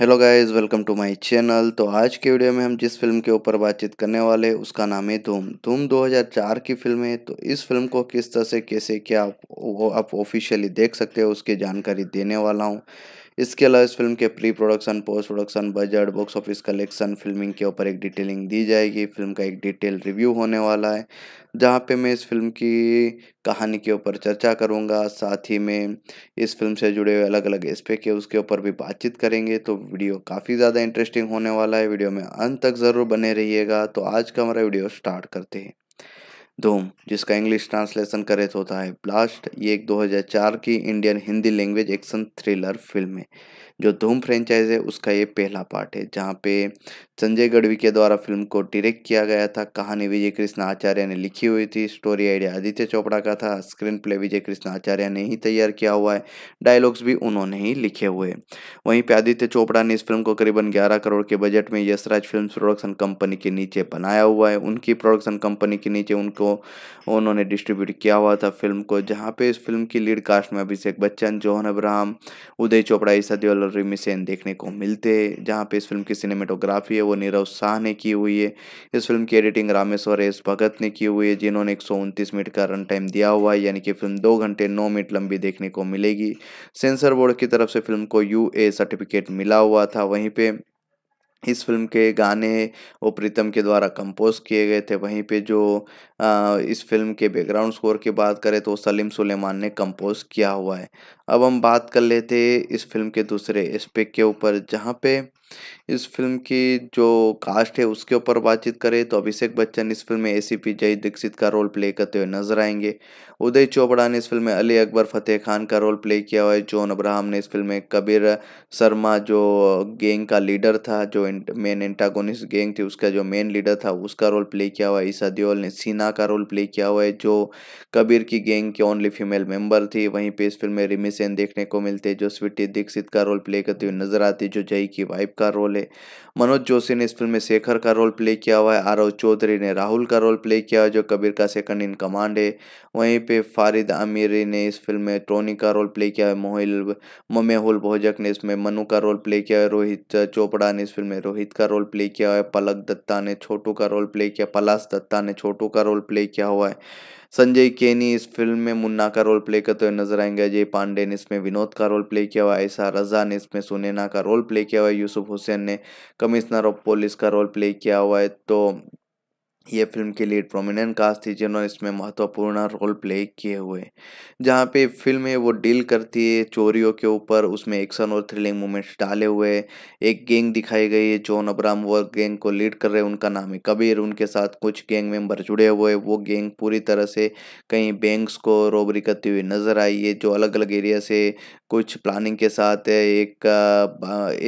hello guys welcome to my channel तो आज के वीडियो में हम जिस फिल्म के ऊपर बातचीत करने वाले उसका नाम है धूम धूम 2004 की फिल्म है तो इस फिल्म को किस तरह से कैसे क्या आप, आप ऑफिशियली देख सकते हो उसकी जानकारी देने वाला हूँ इसके अलावा इस फिल्म के pre production post production budget box office collection filming के ऊपर एक डिटेलिंग दी जाएगी फिल्म का एक डिटेल रिव्यू होने वाला है जहाँ पे मैं इस फिल्म की कहानी के ऊपर चर्चा करूँगा साथ ही में इस फिल्म से जुड़े हुए अलग अलग एस्पेक्ट है उसके ऊपर भी बातचीत करेंगे तो वीडियो काफ़ी ज़्यादा इंटरेस्टिंग होने वाला है वीडियो में अंत तक ज़रूर बने रहिएगा तो आज का हमारा वीडियो स्टार्ट करते हैं धूम जिसका इंग्लिश ट्रांसलेशन करे तो होता है ब्लास्ट ये एक 2004 की Indian Hindi language action thriller film है जो धूम फ्रेंचाइज है उसका ये पहला पार्ट है जहाँ पे संजय गढ़वी के द्वारा फिल्म को डायरेक्ट किया गया था कहानी विजय कृष्ण आचार्य ने लिखी हुई थी स्टोरी आइडिया आदित्य चोपड़ा का था स्क्रीन प्ले विजय कृष्ण आचार्य ने ही तैयार किया हुआ है डायलॉग्स भी उन्होंने ही लिखे हुए वहीं पे आदित्य चोपड़ा ने इस फिल्म को करीबन ग्यारह करोड़ के बजट में यशराज फिल्म प्रोडक्शन कंपनी के नीचे बनाया हुआ है उनकी प्रोडक्शन कंपनी के नीचे उनको उन्होंने डिस्ट्रीब्यूट किया हुआ था फिल्म को जहाँ पे इस फिल्म की लीड कास्ट में अभिषेक बच्चन जोहन अब्राहम उदय चोपड़ा ईसा देवल और रिमी सेन देखने को मिलते हैं जहाँ पे इस फिल्म की सिनेमेटोग्राफी है वो नीरव शाह ने की हुई है इस फिल्म की एडिटिंग रामेश्वर एस भगत ने की हुई है जिन्होंने एक मिनट का रन टाइम दिया हुआ है यानी कि फिल्म दो घंटे नौ मिनट लंबी देखने को मिलेगी सेंसर बोर्ड की तरफ से फिल्म को यू सर्टिफिकेट मिला हुआ था वहीं पर इस फिल्म के गाने वो प्रीतम के द्वारा कंपोज किए गए थे वहीं पे जो आ, इस फिल्म के बैकग्राउंड स्कोर की बात करें तो सलीम सुलेमान ने कंपोज किया हुआ है अब हम बात कर लेते इस फिल्म के दूसरे एस्पेक्ट के ऊपर जहाँ पे इस फिल्म की जो कास्ट है उसके ऊपर बातचीत करें तो अभिषेक बच्चन इस फिल्म में ए सी पी जय दीक्षित का रोल प्ले करते हुए नजर आएंगे उदय चोपड़ा ने इस फिल्म में अली अकबर फतेह खान का रोल प्ले किया हुआ है जॉन अब्राहम ने इस फिल्म में कबीर शर्मा जो गैंग का लीडर था जो मेन एंटागोनिस्ट गैंग थी उसका जो मेन लीडर था उसका रोल प्ले किया हुआ है ईसा देओल ने सीना का रोल प्ले किया हुआ है जो कबीर की गैंग की ओनली फीमेल मेंबर थी वहीं पे इस फिल्म में रिमी सेन देखने को मिलते जो स्वीटी दीक्षित का रोल प्ले करते हुए नजर आती जो जय की वाइफ का रोल है मनोज जोशी ने इस फिल्म में शेखर का रोल प्ले किया हुआ है आरव चौधरी ने राहुल का रोल प्ले किया है जो कबीर का सेकंड इन कमांड है वहीं पे फारिद आमिरी ने इस फिल्म में टोनी का रोल प्ले किया है मोहिल ममेहुल भोजक ने इसमें मनु का रोल प्ले किया है रोहित चोपड़ा ने इस फिल्म में रोहित का रोल प्ले किया है पलक दत्ता ने छोटू का रोल प्ले किया पलाश दत्ता ने छोटू का रोल प्ले किया हुआ है संजय केनी इस फिल्म में मुन्ना का रोल प्ले करते हुए नजर आएंगे अजय पांडे ने इसमें विनोद का रोल प्ले किया हुआ ऐसा रजा ने इसमें सुनैना का रोल प्ले किया हुआ यूसुफ हुसैन ने कमिश्नर ऑफ पुलिस का रोल प्ले किया हुआ है तो ये फिल्म के लिए प्रोमिनेंट कास्ट थी जिन्होंने इसमें महत्वपूर्ण रोल प्ले किए हुए जहाँ पे फिल्म है वो डील करती है चोरियों के ऊपर उसमें एक्शन और थ्रिलिंग मोमेंट्स डाले हुए एक गैंग दिखाई गई है जॉन अब्राम वो गैंग को लीड कर रहे हैं उनका नाम है कबीर उनके साथ कुछ गैंग मेंबर जुड़े हुए वो गैंग पूरी तरह से कहीं बैंक्स को रोबरी करती हुई नज़र आई है जो अलग अलग एरिया से कुछ प्लानिंग के साथ एक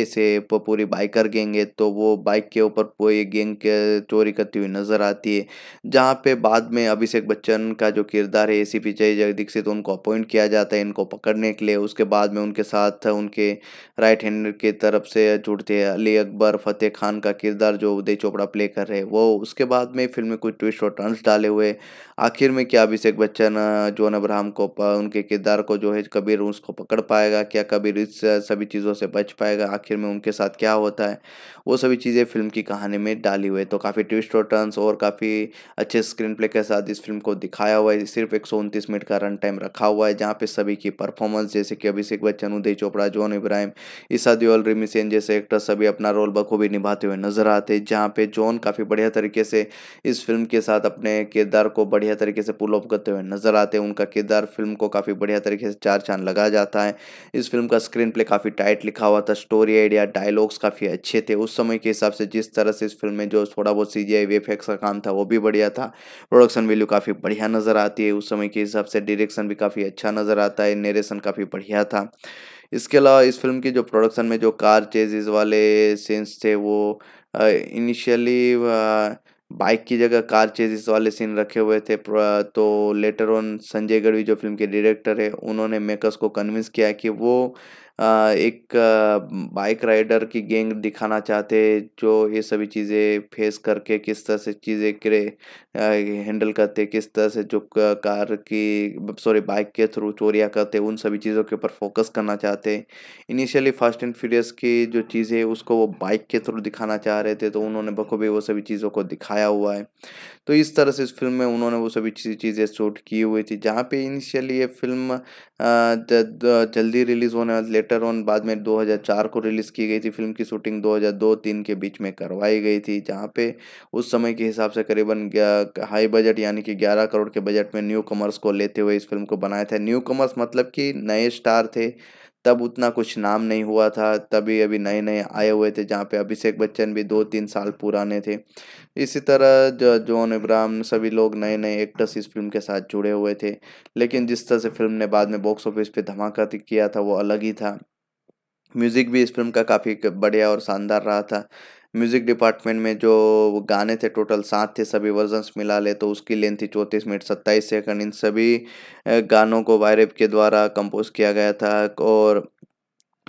ऐसे पूरी बाइकर गैंग है तो वो बाइक के ऊपर पूरी गैंग चोरी करती हुई नज़र आ आती है जहाँ पे बाद में अभिषेक बच्चन का जो किरदार है ए सी पी जय जगदीक्षित तो उनको अपॉइंट किया जाता है इनको पकड़ने के लिए उसके बाद में उनके साथ उनके राइट हैंड के तरफ से जुड़ते हैं अली अकबर फतेह खान का किरदार जो उदय चोपड़ा प्ले कर रहे हैं वो उसके बाद में फिल्म में कुछ ट्विस्ट और टर्न्स डाले हुए आखिर में क्या अभिषेक बच्चन जोन अब्राहम को उनके किरदार को जो है कबीर उसको पकड़ पाएगा क्या कबीर इस सभी चीज़ों से बच पाएगा आखिर में उनके साथ क्या होता है वो सभी चीज़ें फिल्म की कहानी में डाली हुई है तो काफ़ी ट्विस्ट और टर्न्स और और काफ़ी अच्छे स्क्रीन प्ले के साथ इस फिल्म को दिखाया हुआ है सिर्फ एक मिनट का रन टाइम रखा हुआ है जहाँ पे सभी की परफॉर्मेंस जैसे कि अभिषेक बच्चन उदय चोपड़ा जॉन इब्राहिम ईसा दियोल रिमी जैसे एक्टर सभी अपना रोल बखूबी निभाते हुए नजर आते हैं जहाँ पे जॉन काफ़ी बढ़िया तरीके से इस फिल्म के साथ अपने किरदार को बढ़िया तरीके से पुल ऑफ करते हुए नजर आते हैं उनका किरदार फिल्म को काफ़ी बढ़िया तरीके से चार चांद लगा जाता है इस फिल्म का स्क्रीन प्ले काफ़ी टाइट लिखा हुआ था स्टोरी आइडिया डायलॉग्स काफ़ी अच्छे थे उस समय के हिसाब से जिस तरह से इस फिल्म में जो थोड़ा बहुत सी जी आई काम था वो भी बढ़िया था प्रोडक्शन वैल्यू काफ़ी बढ़िया नज़र आती है उस समय के हिसाब से डिरेक्शन भी काफ़ी अच्छा नज़र आता है नरेशन काफ़ी बढ़िया था इसके अलावा इस फिल्म की जो प्रोडक्शन में जो कार चेजेज वाले सीन्स थे वो इनिशियली बाइक की जगह कार चेजिस वाले सीन रखे हुए थे तो लेटर ऑन संजय गढ़वी जो फिल्म के डायरेक्टर है उन्होंने मेकर्स को कन्विंस किया कि वो एक बाइक राइडर की गैंग दिखाना चाहते जो ये सभी चीज़ें फेस करके किस तरह से चीज़ें करे हैंडल करते किस तरह से जो कार की सॉरी बाइक के थ्रू चोरियाँ करते उन सभी चीज़ों के ऊपर फोकस करना चाहते इनिशियली फास्ट एंड फ्यूरियस की जो चीज़ें उसको वो बाइक के थ्रू दिखाना चाह रहे थे तो उन्होंने बखूबी वो सभी चीज़ों को दिखाया हुआ है तो इस तरह से इस फिल्म में उन्होंने वो सभी चीज़ें शूट की हुई थी जहाँ पे इनिशियली ये फिल्म जल्दी रिलीज़ होने लेटर ऑन बाद में 2004 को रिलीज़ की गई थी फिल्म की शूटिंग 2002-3 के बीच में करवाई गई थी जहाँ पे उस समय के हिसाब से करीबन हाई बजट यानी कि 11 करोड़ के बजट में न्यू कॉमर्स को लेते हुए इस फिल्म को बनाया था न्यू कॉमर्स मतलब कि नए स्टार थे तब उतना कुछ नाम नहीं हुआ था तभी अभी नए नए आए हुए थे जहाँ पे अभिषेक बच्चन भी दो तीन साल पुराने थे इसी तरह जो जॉन इब्राहम सभी लोग नए नए एक्टर्स इस फिल्म के साथ जुड़े हुए थे लेकिन जिस तरह से फिल्म ने बाद में बॉक्स ऑफिस पे धमाका किया था वो अलग ही था म्यूज़िक भी इस फिल्म का काफ़ी बढ़िया और शानदार रहा था म्यूज़िक डिपार्टमेंट में जो गाने थे टोटल सात थे सभी वर्जन्स मिला ले तो उसकी लेंथ थी चौंतीस मिनट सत्ताईस सेकंड इन सभी गानों को वायरेप के द्वारा कंपोज किया गया था और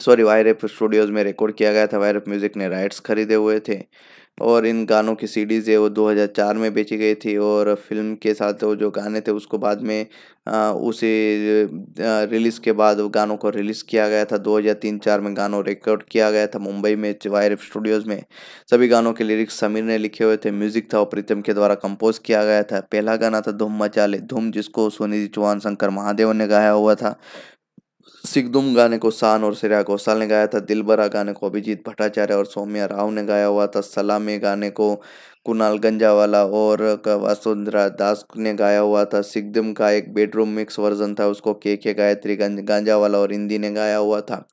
सॉरी वायरेप स्टूडियोज़ में रिकॉर्ड किया गया था वायरेप म्यूज़िक ने राइट्स खरीदे हुए थे और इन गानों की सीडीज़ है वो 2004 में बेची गई थी और फिल्म के साथ वो जो गाने थे उसको बाद में उसे रिलीज़ के बाद वो गानों को रिलीज़ किया गया था 2003-4 में गानों रिकॉर्ड किया गया था मुंबई में वायर स्टूडियोज़ में सभी गानों के लिरिक्स समीर ने लिखे हुए थे म्यूज़िक था और प्रीतम के द्वारा कंपोज किया गया था पहला गाना था धूम मचाले धूम जिसको सोनी चौहान शंकर महादेव ने गाया हुआ था सिगदुम गाने को शान और श्रेया घोषाल ने गाया था दिलबरा गाने को अभिजीत भट्टाचार्य और सौम्या राव ने गाया हुआ था सलामी गाने को कुणाल गंजावाला और वसुंधरा दास ने गाया हुआ था सिकदम का एक बेडरूम मिक्स वर्जन था उसको के के गायत्री गांजावाला और हिंदी ने गाया हुआ था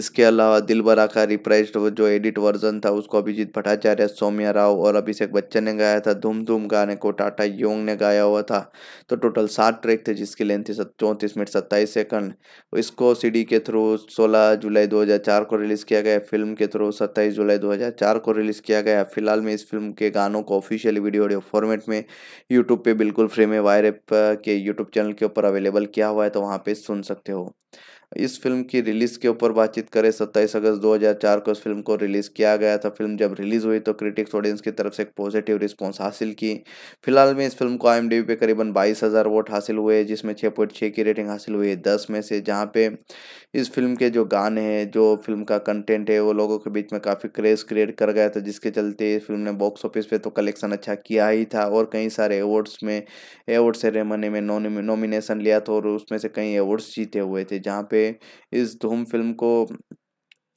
इसके अलावा दिलबरा का रिप्राइज जो एडिट वर्जन था उसको अभिजीत भट्टाचार्य सौम्या राव और अभिषेक बच्चन ने गाया था धूम धूम गाने को टाटा योंग ने गाया हुआ था तो टोटल सात ट्रैक थे जिसकी लेंथ थी चौंतीस मिनट सत्ताईस सेकंड इसको सीडी के थ्रू 16 जुलाई 2004 को रिलीज़ किया गया फिल्म के थ्रू 27 जुलाई 2004 को रिलीज़ किया गया फिलहाल में इस फिल्म के गाने गानों को ऑफिशियल वीडियो ऑडियो फॉर्मेट में यूट्यूब पे बिल्कुल फ्री में वायर ऐप uh, के यूट्यूब चैनल के ऊपर अवेलेबल किया हुआ है तो वहाँ पे सुन सकते हो इस फिल्म की रिलीज़ के ऊपर बातचीत करें सत्ताईस अगस्त 2004 को इस फिल्म को रिलीज़ किया गया था फिल्म जब रिलीज़ हुई तो क्रिटिक्स ऑडियंस की तरफ से एक पॉजिटिव रिस्पॉन्स हासिल की फिलहाल में इस फिल्म को आई पे करीबन बाईस हज़ार वोट हासिल हुए जिसमें छः पॉइंट छः की रेटिंग हासिल हुई है दस में से जहाँ पे इस फिल्म के जो गाने हैं जो फिल्म का कंटेंट है वो लोगों के बीच में काफ़ी क्रेज़ क्रिएट कर गया था जिसके चलते इस फिल्म ने बॉक्स ऑफिस पे तो कलेक्शन अच्छा किया ही था और कई सारे अवार्ड्स में अवार्ड सेरेमनी में नॉमिनेशन लिया था और उसमें से कई अवार्ड्स जीते हुए थे जहाँ पे इस धूम फिल्म को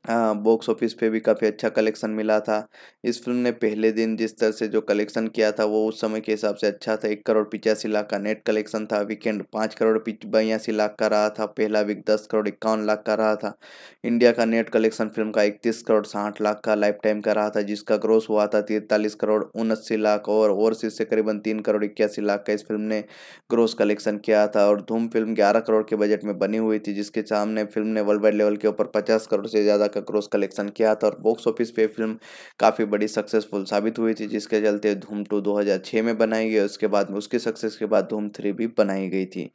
बॉक्स हाँ, ऑफिस पे भी काफ़ी अच्छा कलेक्शन मिला था इस फिल्म ने पहले दिन जिस तरह से जो कलेक्शन किया था वो उस समय के हिसाब से अच्छा था एक करोड़ पिचासी लाख का नेट कलेक्शन था वीकेंड पाँच करोड़ बयासी लाख का रहा था पहला वीक दस करोड़ इक्यावन लाख का रहा था इंडिया का नेट कलेक्शन फिल्म का इकतीस करोड़ साठ लाख का लाइफ टाइम का रहा था जिसका ग्रोस हुआ था तिरतालीस करोड़ उनस्सी लाख और ओवरसीज से करीबन तीन करोड़ इक्यासी लाख का इस फिल्म ने ग्रोस कलेक्शन किया था और धूम फिल्म ग्यारह करोड़ के बजट में बनी हुई थी जिसके सामने फिल्म ने वर्ल्ड वाइड लेवल के ऊपर पचास करोड़ से ज़्यादा का क्रॉस कलेक्शन किया था और बॉक्स ऑफिस पे फिल्म काफ़ी बड़ी सक्सेसफुल साबित हुई थी जिसके चलते धूम टू दो में बनाई गई उसके बाद में उसकी सक्सेस के बाद धूम थ्री भी बनाई गई थी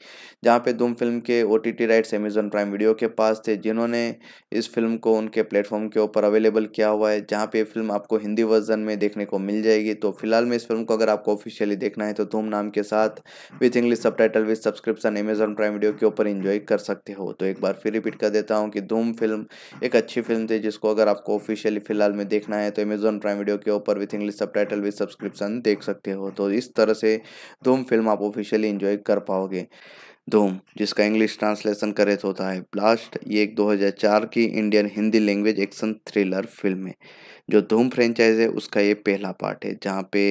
जहाँ पे धूम फिल्म के ओ राइट्स अमेजोन प्राइम वीडियो के पास थे जिन्होंने इस फिल्म को उनके प्लेटफॉर्म के ऊपर अवेलेबल किया हुआ है जहाँ पे फिल्म आपको हिंदी वर्जन में देखने को मिल जाएगी तो फिलहाल में इस फिल्म को अगर आपको ऑफिशियली देखना है तो धूम नाम के साथ with English subtitle with subscription Amazon Prime Video के ऊपर इंजॉय कर सकते हो तो एक बार फिर रिपीट कर देता हूँ कि धूम फिल्म एक अच्छी फिल्म थी जिसको अगर आपको ऑफिशियली फिलहाल में देखना है तो अमेजोन प्राइम वीडियो के ऊपर with English subtitle with subscription देख सकते हो तो इस तरह से धूम फिल्म आप ऑफिशियली इन्जॉय कर पाओगे धूम जिसका इंग्लिश ट्रांसलेशन करे तो होता है ब्लास्ट ये एक चार की Indian Hindi language action thriller film है जो धूम फ्रेंचाइज है उसका ये पहला पार्ट है जहाँ पे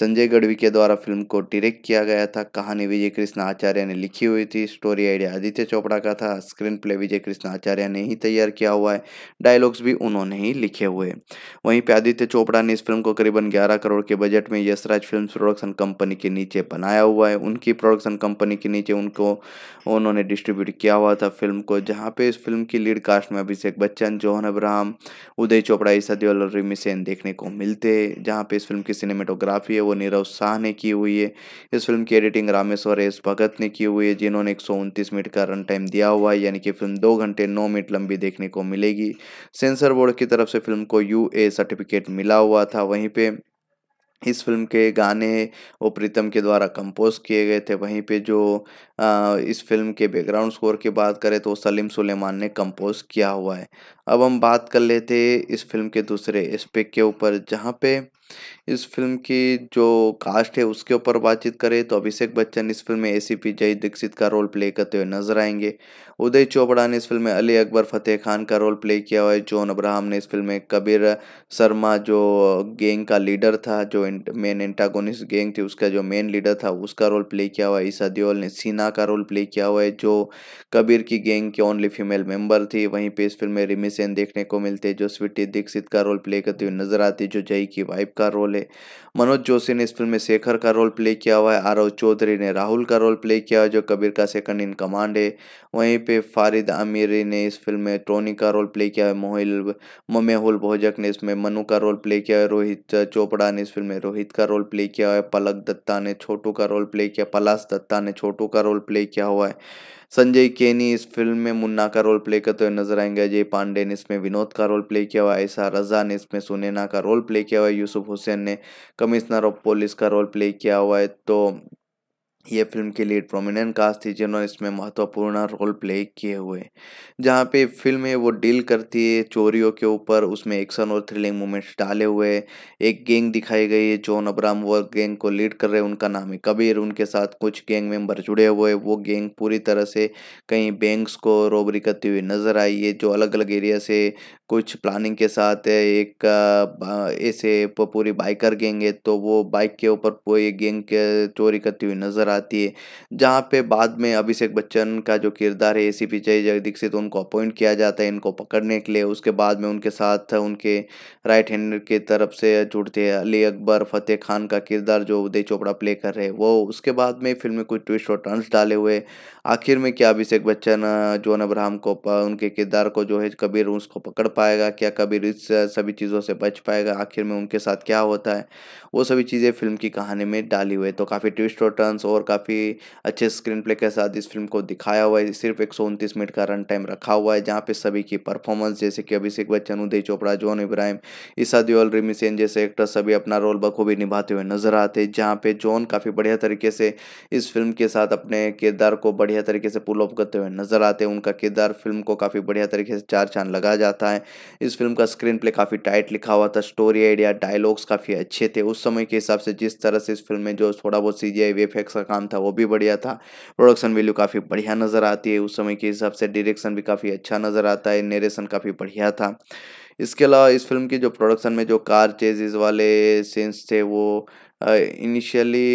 संजय गढ़वी के द्वारा फिल्म को डायरेक्ट किया गया था कहानी विजय कृष्ण आचार्य ने लिखी हुई थी स्टोरी आइडिया आदित्य चोपड़ा का था स्क्रीन प्ले विजय कृष्ण आचार्य ने ही तैयार किया हुआ है डायलॉग्स भी उन्होंने ही लिखे हुए वहीं पर आदित्य चोपड़ा ने इस फिल्म को करीबन ग्यारह करोड़ के बजट में यशराज फिल्म प्रोडक्शन कंपनी के नीचे बनाया हुआ है उनकी प्रोडक्शन कंपनी के नीचे उनको उन्होंने डिस्ट्रीब्यूट किया हुआ था फिल्म को जहाँ पे इस फिल्म की लीड कास्ट में अभिषेक बच्चन जोहन अब्राहम उदय चोपड़ा ईसा देवल गैलरी सेन देखने को मिलते हैं जहाँ पे इस फिल्म की सिनेमेटोग्राफी है वो नीरव शाह ने की हुई है इस फिल्म की एडिटिंग रामेश्वर एस भगत ने की हुई है जिन्होंने एक मिनट का रन टाइम दिया हुआ है यानी कि फिल्म दो घंटे नौ मिनट लंबी देखने को मिलेगी सेंसर बोर्ड की तरफ से फिल्म को यू सर्टिफिकेट मिला हुआ था वहीं पर इस फिल्म के गाने वो प्रीतम के द्वारा कंपोज किए गए थे वहीं पे जो आ, इस फिल्म के बैकग्राउंड स्कोर की बात करें तो सलीम सुलेमान ने कंपोज किया हुआ है अब हम बात कर लेते इस फिल्म के दूसरे एस्पेक्ट के ऊपर जहाँ पे इस फिल्म की जो कास्ट है उसके ऊपर बातचीत करें तो अभिषेक बच्चन इस फिल्म में एसीपी जय दीक्षित का रोल प्ले करते हुए नजर आएंगे उदय चोपड़ा ने इस फिल्म में अली अकबर फतेह खान का रोल प्ले किया हुआ है जॉन अब्राहम ने इस फिल्म में कबीर शर्मा जो गैंग का लीडर था जो मेन एंटागोनिस्ट गैंग थी उसका जो मेन लीडर था उसका रोल प्ले किया हुआ है ईसा देओल ने सीना का रोल प्ले किया हुआ है जो कबीर की गैंग की ओनली फीमेल मेंबर थी वहीं पे इस फिल्म में रिमी सेन देखने को मिलते जो स्वीटी दीक्षित का रोल प्ले करते हुए नजर आती जो जय की वाइफ का रोल है मनोज जोशी ने इस फिल्म में शेखर का रोल प्ले किया हुआ है आरव चौधरी ने राहुल का रोल प्ले किया है जो कबीर का सेकंड इन कमांड है वहीं पे फारिद आमिरी ने इस फिल्म में टोनी का रोल प्ले किया है मोहिल ममेहुल भोजक ने इसमें मनु का रोल प्ले किया है रोहित चोपड़ा ने इस फिल्म में रोहित का रोल प्ले किया है पलक दत्ता ने छोटू का रोल प्ले किया पलाश दत्ता ने छोटू का रोल प्ले किया हुआ है संजय केनी इस फिल्म में मुन्ना का रोल प्ले करते हुए नजर आएंगे अजय पांडे ने इसमें विनोद का रोल प्ले किया हुआ ऐसा रजा ने इसमें सुनैना का रोल प्ले किया हुआ है यूसुफ हुसैन ने कमिश्नर ऑफ पुलिस का रोल प्ले किया हुआ है तो ये फिल्म के लिए प्रोमिनेंट कास्ट थी जिन्होंने इसमें महत्वपूर्ण रोल प्ले किए हुए जहाँ पे फिल्म है वो डील करती है चोरियों के ऊपर उसमें एक्शन और थ्रिलिंग मोमेंट्स डाले हुए एक गैंग दिखाई गई है जॉन अब्राम वो गैंग को लीड कर रहे हैं उनका नाम है कबीर उनके साथ कुछ गैंग मेंबर जुड़े हुए वो गैंग पूरी तरह से कहीं बैंक्स को रोबरी करती हुई नज़र आई है जो अलग अलग एरिया से कुछ प्लानिंग के साथ एक ऐसे पूरी बाइकर गैंग है तो वो बाइक के ऊपर पूरी गैंग चोरी करती हुई नज़र आती है जहाँ पे बाद में अभिषेक बच्चन का जो किरदार है एसीपी जय जगदीक्षित तो उनको अपॉइंट किया जाता है इनको पकड़ने के लिए उसके बाद में उनके साथ उनके राइट हैंड के तरफ से जुड़ते हैं अली अकबर फतेह खान का किरदार जो उदय चोपड़ा प्ले कर रहे हैं वो उसके बाद में फिल्म में कुछ ट्विस्ट और टर्न्स डाले हुए आखिर में क्या अभिषेक बच्चन जोन अब्राहम को उनके किरदार को जो है कबीर उसको पकड़ पाएगा क्या कबीर इस सभी चीज़ों से बच पाएगा आखिर में उनके साथ क्या होता है वो सभी चीज़ें फिल्म की कहानी में डाली हुई है तो काफ़ी ट्विस्ट और टर्न्स और और काफ़ी अच्छे स्क्रीन प्ले के साथ इस फिल्म को दिखाया हुआ है सिर्फ एक मिनट का रन टाइम रखा हुआ है जहाँ पे सभी की परफॉर्मेंस जैसे कि अभिषेक बच्चन उदय चोपड़ा जॉन इब्राहिम ईसा दियोल रिमी सेन जैसे एक्टर सभी अपना रोल बखूबी निभाते हुए नजर आते हैं जहाँ पे जॉन काफ़ी बढ़िया तरीके से इस फिल्म के साथ अपने किरदार को बढ़िया तरीके से पुल ऑफ करते हुए नजर आते हैं उनका किरदार फिल्म को काफ़ी बढ़िया तरीके से चार चांद लगा जाता है इस फिल्म का स्क्रीन प्ले काफ़ी टाइट लिखा हुआ था स्टोरी आइडिया डायलॉग्स काफ़ी अच्छे थे उस समय के हिसाब से जिस तरह से इस फिल्म में जो थोड़ा बहुत सी जी आई काम था वो भी बढ़िया था प्रोडक्शन वैल्यू काफ़ी बढ़िया नज़र आती है उस समय के हिसाब से डिरेक्शन भी काफ़ी अच्छा नज़र आता है नरेशन काफ़ी बढ़िया था इसके अलावा इस फिल्म की जो प्रोडक्शन में जो कार चेजेज वाले सीन्स थे वो इनिशियली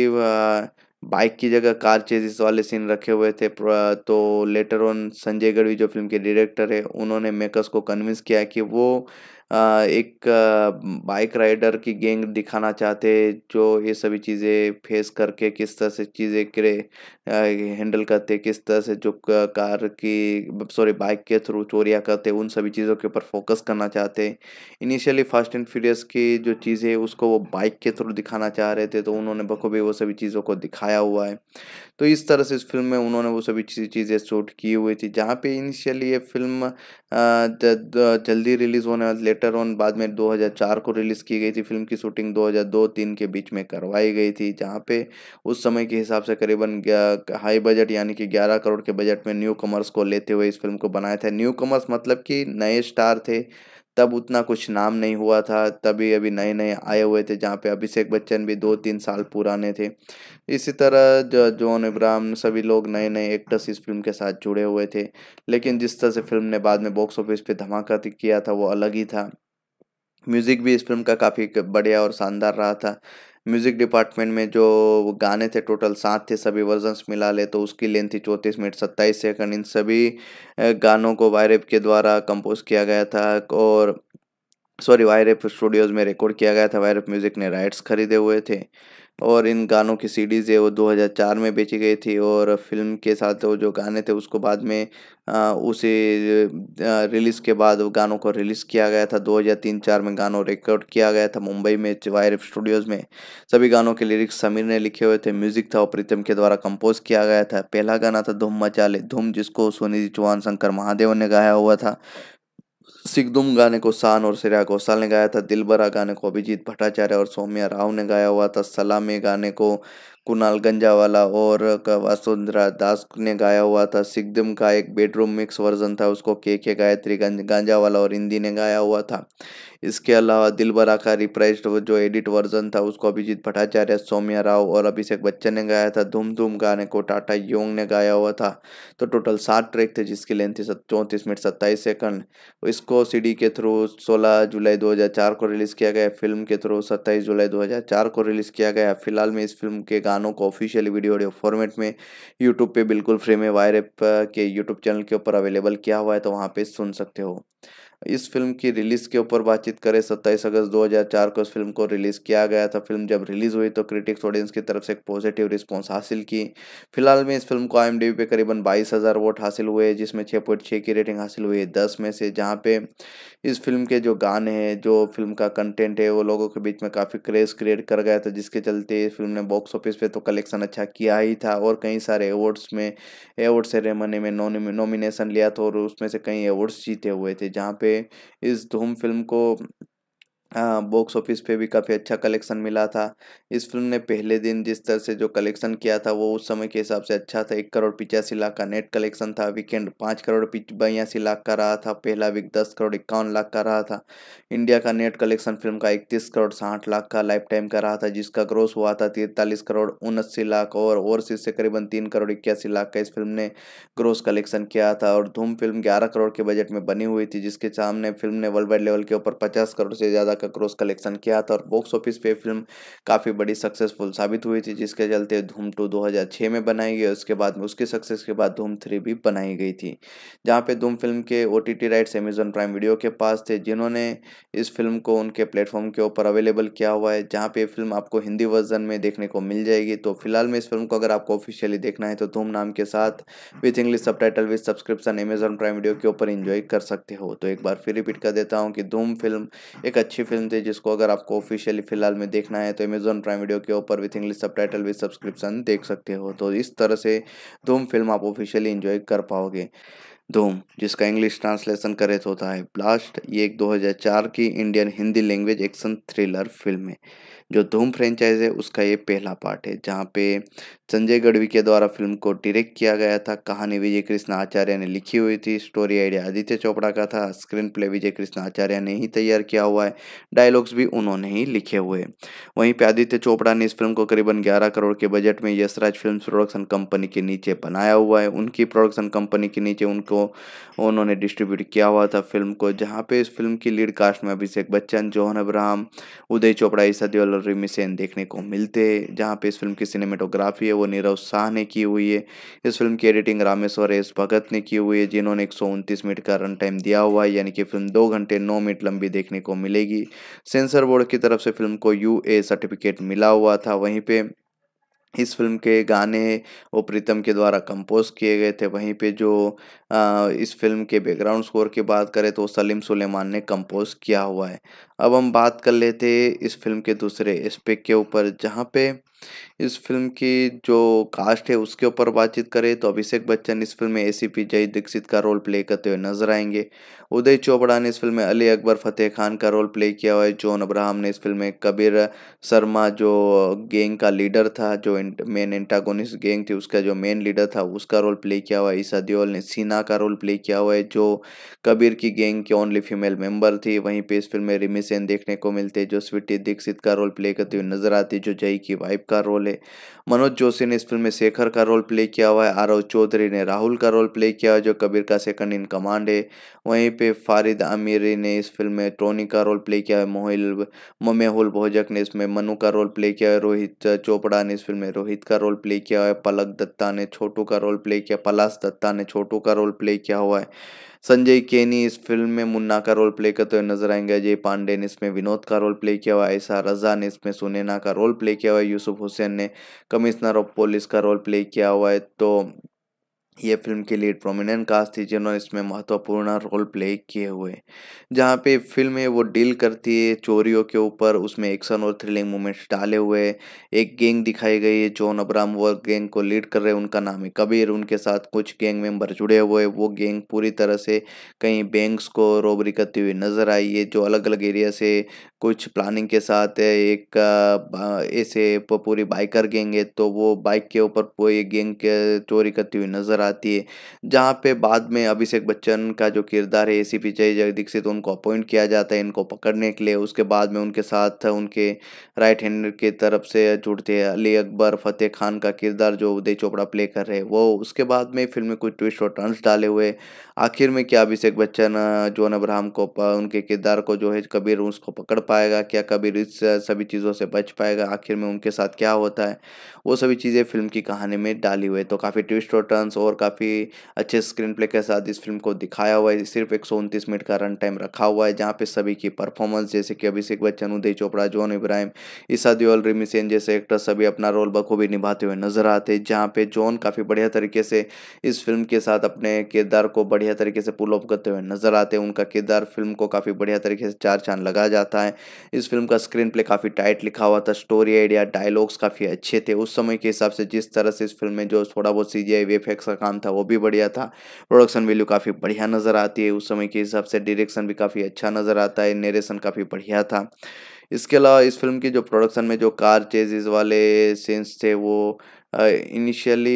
बाइक की जगह कार चेजेस वाले सीन रखे हुए थे तो लेटर ऑन संजय गढ़वी जो फिल्म के डायरेक्टर है उन्होंने मेकर्स को कन्विंस किया कि वो एक बाइक राइडर की गैंग दिखाना चाहते जो ये सभी चीज़ें फेस करके किस तरह से चीज़ें करे हैंडल करते हैं किस तरह से जो कार की सॉरी बाइक के थ्रू चोरियाँ करते हैं उन सभी चीज़ों के ऊपर फोकस करना चाहते हैं इनिशियली फास्ट एंड फ्यूरियस की जो चीज़ें उसको वो बाइक के थ्रू दिखाना चाह रहे थे तो उन्होंने बखूबी वो सभी चीज़ों को दिखाया हुआ है तो इस तरह से इस फिल्म में उन्होंने वो सभी चीज़ें शूट की हुई थी जहाँ पर इनिशियली ये फिल्म जल्दी रिलीज़ होने लेटर ऑन बाद में 2004 को रिलीज़ की गई थी फिल्म की शूटिंग 2002-3 के बीच में करवाई गई थी जहाँ पे उस समय के हिसाब से करीबन हाई बजट यानी कि 11 करोड़ के बजट में न्यू कमर्स को लेते हुए इस फिल्म को बनाया था न्यू कमर्स मतलब कि नए स्टार थे तब उतना कुछ नाम नहीं हुआ था तभी अभी नए नए आए हुए थे जहाँ पे अभिषेक बच्चन भी दो तीन साल पुराने थे इसी तरह जो जॉन इब्राहम सभी लोग नए नए एक्टर्स इस फिल्म के साथ जुड़े हुए थे लेकिन जिस तरह से फिल्म ने बाद में बॉक्स ऑफिस पे धमाका किया था वो अलग ही था म्यूज़िक भी इस फिल्म का काफ़ी बढ़िया और शानदार रहा था म्यूज़िक डिपार्टमेंट में जो गाने थे टोटल सात थे सभी वर्जन्स मिला ले तो उसकी लेंथ थी चौंतीस मिनट सत्ताईस सेकंड इन सभी गानों को वायरेप के द्वारा कंपोज किया गया था और सॉरी वायरेप स्टूडियोज़ में रिकॉर्ड किया गया था वायरेप म्यूज़िक ने राइट्स खरीदे हुए थे और इन गानों की सीडीज़ है वो 2004 में बेची गई थी और फिल्म के साथ वो जो गाने थे उसको बाद में उसे रिलीज़ के बाद वो गानों को रिलीज़ किया गया था 2003-4 में गानों रिकॉर्ड किया गया था मुंबई में वायर स्टूडियोज़ में सभी गानों के लिरिक्स समीर ने लिखे हुए थे म्यूज़िक था और प्रीतम के द्वारा कंपोज किया गया था पहला गाना था धूम मचाले धूम जिसको सोनी चौहान शंकर महादेव ने गाया हुआ था सिगदुम गाने को शान और श्रेया घोषाल ने गाया था दिलबरा गाने को अभिजीत भट्टाचार्य और सौम्या राव ने गाया हुआ था सलामी गाने को कुणाल गंजावाला और वसुंधरा दास ने गाया हुआ था सिगदुम का एक बेडरूम मिक्स वर्जन था उसको के के गायत्री गंजावाला और हिंदी ने गाया हुआ था इसके अलावा दिलबरा का रिप्राइज जो एडिट वर्जन था उसको अभिजीत भट्टाचार्य सौम्या राव और अभिषेक बच्चन ने गाया था धूम धूम गाने को टाटा योंग ने गाया हुआ था तो टोटल सात ट्रैक थे जिसकी लेंथ थी चौंतीस मिनट सत्ताईस सेकंड इसको सीडी के थ्रू 16 जुलाई 2004 को रिलीज़ किया गया फिल्म के थ्रू सत्ताईस जुलाई दो को रिलीज़ किया गया फिलहाल में इस फिल्म के गानों को ऑफिशियल वीडियो ऑडियो फॉर्मेट में यूट्यूब पर बिल्कुल फ्री में वायर के यूट्यूब चैनल के ऊपर अवेलेबल किया हुआ है तो वहाँ पर सुन सकते हो इस फिल्म की रिलीज़ के ऊपर बातचीत करें सत्ताईस अगस्त 2004 को इस फिल्म को रिलीज़ किया गया था फिल्म जब रिलीज़ हुई तो क्रिटिक्स ऑडियंस की तरफ से एक पॉजिटिव रिस्पॉन्स हासिल की फिलहाल में इस फिल्म को आई पे करीबन बाईस हज़ार वोट हासिल हुए जिसमें छः पॉइंट छः की रेटिंग हासिल हुई है दस में से जहाँ पे इस फिल्म के जो गाने हैं जो फिल्म का कंटेंट है वो लोगों के बीच में काफ़ी क्रेज़ क्रिएट कर गया था जिसके चलते इस फिल्म ने बॉक्स ऑफिस पे तो कलेक्शन अच्छा किया ही था और कई सारे अवार्ड्स में अवार्ड सेरेमनी में नॉमिनेशन लिया था और उसमें से कई अवार्ड्स जीते हुए थे जहाँ पे इस धूम फिल्म को बॉक्स हाँ, ऑफिस पे भी काफ़ी अच्छा कलेक्शन मिला था इस फिल्म ने पहले दिन जिस तरह से जो कलेक्शन किया था वो उस समय के हिसाब से अच्छा था एक करोड़ पिचासी लाख का नेट कलेक्शन था वीकेंड पाँच करोड़ पिच बयासी लाख का रहा था पहला वीक दस करोड़ इक्यावन लाख का रहा था इंडिया का नेट कलेक्शन फिल्म का इकतीस करोड़ साठ लाख का लाइफ टाइम का रहा था जिसका ग्रोस हुआ था तिरतालीस करोड़ उनस्सी लाख और ओवरसीज से करीबन तीन करोड़ इक्यासी लाख का इस फिल्म ने ग्रोस कलेक्शन किया था और धूम फिल्म ग्यारह करोड़ के बजट में बनी हुई थी जिसके सामने फिल्म ने वर्ल्ड वाइड लेवल के ऊपर पचास करोड़ से ज़्यादा का क्रॉस कलेक्शन किया था और बॉक्स ऑफिस पे फिल्म काफ़ी बड़ी सक्सेसफुल साबित हुई थी जिसके चलते धूम टू दो में बनाई गई उसके बाद में उसकी सक्सेस के बाद धूम थ्री भी बनाई गई थी जहाँ पे धूम फिल्म के ओ राइट्स अमेजन प्राइम वीडियो के पास थे जिन्होंने इस फिल्म को उनके प्लेटफॉर्म के ऊपर अवेलेबल किया हुआ है जहाँ पे फिल्म आपको हिंदी वर्जन में देखने को मिल जाएगी तो फिलहाल में इस फिल्म को अगर आपको ऑफिशियली देखना है तो धूम नाम के साथ with English subtitle with subscription Amazon Prime Video के ऊपर इंजॉय कर सकते हो तो एक बार फिर रिपीट कर देता हूँ कि धूम फिल्म एक अच्छी अच्छी फिल्म थी जिसको अगर आपको ऑफिशियली फिलहाल में देखना है तो अमेजोन प्राइम वीडियो के ऊपर with English subtitle with subscription देख सकते हो तो इस तरह से धूम फिल्म आप ऑफिशियली इंजॉय कर पाओगे धूम जिसका इंग्लिश ट्रांसलेशन करे तो होता है ब्लास्ट ये एक 2004 की Indian Hindi language action thriller film है जो धूम फ्रेंचाइज है उसका ये पहला पार्ट है जहाँ पे संजय गढ़वी के द्वारा फिल्म को डायरेक्ट किया गया था कहानी विजय कृष्ण आचार्य ने लिखी हुई थी स्टोरी आइडिया आदित्य चोपड़ा का था स्क्रीन प्ले विजय कृष्ण आचार्य ने ही तैयार किया हुआ है डायलॉग्स भी उन्होंने ही लिखे हुए वहीं पर आदित्य चोपड़ा ने इस फिल्म को करीबन ग्यारह करोड़ के बजट में यशराज फिल्म प्रोडक्शन कंपनी के नीचे बनाया हुआ है उनकी प्रोडक्शन कंपनी के नीचे उनको उन्होंने डिस्ट्रीब्यूट किया हुआ था फिल्म को जहाँ पे इस फिल्म की लीड कास्ट में अभिषेक बच्चन जोहन अब्राहम उदय चोपड़ा ईसा देवल गैलरी में देखने को मिलते हैं जहाँ पे इस फिल्म की सिनेमेटोग्राफी है वो नीरव शाह ने की हुई है इस फिल्म की एडिटिंग रामेश्वर एस भगत ने की हुई है जिन्होंने एक मिनट का रन टाइम दिया हुआ है यानी कि फिल्म दो घंटे नौ मिनट लंबी देखने को मिलेगी सेंसर बोर्ड की तरफ से फिल्म को यू सर्टिफिकेट मिला हुआ था वहीं पर इस फिल्म के गाने वो प्रीतम के द्वारा कंपोज किए गए थे वहीं पे जो आ, इस फिल्म के बैकग्राउंड स्कोर की बात करें तो सलीम सुलेमान ने कंपोज किया हुआ है अब हम बात कर लेते इस फिल्म के दूसरे एस्पेक्ट के ऊपर जहाँ पे इस फिल्म की जो कास्ट है उसके ऊपर बातचीत करें तो अभिषेक बच्चन इस फिल्म में ए सी पी जय दीक्षित का रोल प्ले करते हुए नजर आएंगे उदय चोपड़ा ने इस फिल्म में अली अकबर फतेह खान का रोल प्ले किया हुआ है जॉन अब्राहम ने इस फिल्म में कबीर शर्मा जो गैंग का लीडर था जो मेन एंटागोनिस्ट गैंग थी उसका जो मेन लीडर था उसका रोल प्ले किया हुआ है ईसा देओल ने सीना का रोल प्ले किया हुआ है जो कबीर की गैंग की ओनली फीमेल मेम्बर थी वहीं पर इस फिल्म में रिमिस सेन देखने को मिलते हैं जो स्वीटी दीक्षित का रोल प्ले करती हुई नजर आती जो जय की वाइफ का रोल है मनोज जोशी ने इस फिल्म में शेखर का रोल प्ले किया हुआ है आरव चौधरी ने राहुल का रोल प्ले किया जो कबीर का सेकंड इन कमांड है वहीं पे फारिद आमिरी ने इस फिल्म में टोनी का रोल प्ले किया है मोहिल ममेहुल भोजक ने इसमें मनु का रोल प्ले किया है रोहित चोपड़ा ने इस फिल्म में रोहित का रोल प्ले किया है पलक दत्ता ने छोटू का रोल प्ले किया पलाश दत्ता ने छोटू का रोल प्ले किया हुआ है संजय केनी इस फिल्म में मुन्ना का रोल प्ले करते हुए नजर आएंगे अजय पांडे ने इसमें विनोद का रोल प्ले किया हुआ ऐसा रजा ने इसमें सुनेना का रोल प्ले किया हुआ यूसुफ हुसैन ने कमिश्नर ऑफ पुलिस का रोल प्ले किया हुआ है तो ये फिल्म के लिए प्रोमिनेंट कास्ट थी जिन्होंने इसमें महत्वपूर्ण रोल प्ले किए हुए जहाँ पे फिल्म है वो डील करती है चोरियों के ऊपर उसमें एक्शन और थ्रिलिंग मूवमेंट्स डाले हुए एक गैंग दिखाई गई है जॉन अब्राम वो गैंग को लीड कर रहे हैं उनका नाम है कबीर उनके साथ कुछ गैंग मेंबर जुड़े हुए वो गैंग पूरी तरह से कहीं बैंक्स को रोबरी करती हुई नजर आई है जो अलग अलग एरिया से कुछ प्लानिंग के साथ एक ऐसे पूरी बाइकर गेंगे है तो वो बाइक के ऊपर कोई के चोरी करती हुई नज़र आती है जहाँ पे बाद में अभिषेक बच्चन का जो किरदार है ए सी पी जय दीक्षित उनको अपॉइंट किया जाता है इनको पकड़ने के लिए उसके बाद में उनके साथ उनके राइट हैंड की तरफ से जुड़ते हैं अली अकबर फतेह खान का किरदार जो उदय चोपड़ा प्ले कर रहे हैं वो उसके बाद में फिल्म में कुछ ट्विस्ट और टर्न्स डाले हुए आखिर में क्या अभिषेक बच्चन जोन अब्राहम को उनके किरदार को जो है कबीर उसको पकड़ पा पाएगा क्या कबीर इस सभी चीज़ों से बच पाएगा आखिर में उनके साथ क्या होता है वो सभी चीज़ें फिल्म की कहानी में डाली हुई है तो काफ़ी ट्विस्ट और टर्न्स और काफ़ी अच्छे स्क्रीन प्ले के साथ इस फिल्म को दिखाया हुआ है सिर्फ एक मिनट का रन टाइम रखा हुआ है जहाँ पे सभी की परफॉर्मेंस जैसे कि अभिषेक बच्चन उदय चोपड़ा जॉन इब्राहिम ईसा दियोल रिमी सेन जैसे एक्टर सभी अपना रोल बखूबी निभाते हुए नजर आते हैं जहाँ पे जॉन काफ़ी बढ़िया तरीके से इस फिल्म के साथ अपने किरदार को बढ़िया तरीके से पुल ऑफ करते हुए नजर आते हैं उनका किरदार फिल्म को काफ़ी बढ़िया तरीके से चार चांद लगा जाता है इस फिल्म का स्क्रीन प्ले काफ़ी टाइट लिखा हुआ था स्टोरी आइडिया डायलॉग्स काफ़ी अच्छे थे उस समय के हिसाब से जिस तरह से इस फिल्म में जो थोड़ा बहुत सी जी का काम था वो भी बढ़िया था प्रोडक्शन वैल्यू काफ़ी बढ़िया नज़र आती है उस समय के हिसाब से डिरेक्शन भी काफ़ी अच्छा नज़र आता है नरेशन काफ़ी बढ़िया था इसके अलावा इस फिल्म की जो प्रोडक्शन में जो कार चेजेज वाले सीन्स थे वो इनिशियली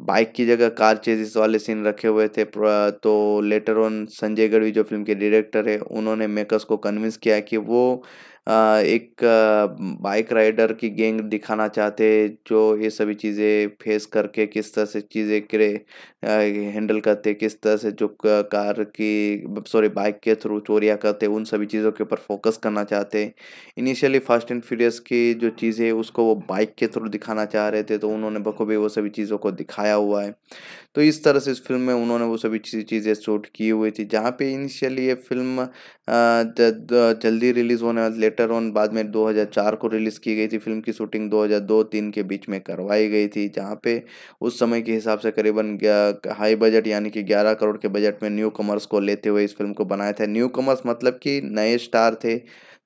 बाइक की जगह कार चेजिस वाले सीन रखे हुए थे तो लेटर ऑन संजय गढ़वी जो फिल्म के डायरेक्टर है उन्होंने मेकर्स को कन्विंस किया कि वो एक बाइक राइडर की गैंग दिखाना चाहते जो ये सभी चीज़ें फेस करके किस तरह से चीज़ें करे हैंडल करते हैं किस तरह से जो कार की सॉरी बाइक के थ्रू चोरियाँ करते हैं उन सभी चीज़ों के ऊपर फोकस करना चाहते हैं इनिशियली फास्ट एंड फ्यूरियस की जो चीज़ें उसको वो बाइक के थ्रू दिखाना चाह रहे थे तो उन्होंने बखूबी वो सभी चीज़ों को दिखाया हुआ है तो इस तरह से इस फिल्म में उन्होंने वो सभी चीज़ें शूट की हुई थी जहाँ पे इनिशियली ये फिल्म जल्दी रिलीज़ होने वाली लेटर ऑन बाद में 2004 को रिलीज़ की गई थी फिल्म की शूटिंग 2002-3 के बीच में करवाई गई थी जहाँ पे उस समय के हिसाब से करीबन हाई बजट यानी कि 11 करोड़ के बजट में न्यू कमर्स को लेते हुए इस फिल्म को बनाया था न्यू कमर्स मतलब कि नए स्टार थे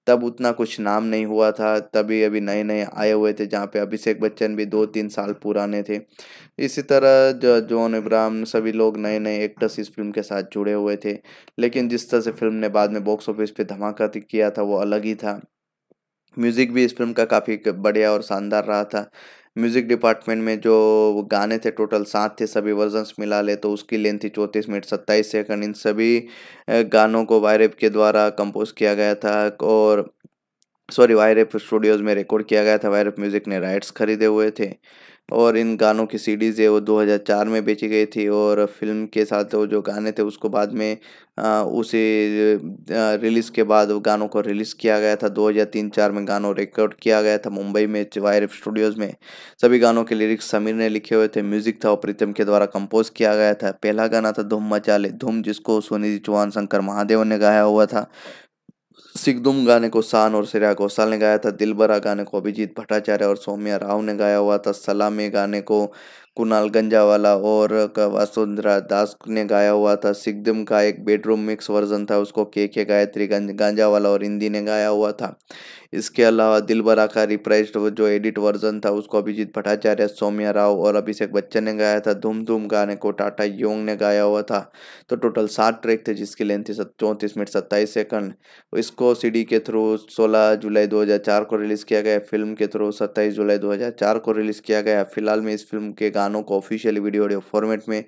तब उतना कुछ नाम नहीं हुआ था तभी अभी नए नए आए हुए थे जहाँ पे अभिषेक बच्चन भी दो तीन साल पुराने थे इसी तरह जो जॉन इब्राहम सभी लोग नए नए एक्टर्स इस फिल्म के साथ जुड़े हुए थे लेकिन जिस तरह से फिल्म ने बाद में बॉक्स ऑफिस पे धमाका किया था वो अलग ही था म्यूज़िक भी इस फिल्म का काफ़ी बढ़िया और शानदार रहा था म्यूज़िक डिपार्टमेंट में जो गाने थे टोटल सात थे सभी वर्जन्स मिला ले तो उसकी लेंथ थी चौंतीस मिनट सत्ताईस सेकंड इन सभी गानों को वायरेप के द्वारा कंपोज किया गया था और सॉरी वायरेप स्टूडियोज़ में रिकॉर्ड किया गया था वायरेप म्यूज़िक ने राइट्स खरीदे हुए थे और इन गानों की सीडीज़ है वो 2004 में बेची गई थी और फिल्म के साथ वो जो गाने थे उसको बाद में उसे रिलीज़ के बाद वो गानों को रिलीज़ किया गया था 2003-4 में गानों रिकॉर्ड किया गया था मुंबई में चिवायरफ स्टूडियोज़ में सभी गानों के लिरिक्स समीर ने लिखे हुए थे म्यूज़िक था और प्रीतम के द्वारा कंपोज किया गया था पहला गाना था धूम मचाले धूम जिसको सोनी चौहान शंकर महादेव ने गाया हुआ था सिगदुम गाने को शान और श्रेया घोषाल ने गाया था दिलबरा गाने को अभिजीत भट्टाचार्य और सौम्या राव ने गाया हुआ था सलामी गाने को कुणाल गंजावाला और वसुंधरा दास ने गाया हुआ था सिगदुम का एक बेडरूम मिक्स वर्जन था उसको के के गायत्री गंज गांजावाला और हिंदी ने गाया हुआ था इसके अलावा दिलबरा का रिप्राइज जो एडिट वर्जन था उसको अभिजीत भट्टाचार्य सौम्या राव और अभिषेक बच्चन ने गाया था धूम धूम गाने को टाटा योंग ने गाया हुआ था तो टोटल सात ट्रैक थे जिसकी लेंथ थी चौंतीस मिनट सत्ताईस सेकंड इसको सी के थ्रू सोलह जुलाई दो को रिलीज़ किया गया फिल्म के थ्रू सत्ताईस जुलाई दो को रिलीज़ किया गया फिलहाल में इस फिल्म के गानों को ऑफिशियली वीडियो ऑडियो फॉर्मेट में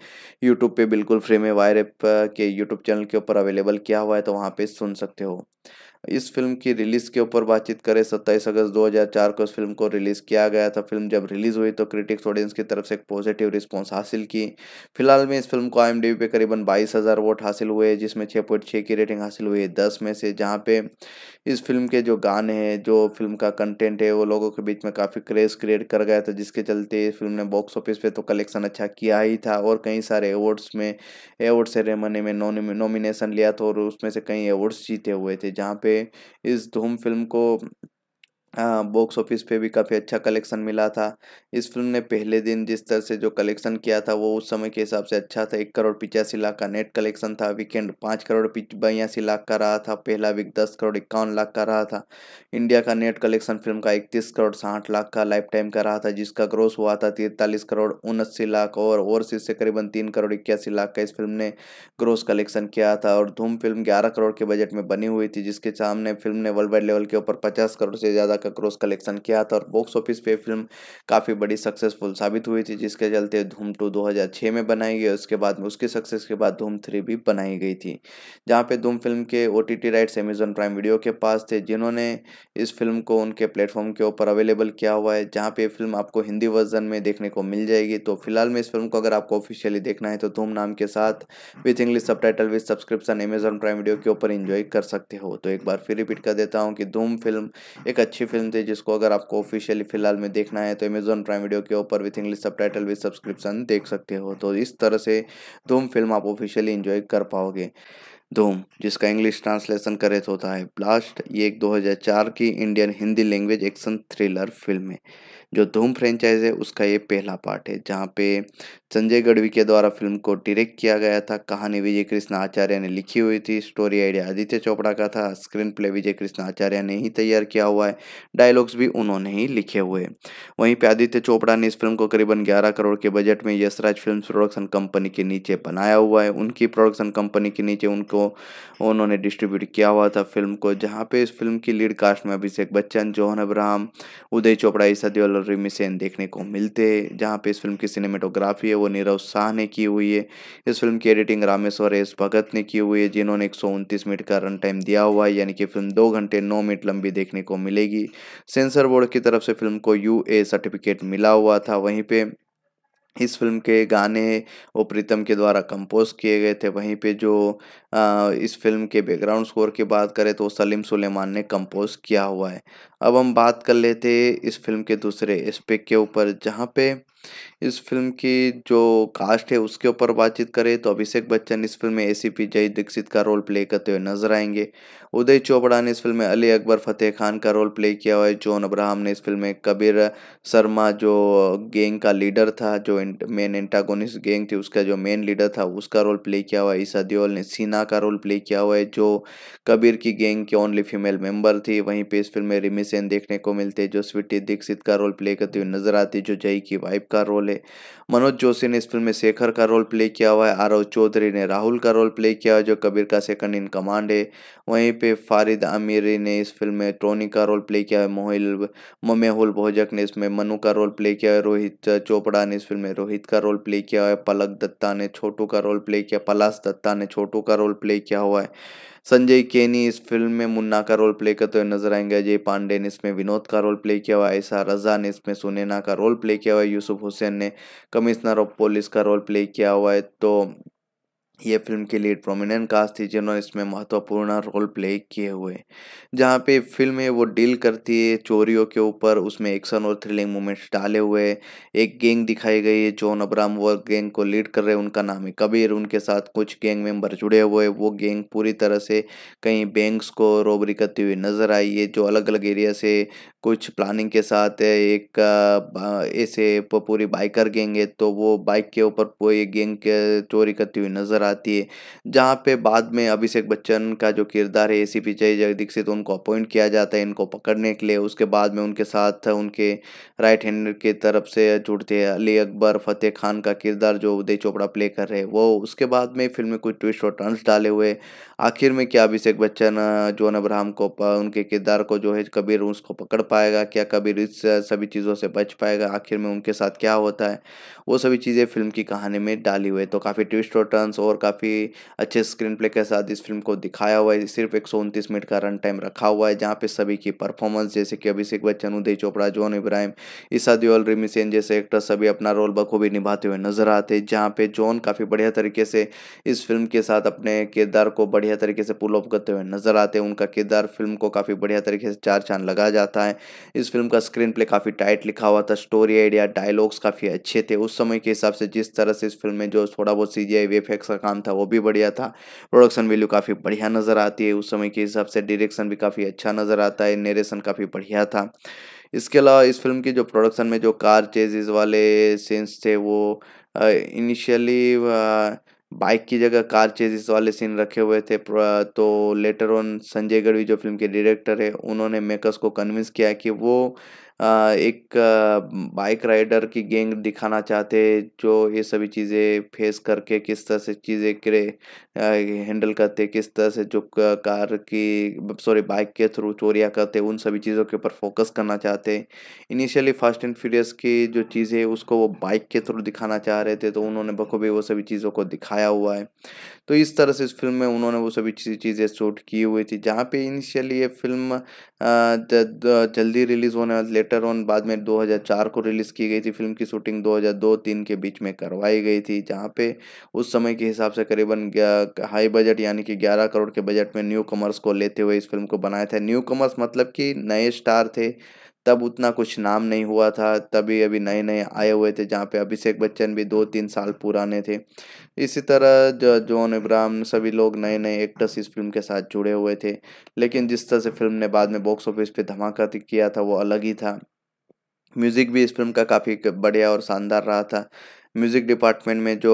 यूट्यूब पे बिल्कुल फ्री में वायरप के यूट्यूब चैनल के ऊपर अवेलेबल किया हुआ है तो वहाँ पे सुन सकते हो इस फिल्म की रिलीज़ के ऊपर बातचीत करें सत्ताईस अगस्त 2004 को इस फिल्म को रिलीज़ किया गया था फिल्म जब रिलीज़ हुई तो क्रिटिक्स ऑडियंस की तरफ से एक पॉजिटिव रिस्पॉन्स हासिल की फिलहाल में इस फिल्म को आई पे करीबन बाईस हज़ार वोट हासिल हुए जिसमें छः पॉइंट छः की रेटिंग हासिल हुई है दस में से जहाँ पे इस फिल्म के जो गाने हैं जो फिल्म का कंटेंट है वो लोगों के बीच में काफ़ी क्रेज़ क्रिएट कर गया था जिसके चलते इस फिल्म ने बॉक्स ऑफिस पे तो कलेक्शन अच्छा किया ही था और कई सारे अवार्ड्स में अवार्ड सेरेमनी में नॉमिनेशन लिया था और उसमें से कई अवार्ड्स जीते हुए थे जहाँ पे पे इस धूम फिल्म को बॉक्स हाँ, ऑफिस पे भी काफ़ी अच्छा कलेक्शन मिला था इस फिल्म ने पहले दिन जिस तरह से जो कलेक्शन किया था वो उस समय के हिसाब से अच्छा था एक करोड़ पिचासी लाख का नेट कलेक्शन था वीकेंड पाँच करोड़ पिच बयासी लाख का रहा था पहला वीक दस करोड़ इक्यावन लाख का रहा था इंडिया का नेट कलेक्शन फिल्म का इकतीस करोड़ साठ लाख का लाइफ टाइम का रहा था जिसका ग्रोस हुआ था तिरतालीस करोड़ उनस्सी लाख और ओवरसीज से करीबन तीन करोड़ इक्यासी लाख का इस फिल्म ने ग्रोस कलेक्शन किया था और धूम फिल्म ग्यारह करोड़ के बजट में बनी हुई थी जिसके सामने फिल्म ने वर्ल्ड वाइड लेवल के ऊपर पचास करोड़ से ज़्यादा का क्रॉस कलेक्शन किया था और बॉक्स ऑफिस पे फिल्म काफ़ी बड़ी सक्सेसफुल साबित हुई थी जिसके चलते धूम टू दो में बनाई गई उसके बाद में उसके सक्सेस के बाद धूम थ्री भी बनाई गई थी जहाँ पे धूम फिल्म के ओ राइट्स अमेजोन प्राइम वीडियो के पास थे जिन्होंने इस फिल्म को उनके प्लेटफॉर्म के ऊपर अवेलेबल किया हुआ है जहाँ पे फिल्म आपको हिंदी वर्जन में देखने को मिल जाएगी तो फिलहाल में इस फिल्म को अगर आपको ऑफिशियली देखना है तो धूम नाम के साथ with English subtitle with subscription Amazon Prime Video के ऊपर इंजॉय कर सकते हो तो एक बार फिर रिपीट कर देता हूँ कि धूम फिल्म एक अच्छी फिल्म थी जिसको अगर आपको ऑफिशियली फिलहाल में देखना है तो अमेजोन प्राइम वीडियो के ऊपर with English subtitle with subscription देख सकते हो तो इस तरह से धूम फिल्म आप ऑफिशियली इंजॉय कर पाओगे धूम जिसका इंग्लिश ट्रांसलेशन करे तो होता है ब्लास्ट ये एक 2004 की Indian Hindi language action thriller film है जो धूम फ्रेंचाइज है उसका ये पहला पार्ट है जहाँ पे संजय गढ़वी के द्वारा फिल्म को डायरेक्ट किया गया था कहानी विजय कृष्ण आचार्य ने लिखी हुई थी स्टोरी आइडिया आदित्य चोपड़ा का था स्क्रीन प्ले विजय कृष्ण आचार्य ने ही तैयार किया हुआ है डायलॉग्स भी उन्होंने ही लिखे हुए वहीं पे आदित्य चोपड़ा ने इस फिल्म को करीबन ग्यारह करोड़ के बजट में यशराज फिल्म प्रोडक्शन कंपनी के नीचे बनाया हुआ है उनकी प्रोडक्शन कंपनी के नीचे उनको उन्होंने डिस्ट्रीब्यूट किया हुआ था फिल्म को जहाँ पे इस फिल्म की लीड कास्ट में अभिषेक बच्चन जोहन अब्राहम उदय चोपड़ा ईसा देवल कलर में सेन देखने को मिलते जहाँ पे इस फिल्म की सिनेमेटोग्राफी है वो नीरव शाह ने की हुई है इस फिल्म की एडिटिंग रामेश्वर एस भगत ने की हुई है जिन्होंने एक मिनट का रन टाइम दिया हुआ है यानी कि फिल्म दो घंटे नौ मिनट लंबी देखने को मिलेगी सेंसर बोर्ड की तरफ से फिल्म को यू सर्टिफिकेट मिला हुआ था वहीं पर इस फिल्म के गाने वो प्रीतम के द्वारा कंपोज किए गए थे वहीं पे जो आ, इस फिल्म के बैकग्राउंड स्कोर की बात करें तो सलीम सुलेमान ने कंपोज किया हुआ है अब हम बात कर लेते हैं इस फिल्म के दूसरे एस्पेक्ट के ऊपर जहाँ पे इस फिल्म की जो कास्ट है उसके ऊपर बातचीत करें तो अभिषेक बच्चन इस फिल्म में ए सी पी जय दीक्षित का रोल प्ले करते हुए नजर आएंगे उदय चोपड़ा ने इस फिल्म में अली अकबर फतेह खान का रोल प्ले किया हुआ है जॉन अब्राहम ने इस फिल्म में कबीर शर्मा जो गैंग का लीडर था जो मेन एंटागोनिस गैंग थी उसका जो मेन लीडर था उसका रोल प्ले किया हुआ है ईसा देओल ने सीना का रोल प्ले किया हुआ है जो कबीर की गैंग की ओनली फीमेल मेम्बर थी वहीं पर इस फिल्म में रिमिस सेन देखने को मिलते हैं जो स्वीटी दीक्षित का रोल प्ले करती हुई नजर आती है जो जय की वाइफ का रोल है मनोज जोशी ने इस फिल्म में शेखर का रोल प्ले किया हुआ है आरव चौधरी ने राहुल का रोल प्ले किया जो कबीर का सेकंड इन कमांड है वहीं पे फारिद आमिरी ने इस फिल्म में टोनी का रोल प्ले किया है मोहिल ममेहुल भोजक ने इसमें मनु का रोल प्ले किया है रोहित चोपड़ा ने इस फिल्म में रोहित का रोल प्ले किया है पलक दत्ता ने छोटू का रोल प्ले किया पलाश दत्ता ने छोटू का रोल प्ले किया हुआ है संजय केनी इस फिल्म में मुन्ना का रोल प्ले करते हुए नजर आएंगे अजय पांडे ने इसमें विनोद का रोल प्ले किया हुआ ऐसा रजा ने इसमें सुनैना का रोल प्ले किया हुआ यूसुफ हुसैन ने कमिश्नर ऑफ पुलिस का रोल प्ले किया हुआ है तो ये फिल्म के लिए प्रोमिनेंट कास्ट थी जिन्होंने इसमें महत्वपूर्ण रोल प्ले किए हुए जहाँ पे फिल्म है वो डील करती है चोरियों के ऊपर उसमें एक्शन और थ्रिलिंग मोमेंट्स डाले हुए एक गैंग दिखाई गई है जॉन अब्राम वो गैंग को लीड कर रहे हैं उनका नाम है कबीर उनके साथ कुछ गैंग मेंबर जुड़े हुए वो गैंग पूरी तरह से कहीं बैंक्स को रोबरी करती हुई नजर आई है जो अलग अलग एरिया से कुछ प्लानिंग के साथ एक ऐसे पूरी बाइकर गैंग है तो वो बाइक के ऊपर कोई गैंग के चोरी करती हुई नजर आती है जहाँ पे बाद में अभिषेक बच्चन का जो किरदार है एसीपी जय जय दीक्षित तो उनको अपॉइंट किया जाता है इनको पकड़ने के लिए उसके बाद में उनके साथ उनके राइट हैंड के तरफ से जुड़ते हैं अली अकबर फतेह खान का किरदार जो उदय चोपड़ा प्ले कर रहे हैं वो उसके बाद में फिल्म में कुछ ट्विस्ट और टर्न्स डाले हुए आखिर में क्या अभिषेक बच्चन जॉन अब्राहम को उनके किरदार को जो है कबीर उसको पकड़ पाएगा क्या कबीर इस सभी चीज़ों से बच पाएगा आखिर में उनके साथ क्या होता है वो सभी चीज़ें फिल्म की कहानी में डाली हुई है तो काफ़ी ट्विस्ट और टर्न्स और काफ़ी अच्छे स्क्रीन प्ले के साथ इस फिल्म को दिखाया हुआ है सिर्फ एक मिनट का रन टाइम रखा हुआ है जहाँ पर सभी की परफॉर्मेंस जैसे कि अभिषेक बच्चन उदय चोपड़ा जॉन इब्राहिम ईसा दियोल रिमी सेन जैसे एक्टर सभी अपना रोल बखूबी निभाते हुए नजर आते हैं जहाँ पे जॉन काफ़ी बढ़िया तरीके से इस फिल्म के साथ अपने किरदार को बढ़िया बढ़िया तरीके से पुल ऑफ करते हुए नजर आते हैं उनका किरदार फिल्म को काफ़ी बढ़िया तरीके से चार चांद लगा जाता है इस फिल्म का स्क्रीन प्ले काफ़ी टाइट लिखा हुआ था स्टोरी आइडिया डायलॉग्स काफ़ी अच्छे थे उस समय के हिसाब से जिस तरह से इस फिल्म में जो थोड़ा बहुत सी जी का काम था वो भी बढ़िया था प्रोडक्शन वैल्यू काफ़ी बढ़िया नज़र आती है उस समय के हिसाब से डिरेक्शन भी काफ़ी अच्छा नज़र आता है नरेशन काफ़ी बढ़िया था इसके अलावा इस फिल्म की जो प्रोडक्शन में जो कार चेजेज वाले सीन्स थे वो इनिशियली बाइक की जगह कार चेजिस वाले सीन रखे हुए थे तो लेटर ऑन संजय गढ़वी जो फिल्म के डायरेक्टर है उन्होंने मेकर्स को कन्विंस किया कि वो एक बाइक राइडर की गैंग दिखाना चाहते जो ये सभी चीज़ें फेस करके किस तरह से चीज़ें करे हैंडल करते किस तरह से जो कार की सॉरी बाइक के थ्रू चोरियाँ करते उन सभी चीज़ों के ऊपर फोकस करना चाहते इनिशियली फास्ट एंड फ्यूरियस की जो चीज़ें उसको वो बाइक के थ्रू दिखाना चाह रहे थे तो उन्होंने बखूबी वो सभी चीज़ों को दिखाया हुआ है तो इस तरह से इस फिल्म में उन्होंने वो सभी चीज़ें शूट की हुई थी जहाँ पे इनिशियली ये फिल्म जल्दी रिलीज़ होने वाली लेटर ऑन बाद में 2004 को रिलीज़ की गई थी फिल्म की शूटिंग 2002-3 के बीच में करवाई गई थी जहाँ पे उस समय के हिसाब से करीबन हाई बजट यानी कि 11 करोड़ के बजट में न्यू कॉमर्स को लेते हुए इस फिल्म को बनाया था न्यू कॉमर्स मतलब कि नए स्टार थे तब उतना कुछ नाम नहीं हुआ था तभी अभी नए नए आए हुए थे जहाँ पे अभिषेक बच्चन भी दो तीन साल पुराने थे इसी तरह जो जॉन इब्राहम सभी लोग नए नए एक्टर्स इस फिल्म के साथ जुड़े हुए थे लेकिन जिस तरह से फिल्म ने बाद में बॉक्स ऑफिस पे धमाका किया था वो अलग ही था म्यूज़िक भी इस फिल्म का काफ़ी बढ़िया और शानदार रहा था म्यूज़िक डिपार्टमेंट में जो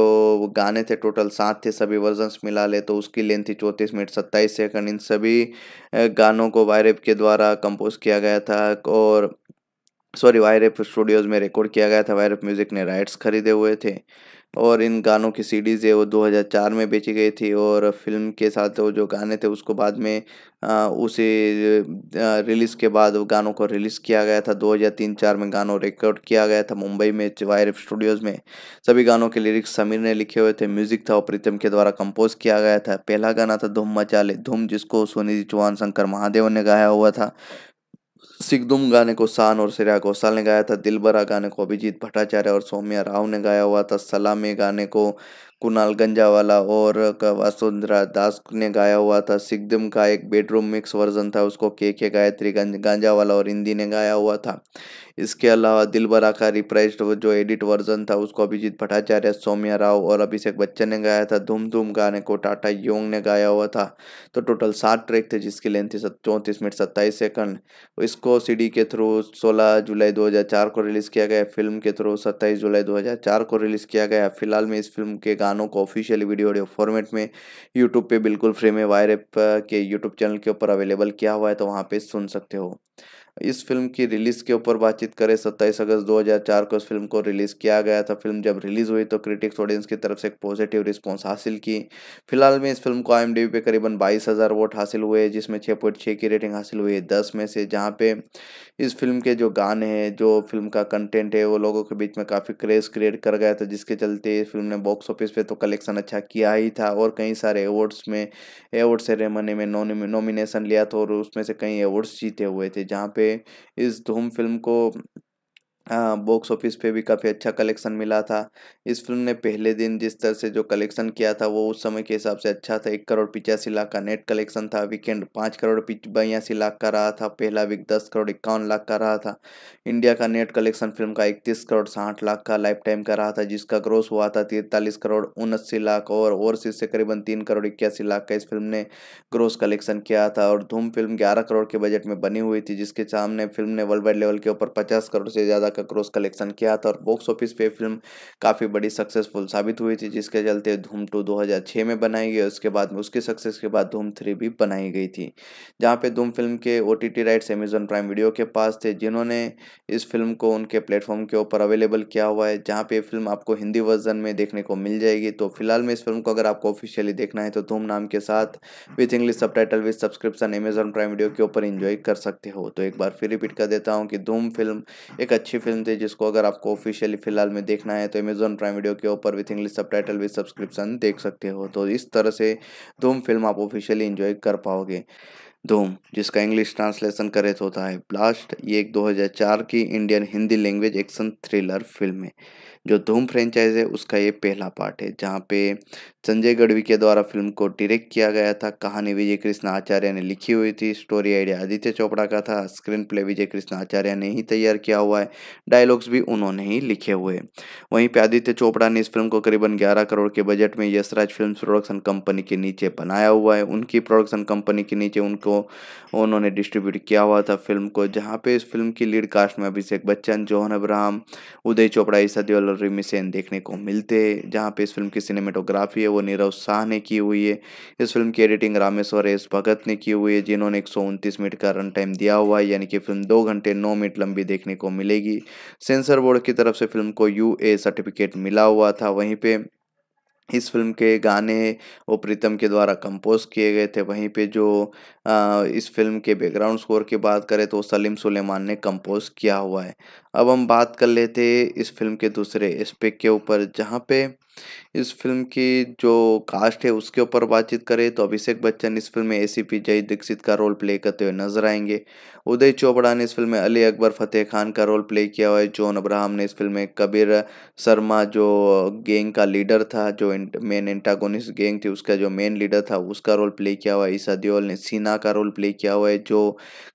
गाने थे टोटल सात थे सभी वर्जन्स मिला ले तो उसकी लेंथ थी चौंतीस मिनट सत्ताईस सेकंड इन सभी गानों को वायरेप के द्वारा कंपोज किया गया था और सॉरी वायरेप स्टूडियोज़ में रिकॉर्ड किया गया था वायरेप म्यूज़िक ने राइट्स खरीदे हुए थे और इन गानों की सीडीज़ है वो 2004 में बेची गई थी और फिल्म के साथ वो जो गाने थे उसको बाद में उसे रिलीज़ के बाद वो गानों को रिलीज़ किया गया था 2003-4 में गानों रिकॉर्ड किया गया था मुंबई में वायर स्टूडियोज़ में सभी गानों के लिरिक्स समीर ने लिखे हुए थे म्यूज़िक था और प्रीतम के द्वारा कंपोज किया गया था पहला गाना था धूम मचाले धूम जिसको सोनी चौहान शंकर महादेव ने गाया हुआ था सिगदुम गाने को शान और श्रेया घोषाल ने गाया था दिलबरा गाने को अभिजीत भट्टाचार्य और सौम्या राव ने गाया हुआ था सलामी गाने को कुणाल गंजावाला और वसुंधरा दास ने गाया हुआ था सिगदम का एक बेडरूम मिक्स वर्जन था उसको के के गायत्री गंजावाला और हिंदी ने गाया हुआ था इसके अलावा दिलबरा का रिप्राइज जो एडिट वर्जन था उसको अभिजीत भट्टाचार्य सौम्या राव और अभिषेक बच्चन ने गाया था धूम धूम गाने को टाटा योंग ने गाया हुआ था तो टोटल सात ट्रैक थे जिसकी लेंथ थी चौंतीस मिनट सत्ताईस सेकंड इसको सीडी के थ्रू 16 जुलाई 2004 को रिलीज़ किया गया फिल्म के थ्रू सत्ताईस जुलाई दो को रिलीज़ किया गया फिलहाल में इस फिल्म के गानों को ऑफिशियल वीडियो ऑडियो फॉर्मेट में यूट्यूब पर बिल्कुल फ्री में वायर के यूट्यूब चैनल के ऊपर अवेलेबल किया हुआ है तो वहाँ पर सुन सकते हो इस फिल्म की रिलीज़ के ऊपर बातचीत करें सत्ताईस अगस्त 2004 को इस फिल्म को रिलीज़ किया गया था फिल्म जब रिलीज़ हुई तो क्रिटिक्स ऑडियंस की तरफ से एक पॉजिटिव रिस्पॉन्स हासिल की फिलहाल में इस फिल्म को आई पे करीबन बाईस हज़ार वोट हासिल हुए जिसमें छः पॉइंट छः की रेटिंग हासिल हुई है दस में से जहाँ पे इस फिल्म के जो गाने हैं जो फिल्म का कंटेंट है वो लोगों के बीच में काफ़ी क्रेज़ क्रिएट कर गया था जिसके चलते इस फिल्म ने बॉक्स ऑफिस पे तो कलेक्शन अच्छा किया ही था और कई सारे अवार्ड्स में अवार्ड सेरेमनी में नॉमिनेशन लिया था और उसमें से कई अवार्ड्स जीते हुए थे जहाँ पे इस धूम फिल्म को बॉक्स हाँ, ऑफिस पे भी काफ़ी अच्छा कलेक्शन मिला था इस फिल्म ने पहले दिन जिस तरह से जो कलेक्शन किया था वो उस समय के हिसाब से अच्छा था एक करोड़ पिचासी लाख का नेट कलेक्शन था वीकेंड पाँच करोड़ बयासी लाख का रहा था पहला वीक दस करोड़ इक्यावन लाख का रहा था इंडिया का नेट कलेक्शन फिल्म का इकतीस करोड़ साठ लाख का लाइफ टाइम का रहा था जिसका ग्रोस हुआ था तिरतालीस करोड़ उनस्सी लाख और ओवरसीज से करीबन तीन करोड़ इक्यासी लाख का इस फिल्म ने ग्रोस कलेक्शन किया था और धूम फिल्म ग्यारह करोड़ के बजट में बनी हुई थी जिसके सामने फिल्म ने वर्ल्ड वाइड लेवल के ऊपर पचास करोड़ से ज़्यादा का क्रॉस कलेक्शन किया था और बॉक्स ऑफिस पे फिल्म काफ़ी बड़ी सक्सेसफुल साबित हुई थी जिसके चलते धूम टू दो में बनाई गई उसके बाद में उसके सक्सेस के बाद धूम थ्री भी बनाई गई थी जहाँ पे धूम फिल्म के ओ राइट्स अमेजोन प्राइम वीडियो के पास थे जिन्होंने इस फिल्म को उनके प्लेटफॉर्म के ऊपर अवेलेबल किया हुआ है जहाँ पे फिल्म आपको हिंदी वर्जन में देखने को मिल जाएगी तो फिलहाल में इस फिल्म को अगर आपको ऑफिशियली देखना है तो धूम नाम के साथ with English subtitle with subscription Amazon Prime Video के ऊपर इंजॉय कर सकते हो तो एक बार फिर रिपीट कर देता हूँ कि धूम फिल्म एक अच्छी फिल्म थी जिसको अगर आपको ऑफिशियली फिलहाल में देखना है तो अमेजोन प्राइम वीडियो के ऊपर with English subtitle with subscription देख सकते हो तो इस तरह से धूम फिल्म आप ऑफिशियली इंजॉय कर पाओगे धूम जिसका इंग्लिश ट्रांसलेशन करे तो होता है ब्लास्ट ये एक 2004 की Indian Hindi language action thriller film है जो धूम फ्रेंचाइज है उसका ये पहला पार्ट है जहाँ पे संजय गढ़वी के द्वारा फिल्म को डायरेक्ट किया गया था कहानी विजय कृष्ण आचार्य ने लिखी हुई थी स्टोरी आइडिया आदित्य चोपड़ा का था स्क्रीन प्ले विजय कृष्ण आचार्य ने ही तैयार किया हुआ है डायलॉग्स भी उन्होंने ही लिखे हुए वहीं पर आदित्य चोपड़ा ने इस फिल्म को करीबन ग्यारह करोड़ के बजट में यशराज फिल्म प्रोडक्शन कंपनी के नीचे बनाया हुआ है उनकी प्रोडक्शन कंपनी के नीचे उनको उन्होंने डिस्ट्रीब्यूट किया हुआ था फिल्म को जहाँ पे इस फिल्म की लीड कास्ट में अभिषेक बच्चन जोहन अब्राहम उदय चोपड़ा ईसा देवल गैलरी में सेन देखने को मिलते जहाँ पे इस फिल्म की सिनेमेटोग्राफी है वो नीरव शाह ने की हुई है इस फिल्म की एडिटिंग रामेश्वर एस भगत ने की हुई है जिन्होंने एक मिनट का रन टाइम दिया हुआ है यानी कि फिल्म दो घंटे नौ मिनट लंबी देखने को मिलेगी सेंसर बोर्ड की तरफ से फिल्म को यू सर्टिफिकेट मिला हुआ था वहीं पर इस फिल्म के गाने वो प्रीतम के द्वारा कंपोज किए गए थे वहीं पे जो आ, इस फिल्म के बैकग्राउंड स्कोर की बात करें तो सलीम सुलेमान ने कंपोज किया हुआ है अब हम बात कर लेते हैं इस फिल्म के दूसरे एस्पेक्ट के ऊपर जहाँ पे इस फिल्म की जो कास्ट है उसके ऊपर बातचीत करें तो अभिषेक बच्चन इस फिल्म में ए सी पी जय दीक्षित का रोल प्ले करते हुए नजर आएंगे उदय चोपड़ा ने इस फिल्म में अली अकबर फतेह खान का रोल प्ले किया हुआ है जॉन अब्राहम ने इस फिल्म में कबीर शर्मा जो गैंग का लीडर था जो मेन एंटागोनिस्ट गैंग थी उसका जो मेन लीडर था उसका रोल प्ले किया हुआ है ईसा देओल ने सीना का रोल प्ले किया हुआ है जो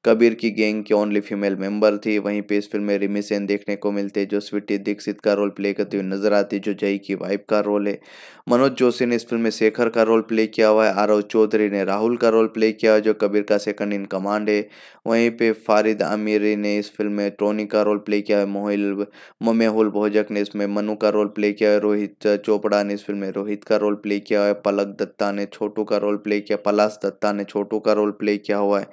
कबीर की गैंग की ओनली फीमेल मेम्बर थी वहीं पर इस फिल्म में रिमिस सेन देखने को मिलते जो स्वीटी दीक्षित का रोल प्ले करती हुई नजर आती है जो जय की वाइफ का रोल है मनोज जोशी ने इस फिल्म में शेखर का रोल प्ले किया हुआ है आरव चौधरी ने राहुल का रोल प्ले किया जो कबीर का सेकंड इन कमांड है वहीं पे फारिद आमिरी ने इस फिल्म में टोनी का रोल प्ले किया है मोहिल ममेहुल भोजक ने इसमें मनु का रोल प्ले किया है रोहित चोपड़ा ने इस फिल्म में रोहित का रोल प्ले किया है पलक दत्ता ने छोटू का रोल प्ले किया पलाश दत्ता ने छोटू का रोल प्ले किया हुआ है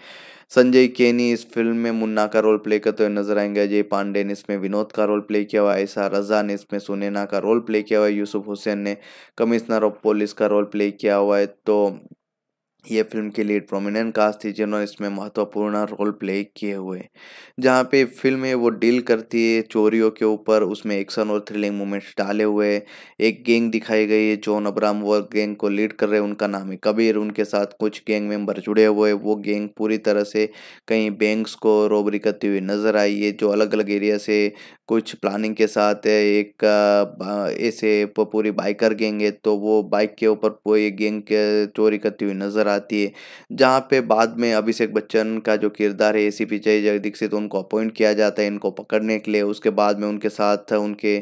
संजय केनी इस फिल्म में मुन्ना का रोल प्ले करते हुए नजर आएंगे अजय पांडे ने इसमें विनोद का रोल प्ले किया हुआ ऐसा रजा ने इसमें सुनैना का रोल प्ले किया हुआ यूसुफ हुसैन ने कमिश्नर ऑफ पुलिस का रोल प्ले किया हुआ है तो ये फिल्म के लीड प्रोमिनेंट कास्ट थी जिन्होंने इसमें महत्वपूर्ण रोल प्ले किए हुए जहाँ पे फिल्म है वो डील करती है चोरियों के ऊपर उसमें एक्शन और थ्रिलिंग मोमेंट्स डाले हुए एक गैंग दिखाई गई है जॉन अब्राम वो गैंग को लीड कर रहे हैं उनका नाम है कबीर उनके साथ कुछ गैंग मेंबर जुड़े हुए वो गैंग पूरी तरह से कहीं बैंक्स को रोबरी करती हुई नज़र आई है जो अलग अलग एरिया से कुछ प्लानिंग के साथ एक ऐसे पूरी बाइकर गैंग है तो वो बाइक के ऊपर पूरी गैंग के चोरी करती हुई नज़र आती है जहाँ पे बाद में अभिषेक बच्चन का जो किरदार है ए जय दीक्षित उनको अपॉइंट किया जाता है इनको पकड़ने के लिए उसके बाद में उनके साथ उनके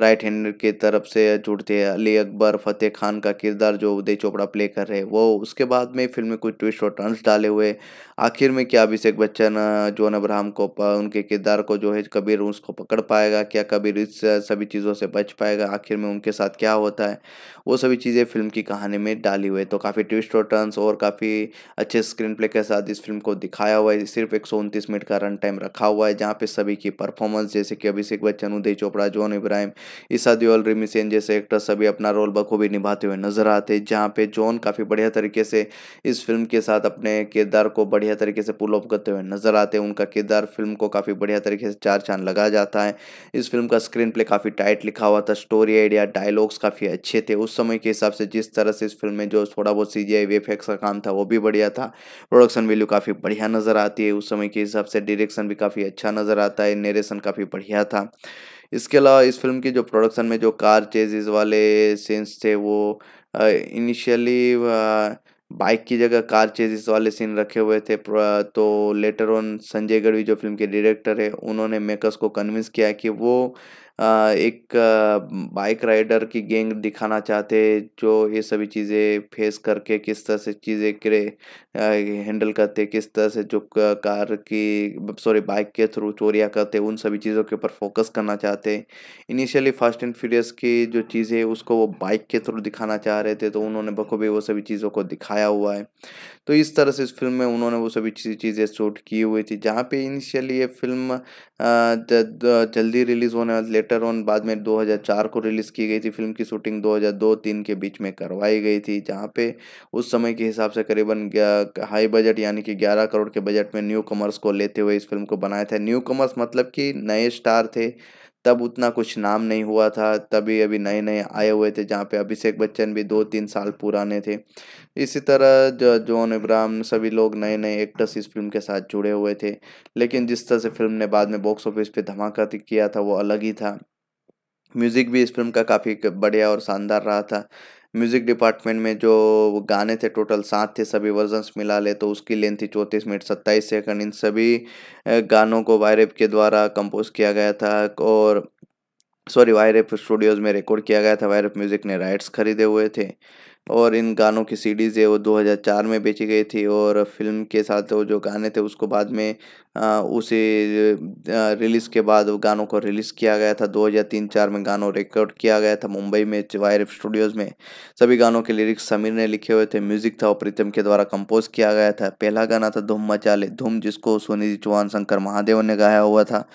राइट हैंड के तरफ से जुड़ते हैं अली अकबर फतेह खान का किरदार जो उदय चोपड़ा प्ले कर रहे हैं वो उसके बाद में फिल्म में कुछ ट्विस्ट और टर्न्स डाले हुए आखिर में क्या अभिषेक बच्चन जॉन अब्राहम को उनके किरदार को जो है कबीर उसको पकड़ पाएगा क्या कबीर इस सभी चीज़ों से बच पाएगा आखिर में उनके साथ क्या होता है वो सभी चीज़ें फिल्म की कहानी में डाली हुई है तो काफ़ी ट्विस्ट और टर्न्स और काफ़ी अच्छे स्क्रीन प्ले के साथ इस फिल्म को दिखाया हुआ है सिर्फ एक मिनट का रन टाइम रखा हुआ है जहाँ पर सभी की परफॉर्मेंस जैसे कि अभिषेक बच्चन उदय चोपड़ा जॉन इब्राहिम ईसा दियोल रिमी सेन जैसे एक्टर सभी अपना रोल बखूबी निभाते हुए नजर आते हैं जहाँ पे जॉन काफ़ी बढ़िया तरीके से इस फिल्म के साथ अपने किरदार को बढ़िया बढ़िया तरीके से पुल ऑफ करते हुए नजर आते हैं उनका किरदार फिल्म को काफ़ी बढ़िया तरीके से चार चांद लगा जाता है इस फिल्म का स्क्रीन प्ले काफ़ी टाइट लिखा हुआ था स्टोरी आइडिया डायलॉग्स काफ़ी अच्छे थे उस समय के हिसाब से जिस तरह से इस फिल्म में जो थोड़ा बहुत सी जी का काम था वो भी बढ़िया था प्रोडक्शन वैल्यू काफ़ी बढ़िया नज़र आती है उस समय के हिसाब से डिरेक्शन भी काफ़ी अच्छा नज़र आता है नरेशन काफ़ी बढ़िया था इसके अलावा इस फिल्म की जो प्रोडक्शन में जो कार चेजेज वाले सीन्स थे वो इनिशियली बाइक की जगह कार चेजिस वाले सीन रखे हुए थे तो लेटर ऑन संजय गढ़वी जो फिल्म के डायरेक्टर है उन्होंने मेकर्स को कन्विंस किया कि वो एक बाइक राइडर की गैंग दिखाना चाहते जो ये सभी चीज़ें फेस करके किस तरह से चीज़ें करे हैंडल करते किस तरह से जो कार की सॉरी बाइक के थ्रू चोरियाँ करते उन सभी चीज़ों के ऊपर फोकस करना चाहते इनिशियली फास्ट एंड फ्यूरियस की जो चीज़ें उसको वो बाइक के थ्रू दिखाना चाह रहे थे तो उन्होंने बखूबी वो सभी चीज़ों को दिखाया हुआ है तो इस तरह से इस फिल्म में उन्होंने वो सभी चीज़ें शूट की हुई थी जहाँ पे इनिशियली ये फिल्म जल्दी रिलीज़ होने वाली लेटर ऑन बाद में 2004 को रिलीज़ की गई थी फिल्म की शूटिंग 2002-3 के बीच में करवाई गई थी जहाँ पे उस समय के हिसाब से करीबन हाई बजट यानी कि 11 करोड़ के बजट में न्यू कमर्स को लेते हुए इस फिल्म को बनाया था न्यू कमर्स मतलब कि नए स्टार थे तब उतना कुछ नाम नहीं हुआ था तभी अभी नए नए आए हुए थे जहाँ पे अभिषेक बच्चन भी दो तीन साल पुराने थे इसी तरह जो जॉन इब्राम सभी लोग नए नए एक्टर्स इस फिल्म के साथ जुड़े हुए थे लेकिन जिस तरह से फिल्म ने बाद में बॉक्स ऑफिस पे धमाका किया था वो अलग ही था म्यूज़िक भी इस फिल्म का काफ़ी बढ़िया और शानदार रहा था म्यूज़िक डिपार्टमेंट में जो गाने थे टोटल सात थे सभी वर्जन्स मिला ले तो उसकी लेंथ थी चौंतीस मिनट सत्ताईस सेकंड इन सभी गानों को वायरेप के द्वारा कंपोज किया गया था और सॉरी वायरेप स्टूडियोज़ में रिकॉर्ड किया गया था वायरेप म्यूज़िक ने राइट्स खरीदे हुए थे और इन गानों की सीडीज़ है वो 2004 में बेची गई थी और फिल्म के साथ वो जो गाने थे उसको बाद में उसे रिलीज़ के बाद वो गानों को रिलीज़ किया गया था 2003-4 में गानों रिकॉर्ड किया गया था मुंबई में वायर स्टूडियोज़ में सभी गानों के लिरिक्स समीर ने लिखे हुए थे म्यूज़िक था और प्रीतम के द्वारा कंपोज किया गया था पहला गाना था धूम मचाले धूम जिसको सोनी चौहान शंकर महादेव ने गाया हुआ था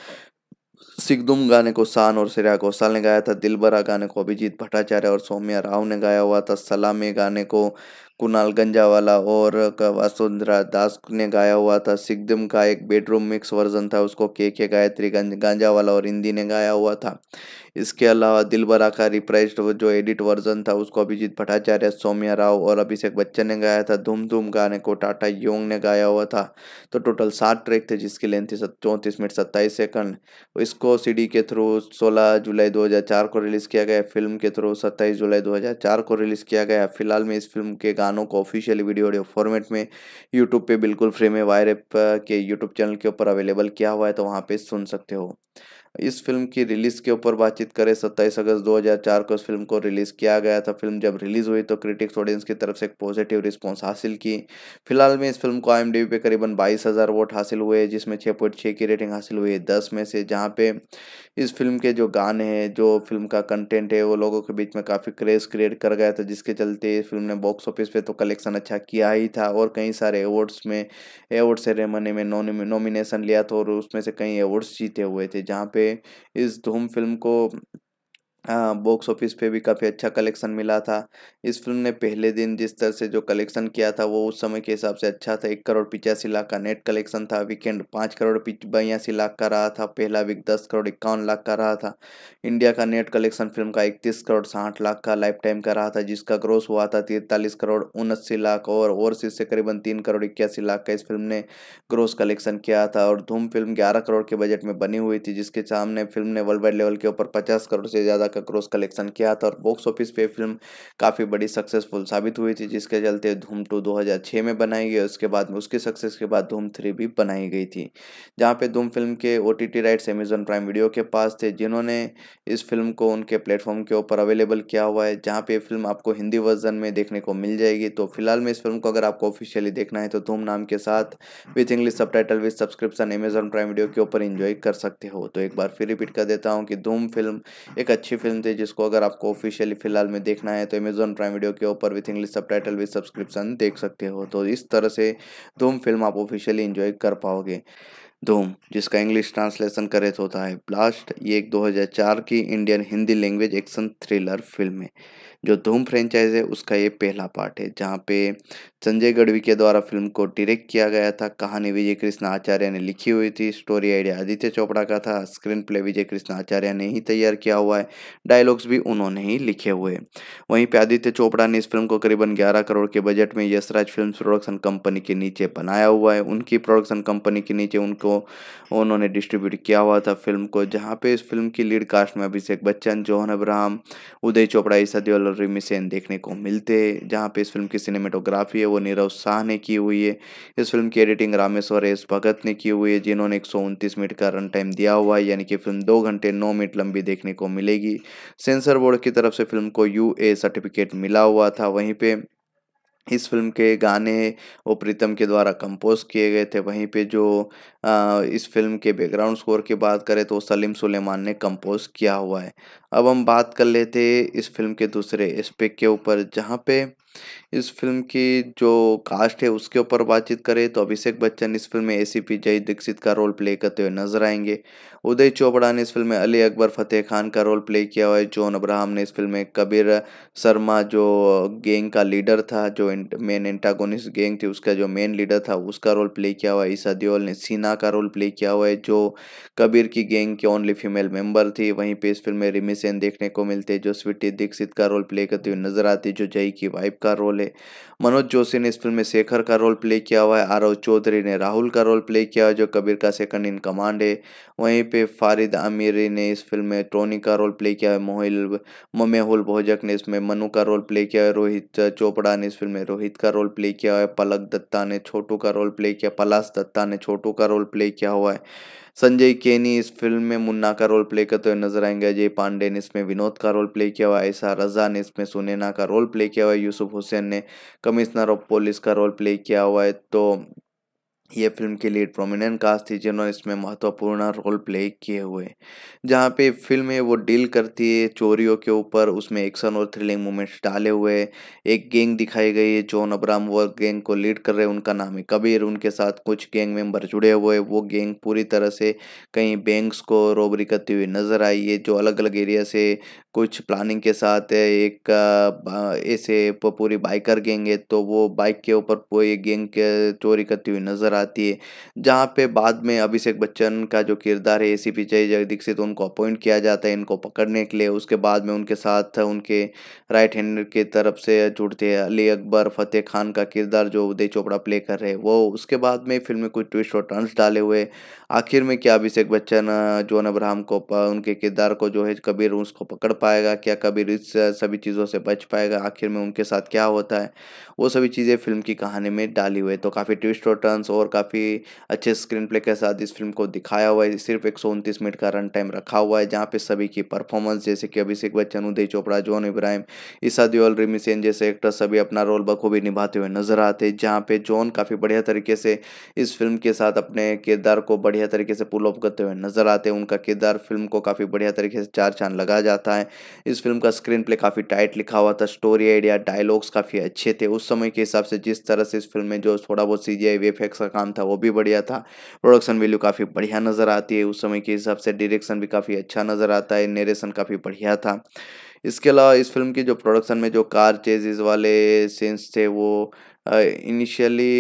सिगदुम गाने को शान और श्रेया घोषाल ने गाया था दिलबरा गाने को अभिजीत भट्टाचार्य और सौम्या राव ने गाया हुआ था सलामी गाने को कुणाल गंजावाला और वसुंधरा दास ने गाया हुआ था सिगदम का एक बेडरूम मिक्स वर्जन था उसको के के गायत्री गंज गांजावाला और हिंदी ने गाया हुआ था इसके अलावा दिलबरा का रिप्राइज जो एडिट वर्जन था उसको अभिजीत भट्टाचार्य सौम्या राव और अभिषेक बच्चन ने गाया था धूम धूम गाने को टाटा योंग ने गाया हुआ था तो टोटल सात ट्रैक थे जिसकी लेंथ थी चौंतीस मिनट सत्ताईस सेकंड इसको सीडी के थ्रू 16 जुलाई 2004 को रिलीज़ किया गया फिल्म के थ्रू सत्ताईस जुलाई दो को रिलीज़ किया गया फिलहाल में इस फिल्म के गानों को ऑफिशियल वीडियो ऑडियो फॉर्मेट में यूट्यूब पर बिल्कुल फ्री में वायर के यूट्यूब चैनल के ऊपर अवेलेबल किया हुआ है तो वहाँ पर सुन सकते हो इस फिल्म की रिलीज़ के ऊपर बातचीत करें सत्ताईस अगस्त 2004 को इस फिल्म को रिलीज़ किया गया था फिल्म जब रिलीज़ हुई तो क्रिटिक्स ऑडियंस की तरफ से एक पॉजिटिव रिस्पॉन्स हासिल की फिलहाल में इस फिल्म को आई पे करीबन बाईस हज़ार वोट हासिल हुए जिसमें छः पॉइंट छः की रेटिंग हासिल हुई है दस में से जहाँ पे इस फिल्म के जो गाने हैं जो फिल्म का कंटेंट है वो लोगों के बीच में काफ़ी क्रेज क्रिएट कर गया था जिसके चलते इस फिल्म ने बॉक्स ऑफिस पे तो कलेक्शन अच्छा किया ही था और कई सारे अवार्ड्स में अवार्ड सेरेमनी में नॉमिनेशन लिया था और उसमें से कई अवार्ड्स जीते हुए थे जहाँ पे इस धूम फिल्म को बॉक्स हाँ, ऑफिस पे भी काफ़ी अच्छा कलेक्शन मिला था इस फिल्म ने पहले दिन जिस तरह से जो कलेक्शन किया था वो उस समय के हिसाब से अच्छा था एक करोड़ पिचासी लाख का नेट कलेक्शन था वीकेंड पाँच करोड़ बयासी लाख का रहा था पहला वीक दस करोड़ इक्यावन लाख का रहा था इंडिया का नेट कलेक्शन फिल्म का इकतीस करोड़ साठ लाख का लाइफ टाइम का रहा था जिसका ग्रोस हुआ था तिरतालीस करोड़ उनस्सी लाख और ओवरसीज से करीबन तीन करोड़ इक्यासी लाख का इस फिल्म ने ग्रोस कलेक्शन किया था और धूम फिल्म ग्यारह करोड़ के बजट में बनी हुई थी जिसके सामने फिल्म ने वर्ल्ड वाइड लेवल के ऊपर पचास करोड़ से ज़्यादा का क्रॉस कलेक्शन किया था और बॉक्स ऑफिस पे फिल्म काफ़ी बड़ी सक्सेसफुल साबित हुई थी जिसके चलते धूम टू दो में बनाई गई उसके बाद में उसकी सक्सेस के बाद धूम थ्री भी बनाई गई थी जहाँ पे धूम फिल्म के ओ राइट्स अमेजन प्राइम वीडियो के पास थे जिन्होंने इस फिल्म को उनके प्लेटफॉर्म के ऊपर अवेलेबल किया हुआ है जहाँ पे फिल्म आपको हिंदी वर्जन में देखने को मिल जाएगी तो फिलहाल में इस फिल्म को अगर आपको ऑफिशियली देखना है तो धूम नाम के साथ with English subtitle with subscription Amazon Prime Video के ऊपर इंजॉय कर सकते हो तो एक बार फिर रिपीट कर देता हूँ कि धूम फिल्म एक अच्छी फिल्म थी जिसको अगर आपको ऑफिशियली फिलहाल में देखना है तो अमेजोन प्राइम वीडियो के ऊपर with English subtitle with subscription देख सकते हो तो इस तरह से धूम फिल्म आप ऑफिशियली इंजॉय कर पाओगे धूम जिसका इंग्लिश ट्रांसलेशन करे तो होता है ब्लास्ट ये एक 2004 की Indian Hindi language action thriller film है जो धूम फ्रेंचाइज है उसका ये पहला पार्ट है जहाँ पे संजय गढ़वी के द्वारा फिल्म को डायरेक्ट किया गया था कहानी विजय कृष्ण आचार्य ने लिखी हुई थी स्टोरी आइडिया आदित्य चोपड़ा का था स्क्रीन प्ले विजय कृष्ण आचार्य ने ही तैयार किया हुआ है डायलॉग्स भी उन्होंने ही लिखे हुए वहीं पर आदित्य चोपड़ा ने इस फिल्म को करीबन ग्यारह करोड़ के बजट में यशराज फिल्म प्रोडक्शन कंपनी के नीचे बनाया हुआ है उनकी प्रोडक्शन कंपनी के नीचे उनको उन्होंने डिस्ट्रीब्यूट किया हुआ था फिल्म को जहाँ पे इस फिल्म की लीड कास्ट में अभिषेक बच्चन जोहन अब्राहम उदय चोपड़ा ईसा देवल गैलरी में सेन देखने को मिलते हैं जहाँ पे इस फिल्म की सिनेमेटोग्राफी है वो नीरव शाह ने की हुई है इस फिल्म की एडिटिंग रामेश्वर एस भगत ने की हुई है जिन्होंने एक मिनट का रन टाइम दिया हुआ है यानी कि फिल्म दो घंटे नौ मिनट लंबी देखने को मिलेगी सेंसर बोर्ड की तरफ से फिल्म को यू सर्टिफिकेट मिला हुआ था वहीं पर इस फिल्म के गाने वो प्रीतम के द्वारा कंपोज किए गए थे वहीं पे जो आ, इस फिल्म के बैकग्राउंड स्कोर की बात करें तो सलीम सुलेमान ने कंपोज किया हुआ है अब हम बात कर लेते इस फिल्म के दूसरे एस्पेक्ट के ऊपर जहाँ पे इस फिल्म की जो कास्ट है उसके ऊपर बातचीत करें तो अभिषेक बच्चन इस फिल्म में एसीपी जय दीक्षित का रोल प्ले करते हुए नजर आएंगे उदय चोपड़ा ने इस फिल्म में अली अकबर फतेह खान का रोल प्ले किया हुआ है जॉन अब्राहम ने इस फिल्म में कबीर शर्मा जो गैंग का लीडर था जो मेन एंटागोनिस्ट गैंग थी उसका जो मेन लीडर था उसका रोल प्ले किया हुआ है ईसा देओल ने सीना का रोल प्ले किया हुआ है जो कबीर की गैंग की ओनली फीमेल मेंबर थी वहीं पे इस फिल्म में रिमी सेन देखने को मिलते जो स्वीटी दीक्षित का रोल प्ले करते हुए नजर आती जो जय की वाइफ का रोल बोले मनोज जोशी ने इस फिल्म में शेखर का रोल प्ले किया हुआ है आरव चौधरी ने राहुल का रोल प्ले किया जो कबीर का सेकंड इन कमांड है वहीं पे फारिद आमिरी ने इस फिल्म में टोनी का रोल प्ले किया है मोहिल ममेहुल भोजक ने इसमें मनु का रोल प्ले किया है रोहित चोपड़ा ने इस फिल्म में रोहित का रोल प्ले किया है पलक दत्ता ने छोटू का रोल प्ले किया पलाश दत्ता ने छोटू का रोल प्ले किया हुआ है संजय केनी इस फिल्म में मुन्ना का रोल प्ले करते हुए नजर आएंगे अजय पांडे ने इसमें विनोद का रोल प्ले किया हुआ ऐसा रजा ने इसमें सुनैना का रोल प्ले किया हुआ यूसुफ हुसैन ने कमिश्नर ऑफ पुलिस का रोल प्ले किया हुआ है तो ये फिल्म के लिए प्रोमिनेंट कास्ट थी जिन्होंने इसमें महत्वपूर्ण रोल प्ले किए हुए जहाँ पे फिल्म है वो डील करती है चोरियों के ऊपर उसमें एक्शन और थ्रिलिंग मूवमेंट्स डाले हुए एक गैंग दिखाई गई है जॉन अब्राम वो गैंग को लीड कर रहे हैं उनका नाम है कबीर उनके साथ कुछ गैंग मेंबर जुड़े हुए वो गैंग पूरी तरह से कहीं बैंक्स को रोबरी करती हुई नजर आई है जो अलग अलग एरिया से कुछ प्लानिंग के साथ एक ऐसे पूरी बाइकर गेंगे है तो वो बाइक के ऊपर कोई के चोरी करती हुई नज़र आती है जहाँ पे बाद में अभिषेक बच्चन का जो किरदार है पी जय दीक्षित उनको अपॉइंट किया जाता है इनको पकड़ने के लिए उसके बाद में उनके साथ उनके राइट हैंड की तरफ से जुड़ते हैं अली अकबर फतेह खान का किरदार जो उदय चोपड़ा प्ले कर रहे हैं वो उसके बाद में फिल्म में कुछ ट्विस्ट और टर्न्स डाले हुए आखिर में क्या अभिषेक बच्चन जॉन अब्राहम को उनके किरदार को जो है कबीर उसको पकड़ पाएगा क्या कबीर इस सभी चीज़ों से बच पाएगा आखिर में उनके साथ क्या होता है वो सभी चीज़ें फिल्म की कहानी में डाली हुई है तो काफ़ी ट्विस्ट और टर्न्स और काफ़ी अच्छे स्क्रीन प्ले के साथ इस फिल्म को दिखाया हुआ है सिर्फ एक मिनट का रन टाइम रखा हुआ है जहाँ पर सभी की परफॉर्मेंस जैसे कि अभिषेक बच्चन उदय चोपड़ा जॉन इब्राहिम ईसा दियोल रिमी सेन जैसे एक्टर सभी अपना रोल बखूबी निभाते हुए नजर आते हैं जहाँ पे जॉन काफ़ी बढ़िया तरीके से इस फिल्म के साथ अपने किरदार को बढ़िया बढ़िया तरीके से पुल ऑफ करते हुए नजर आते हैं उनका किरदार फिल्म को काफ़ी बढ़िया तरीके से चार चांद लगा जाता है इस फिल्म का स्क्रीन प्ले काफ़ी टाइट लिखा हुआ था स्टोरी आइडिया डायलॉग्स काफ़ी अच्छे थे उस समय के हिसाब से जिस तरह से इस फिल्म में जो थोड़ा बहुत सी जी आई का काम था वो भी बढ़िया था प्रोडक्शन वैल्यू काफ़ी बढ़िया नज़र आती है उस समय के हिसाब से डिरेक्शन भी काफ़ी अच्छा नज़र आता है नरेशन काफ़ी बढ़िया था इसके अलावा इस फिल्म की जो प्रोडक्शन में जो कार चेजेज वाले सीन्स थे वो इनिशियली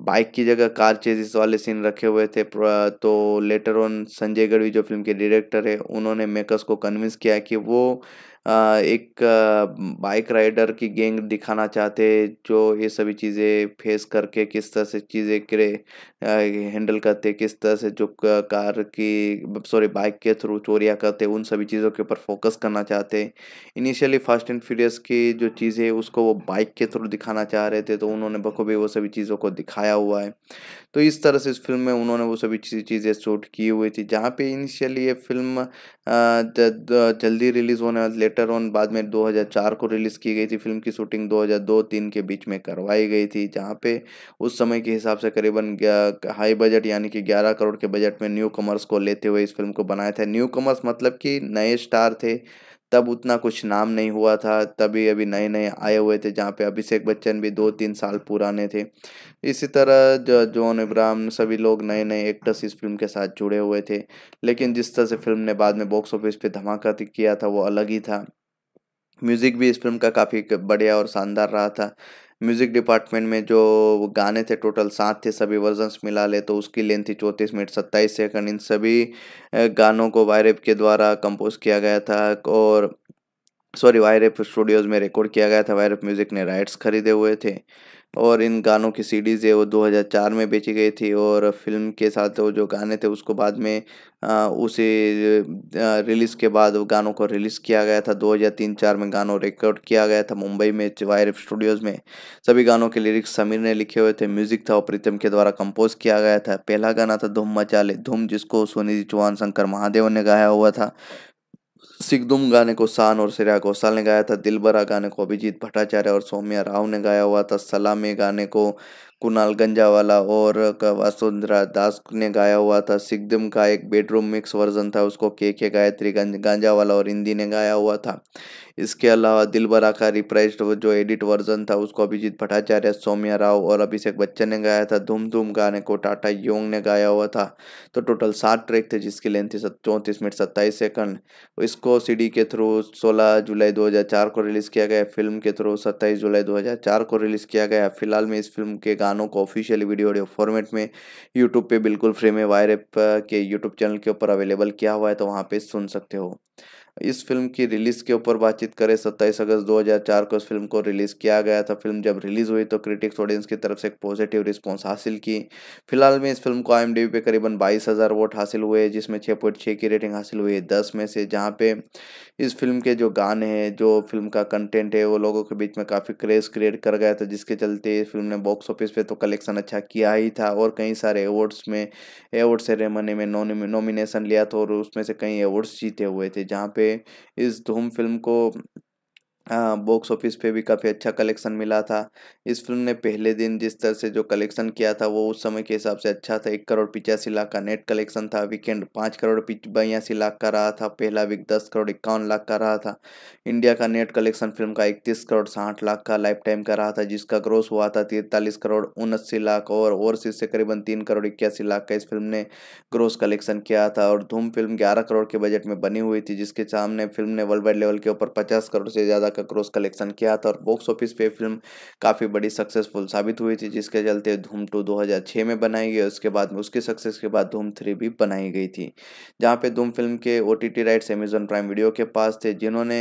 बाइक की जगह कार चेजिस वाले सीन रखे हुए थे तो लेटर ऑन संजय गढ़वी जो फिल्म के डायरेक्टर है उन्होंने मेकर्स को कन्विंस किया कि वो एक बाइक राइडर की गैंग दिखाना चाहते जो ये सभी चीज़ें फेस करके किस तरह से चीज़ें करे हैंडल करते किस तरह से जो कार की सॉरी बाइक के थ्रू चोरियाँ करते उन सभी चीज़ों के ऊपर फोकस करना चाहते इनिशियली फास्ट एंड फ्यूरियस की जो चीज़ें उसको वो बाइक के थ्रू दिखाना चाह रहे थे तो उन्होंने बखूबी वो सभी चीज़ों को दिखाया हुआ है तो इस तरह से इस फिल्म में उन्होंने वो सभी चीज़ें शूट की हुई थी जहाँ पे इनिशियली ये फिल्म जल्दी रिलीज़ होने लेटर ऑन बाद में 2004 को रिलीज़ की गई थी फिल्म की शूटिंग 2002-3 के बीच में करवाई गई थी जहाँ पे उस समय के हिसाब से करीबन हाई बजट यानी कि 11 करोड़ के बजट में न्यू कमर्स को लेते हुए इस फिल्म को बनाया था न्यू कमर्स मतलब कि नए स्टार थे तब उतना कुछ नाम नहीं हुआ था तभी अभी नए नए आए हुए थे जहाँ पे अभिषेक बच्चन भी दो तीन साल पुराने थे इसी तरह जो जॉन इब्राहम सभी लोग नए नए एक्टर्स इस फिल्म के साथ जुड़े हुए थे लेकिन जिस तरह से फिल्म ने बाद में बॉक्स ऑफिस पे धमाका किया था वो अलग ही था म्यूज़िक भी इस फिल्म का काफ़ी बढ़िया और शानदार रहा था म्यूज़िक डिपार्टमेंट में जो गाने थे टोटल सात थे सभी वर्जन्स मिला ले तो उसकी लेंथ थी चौंतीस मिनट सत्ताईस सेकंड इन सभी गानों को वायरेप के द्वारा कंपोज किया गया था और सॉरी वायरेप स्टूडियोज़ में रिकॉर्ड किया गया था वायरेप म्यूज़िक ने राइट्स खरीदे हुए थे और इन गानों की सीडीज़ है वो 2004 में बेची गई थी और फिल्म के साथ वो जो गाने थे उसको बाद में उसे रिलीज़ के बाद वो गानों को रिलीज़ किया गया था 2003-4 में गानों रिकॉर्ड किया गया था मुंबई में वायर स्टूडियोज़ में सभी गानों के लिरिक्स समीर ने लिखे हुए थे म्यूज़िक था वो प्रीतम के द्वारा कंपोज किया गया था पहला गाना था धुम मचाले धुम जिसको सोनी चौहान शंकर महादेव ने गाया हुआ था सिगदुम गाने को सान और श्रेया घोषाल ने गाया था दिलबरा गाने को अभिजीत भट्टाचार्य और सौम्या राव ने गाया हुआ था सलामी गाने को कुणाल गंजावाला और वसुंधरा दास ने गाया हुआ था सिगदम का एक बेडरूम मिक्स वर्जन था उसको के के गायत्री गंज गांजावाला और हिंदी ने गाया हुआ था इसके अलावा दिलबरा का रिप्राइज जो एडिट वर्जन था उसको अभिजीत भट्टाचार्य सौम्या राव और अभिषेक बच्चन ने गाया था धूम धूम गाने को टाटा योंग ने गाया हुआ था तो टोटल सात ट्रैक थे जिसकी लेंथ थी चौंतीस मिनट सत्ताईस सेकंड इसको सी के थ्रू सोलह जुलाई दो को रिलीज़ किया गया फिल्म के थ्रू सत्ताईस जुलाई दो को रिलीज़ किया गया फिलहाल में इस फिल्म के गानों को ऑफिशियली वीडियो ऑडियो फॉर्मेट में यूट्यूब पे बिल्कुल फ्री में वायर के यूट्यूब चैनल के ऊपर अवेलेबल किया हुआ है तो वहाँ पे सुन सकते हो इस फिल्म की रिलीज़ के ऊपर बातचीत करें सत्ताईस अगस्त 2004 को इस फिल्म को रिलीज़ किया गया था फिल्म जब रिलीज़ हुई तो क्रिटिक्स ऑडियंस की तरफ से एक पॉजिटिव रिस्पांस हासिल की फिलहाल में इस फिल्म को आई पे करीबन बाईस हज़ार वोट हासिल हुए जिसमें छः पॉइंट छः की रेटिंग हासिल हुई है दस में से जहाँ पे इस फिल्म के जो गाने हैं जो फिल्म का कंटेंट है वो लोगों के बीच में काफ़ी क्रेज़ क्रिएट कर गया था जिसके चलते इस फिल्म ने बॉक्स ऑफिस पे तो कलेक्शन अच्छा किया ही था और कई सारे अवार्ड्स में अवार्ड सेरेमनी में नॉमिनेशन लिया था और उसमें से कई अवार्ड्स जीते हुए थे जहाँ पे पे इस धूम फिल्म को बॉक्स ऑफिस पे भी काफ़ी अच्छा कलेक्शन मिला था इस फिल्म ने पहले दिन जिस तरह से जो कलेक्शन किया था वो उस समय के हिसाब से अच्छा था एक करोड़ पिचासी लाख का नेट कलेक्शन था वीकेंड पाँच करोड़ पिच बयासी लाख का रहा था पहला वीक दस करोड़ इक्यावन लाख का रहा था इंडिया का नेट कलेक्शन फिल्म का इकतीस करोड़ साठ लाख का लाइफ टाइम का रहा था जिसका ग्रोस हुआ था तिरतालीस करोड़ उनस्सी लाख और ओवरसीज से करीबन तीन करोड़ इक्यासी लाख का इस फिल्म ने ग्रोस कलेक्शन किया था और धूम फिल्म ग्यारह करोड़ के बजट में बनी हुई थी जिसके सामने फिल्म ने वर्ल्ड वाइड लेवल के ऊपर पचास करोड़ से ज़्यादा का क्रॉस कलेक्शन किया था और बॉक्स ऑफिस पे फिल्म काफ़ी बड़ी सक्सेसफुल साबित हुई थी जिसके चलते धूम टू दो में बनाई गई उसके बाद में उसके सक्सेस के बाद धूम थ्री भी बनाई गई थी जहाँ पे धूम फिल्म के ओ राइट्स अमेजोन प्राइम वीडियो के पास थे जिन्होंने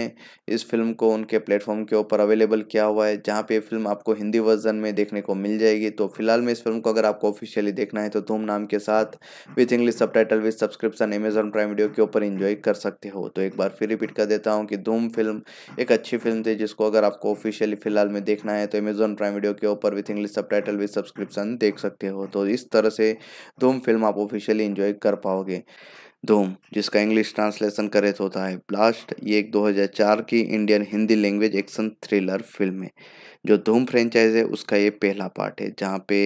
इस फिल्म को उनके प्लेटफॉर्म के ऊपर अवेलेबल किया हुआ है जहाँ पे फिल्म आपको हिंदी वर्जन में देखने को मिल जाएगी तो फिलहाल में इस फिल्म को अगर आपको ऑफिशियली देखना है तो धूम नाम के साथ with English subtitle with subscription Amazon Prime Video के ऊपर इंजॉय कर सकते हो तो एक बार फिर रिपीट कर देता हूँ कि धूम फिल्म एक अच्छी फिल्म थी जिसको अगर आपको ऑफिशियली फिलहाल में देखना है तो अमेजोन प्राइम वीडियो के ऊपर with English subtitle with subscription देख सकते हो तो इस तरह से धूम फिल्म आप ऑफिशियली इंजॉय कर पाओगे धूम जिसका इंग्लिश ट्रांसलेशन करे तो होता है ब्लास्ट ये एक दो की Indian Hindi language action thriller film है जो धूम फ्रेंचाइज है उसका ये पहला पार्ट है जहाँ पे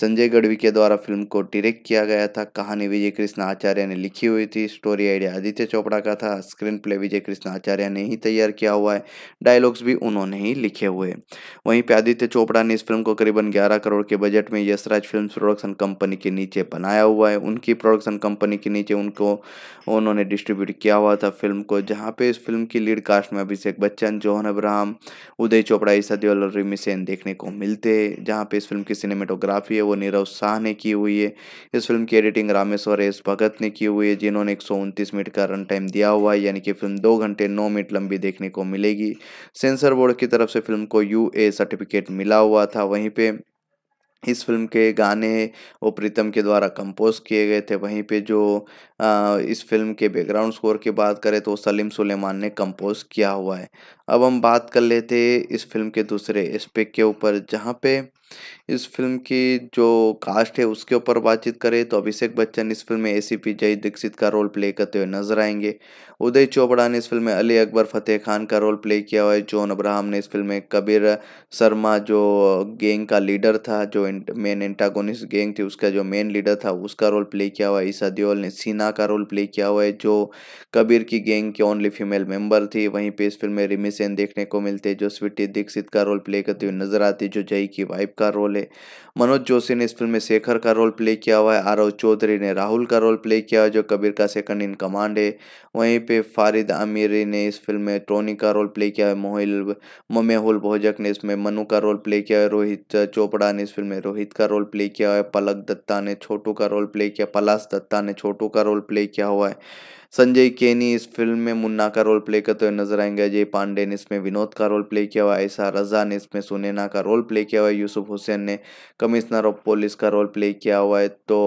संजय गढ़वी के द्वारा फिल्म को डायरेक्ट किया गया था कहानी विजय कृष्ण आचार्य ने लिखी हुई थी स्टोरी आइडिया आदित्य चोपड़ा का था स्क्रीन प्ले विजय कृष्ण आचार्य ने ही तैयार किया हुआ है डायलॉग्स भी उन्होंने ही लिखे हुए वहीं पर आदित्य चोपड़ा ने इस फिल्म को करीबन ग्यारह करोड़ के बजट में यशराज फिल्म प्रोडक्शन कंपनी के नीचे बनाया हुआ है उनकी प्रोडक्शन कंपनी के नीचे उनको उन्होंने डिस्ट्रीब्यूट किया हुआ था फिल्म को जहाँ पे इस फिल्म की लीड कास्ट में अभिषेक बच्चन जोहन अब्राहम उदय चोपड़ा ईसा देवल रमी सेन देखने को मिलते हैं जहाँ पे इस फिल्म की सिनेमेटोग्राफी है वो नीरव शाह ने की हुई है इस फिल्म की एडिटिंग रामेश्वर एस भगत ने की हुई है जिन्होंने एक मिनट का रन टाइम दिया हुआ है यानी कि फिल्म दो घंटे नौ मिनट लंबी देखने को मिलेगी सेंसर बोर्ड की तरफ से फिल्म को यू सर्टिफिकेट मिला हुआ था वहीं पर इस फिल्म के गाने वो प्रीतम के द्वारा कंपोज किए गए थे वहीं पे जो आ, इस फिल्म के बैकग्राउंड स्कोर की बात करें तो सलीम सुलेमान ने कंपोज किया हुआ है अब हम बात कर लेते इस फिल्म के दूसरे एस्पेक्ट के ऊपर जहाँ पे इस फिल्म की जो कास्ट है उसके ऊपर बातचीत करें तो अभिषेक बच्चन इस फिल्म में ए सी पी जय दीक्षित का रोल प्ले करते हुए नजर आएंगे उदय चोपड़ा ने इस फिल्म में अली अकबर फतेह खान का रोल प्ले किया हुआ है जॉन अब्राहम ने इस फिल्म में कबीर शर्मा जो गेंग का लीडर था जो मेन एंटागोनिस गेंग थी उसका जो मेन लीडर था उसका रोल प्ले किया हुआ है ईसा देओल ने सीना का रोल प्ले किया हुआ है जो कबीर की गेंग की ओनली फीमेल मेंबर थी वहीं पे इस फिल्म में रिमी सेन देखने को मिलते जो स्वीटी दीक्षित का रोल प्ले करते हुए नजर आती जो जय की वाइफ का रोल मामले मनोज जोशी ने इस फिल्म में शेखर का रोल प्ले किया हुआ है आरव चौधरी ने राहुल का रोल प्ले किया है जो कबीर का सेकंड इन कमांड है वहीं पे फारिद आमिरी ने इस फिल्म में टोनी का रोल प्ले किया है मोहिल ममेहुल भोजक ने इसमें मनु का रोल प्ले किया है रोहित चोपड़ा ने इस फिल्म में रोहित का रोल प्ले किया है पलक दत्ता ने छोटू का रोल प्ले किया पलाश दत्ता ने छोटू का रोल प्ले किया हुआ है संजय केनी इस फिल्म में मुन्ना का रोल प्ले करते हुए नजर आएंगे अजय पांडे ने इसमें विनोद का रोल प्ले किया हुआ ऐसा रजा ने इसमें सुनैना का रोल प्ले किया हुआ यूसुफ हुसैन ने कमिश्नर ऑफ पुलिस का रोल प्ले किया हुआ है तो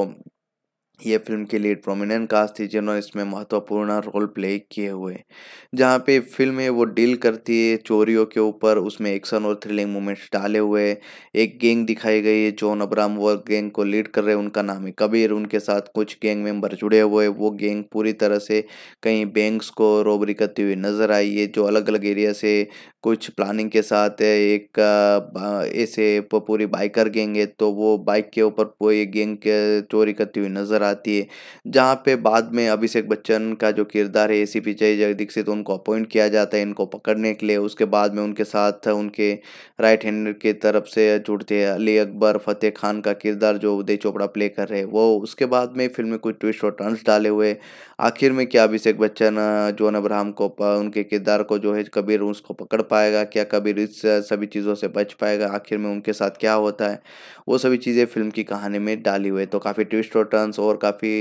ये फिल्म के लीड प्रोमिनेंट कास्ट थी जिन्होंने इसमें महत्वपूर्ण रोल प्ले किए हुए जहाँ पे फिल्म है वो डील करती है चोरियों के ऊपर उसमें एक्शन और थ्रिलिंग मोमेंट्स डाले हुए एक गैंग दिखाई गई है जॉन अब्राम वो गैंग को लीड कर रहे हैं उनका नाम है कबीर उनके साथ कुछ गैंग मेंबर जुड़े हुए वो गैंग पूरी तरह से कहीं बैंक्स को रोबरी करती हुई नजर आई है जो अलग अलग एरिया से कुछ प्लानिंग के साथ एक ऐसे पूरी बाइकर गैंग है तो वो बाइक के ऊपर कोई गैंग चोरी करती हुई नज़र आती है जहाँ पे बाद में अभिषेक बच्चन का जो किरदार है ए सी पी जय दीक्षित तो उनको अपॉइंट किया जाता है इनको पकड़ने के लिए उसके बाद में उनके साथ उनके राइट हैंड के तरफ से जुड़ते हैं अली अकबर फतेह खान का किरदार जो उदय चोपड़ा प्ले कर रहे हैं वो उसके बाद में फिल्म में कुछ ट्विस्ट और टर्न्स डाले हुए आखिर में क्या अभिषेक बच्चन जोन अब्राहम को उनके किरदार को जो है कबीर उसको पकड़ पाएगा क्या कबीर इस सभी चीज़ों से बच पाएगा आखिर में उनके साथ क्या होता है वो सभी चीज़ें फिल्म की कहानी में डाली हुई है तो काफ़ी ट्विस्ट और टर्न्स और काफ़ी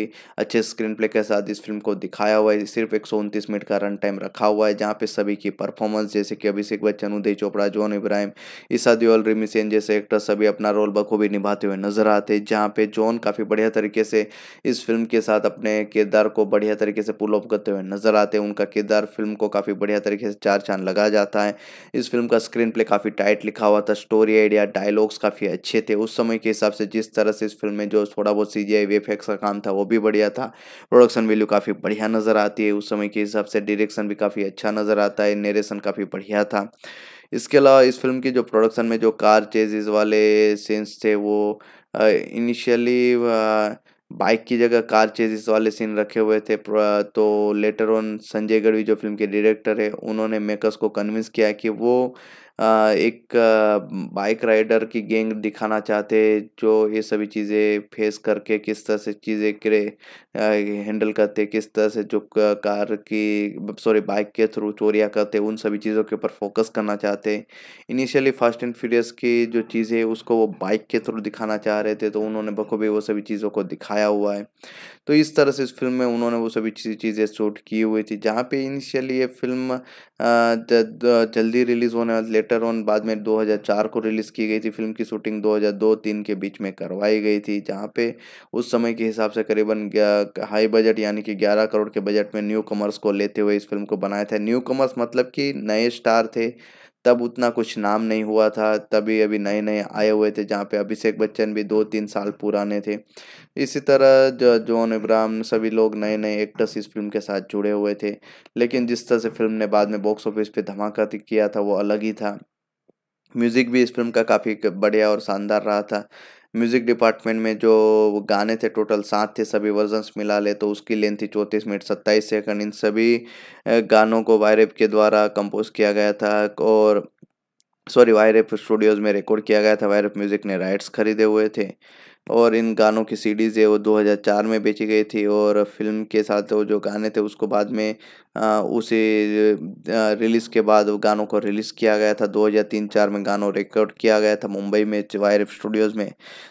अच्छे स्क्रीन प्ले के साथ इस फिल्म को दिखाया हुआ है सिर्फ एक मिनट का रन टाइम रखा हुआ है जहाँ पे सभी की परफॉर्मेंस जैसे कि अभिषेक बच्चन उदय चोपड़ा जॉन इब्राहिम ईसा दियोल रिमी सेन जैसे एक्टर सभी अपना रोल बखूबी निभाते हुए नजर आते हैं जहाँ पे जॉन काफ़ी बढ़िया तरीके से इस फिल्म के साथ अपने किरदार को बढ़िया तरीके से पुल ऑफ करते हुए नजर आते हैं उनका किरदार फिल्म को काफ़ी बढ़िया तरीके से चार चांद लगा जाता है इस फिल्म का स्क्रीन प्ले काफ़ी टाइट लिखा हुआ था स्टोरी आइडिया डायलॉग्स काफ़ी अच्छे थे उस समय के हिसाब से जिस तरह से इस फिल्म में जो थोड़ा बहुत सी जी का काम था वो भी बढ़िया था प्रोडक्शन वैल्यू काफ़ी बढ़िया नज़र आती है उस समय के हिसाब से डिरेक्शन भी काफ़ी अच्छा नज़र आता है नरेशन काफ़ी बढ़िया था इसके अलावा इस फिल्म की जो प्रोडक्शन में जो कार चेजेज वाले सीन्स थे वो इनिशियली बाइक की जगह कार चेजिस वाले सीन रखे हुए थे तो लेटर ऑन संजय गढ़वी जो फिल्म के डायरेक्टर है उन्होंने मेकर्स को कन्विंस किया कि वो एक बाइक राइडर की गैंग दिखाना चाहते जो ये सभी चीज़ें फेस करके किस तरह से चीज़ें करे हैंडल करते किस तरह से जो कार की सॉरी बाइक के थ्रू चोरियाँ करते उन सभी चीज़ों के ऊपर फोकस करना चाहते इनिशियली फास्ट एंड फ्यूरियस की जो चीज़ें उसको वो बाइक के थ्रू दिखाना चाह रहे थे तो उन्होंने बखूबी वो सभी चीज़ों को दिखाया हुआ है तो इस तरह से इस फिल्म में उन्होंने वो सभी चीज़ें शूट की हुई थी जहाँ पे इनिशियली ये फिल्म जल्दी रिलीज़ होने वाले लेटर ऑन बाद में 2004 को रिलीज़ की गई थी फिल्म की शूटिंग 2002-3 के बीच में करवाई गई थी जहाँ पे उस समय के हिसाब से करीबन हाई बजट यानी कि 11 करोड़ के बजट में न्यू कमर्स को लेते हुए इस फिल्म को बनाया था न्यू कमर्स मतलब कि नए स्टार थे तब उतना कुछ नाम नहीं हुआ था तभी अभी नए नए आए हुए थे जहाँ पे अभिषेक बच्चन भी दो तीन साल पुराने थे इसी तरह जो जॉन इब्राहम सभी लोग नए नए एक्टर्स इस फिल्म के साथ जुड़े हुए थे लेकिन जिस तरह से फिल्म ने बाद में बॉक्स ऑफिस पे धमाका किया था वो अलग ही था म्यूज़िक भी इस फिल्म का काफ़ी बढ़िया और शानदार रहा था म्यूज़िक डिपार्टमेंट में जो गाने थे टोटल सात थे सभी वर्जन्स मिला ले तो उसकी लेंथ थी चौंतीस मिनट सत्ताईस सेकंड इन सभी गानों को वायरेप के द्वारा कंपोज किया गया था और सॉरी वायरेप स्टूडियोज़ में रिकॉर्ड किया गया था वायरेप म्यूज़िक ने राइट्स खरीदे हुए थे और इन गानों की सीडीज़ है वो 2004 में बेची गई थी और फिल्म के साथ वो जो गाने थे उसको बाद में आ, उसे रिलीज़ के बाद वो गानों को रिलीज़ किया गया था 2003-4 में गानों रिकॉर्ड किया गया था मुंबई में वायर स्टूडियोज़ में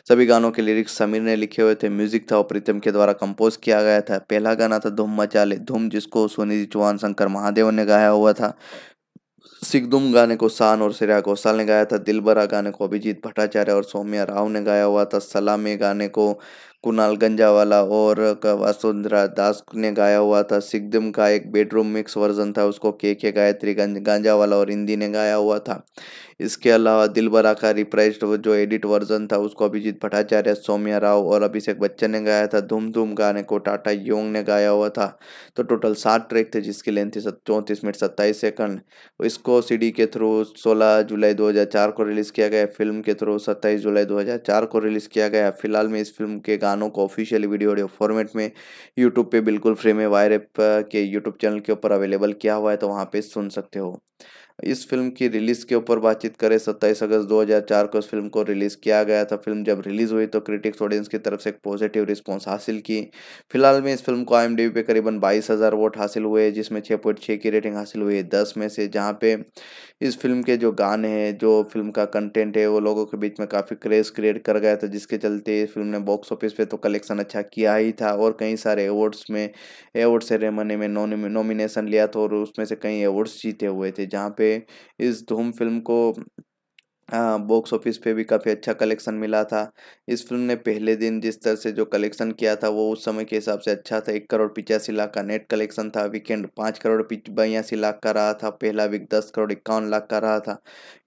सभी गानों के लिरिक्स समीर ने लिखे हुए थे म्यूज़िक था और प्रीतम के द्वारा कंपोज किया गया था पहला गाना था धूम मचाले धूम जिसको सोनी चौहान शंकर महादेव ने गाया हुआ था सिगदुम गाने को शान और श्रेया घोषाल ने गाया था दिलबरा गाने को अभिजीत भट्टाचार्य और सौम्या राव ने गाया हुआ था सलामी गाने को कुणाल गंजावाला और वसुंधरा दास ने गाया हुआ था सिगदुम का एक बेडरूम मिक्स वर्जन था उसको के के गायत्री गंजावाला और हिंदी ने गाया हुआ था इसके अलावा दिलबरा का रिप्राइज जो एडिट वर्जन था उसको अभिजीत भट्टाचार्य सौम्या राव और अभिषेक बच्चन ने गाया था धूम धूम गाने को टाटा योंग ने गाया हुआ था तो टोटल सात ट्रैक थे जिसकी लेंथ थी चौंतीस मिनट सत्ताईस सेकंड इसको सीडी के थ्रू 16 जुलाई 2004 को रिलीज़ किया गया फिल्म के थ्रू 27 जुलाई 2004 को रिलीज़ किया गया फिलहाल में इस फिल्म के गानों को ऑफिशियली वीडियो ऑडियो फॉर्मेट में यूट्यूब पे बिल्कुल फ्री में वायर के यूट्यूब चैनल के ऊपर अवेलेबल किया हुआ है तो वहाँ पे सुन सकते हो इस फिल्म की रिलीज़ के ऊपर बातचीत करें सत्ताईस अगस्त 2004 को इस फिल्म को रिलीज़ किया गया था फिल्म जब रिलीज़ हुई तो क्रिटिक्स ऑडियंस की तरफ से एक पॉजिटिव रिस्पॉन्स हासिल की फिलहाल में इस फिल्म को आई पे करीबन बाईस हज़ार वोट हासिल हुए जिसमें छः पॉइंट छः की रेटिंग हासिल हुई है दस में से जहाँ पे इस फिल्म के जो गाने हैं जो फिल्म का कंटेंट है वो लोगों के बीच में काफ़ी क्रेज़ क्रिएट कर गया था जिसके चलते इस फिल्म ने बॉक्स ऑफिस पे तो कलेक्शन अच्छा किया ही था और कई सारे अवार्ड्स में अवार्ड सेरेमनी में नॉमिनेशन लिया था और उसमें से कई अवार्ड्स जीते हुए थे जहाँ पे इस धूम फिल्म को बॉक्स हाँ, ऑफिस पे भी काफ़ी अच्छा कलेक्शन मिला था इस फिल्म ने पहले दिन जिस तरह से जो कलेक्शन किया था वो उस समय के हिसाब से अच्छा था एक करोड़ पिचासी लाख का नेट कलेक्शन था वीकेंड पाँच करोड़ बयासी लाख का रहा था पहला वीक दस करोड़ इक्यावन लाख का रहा था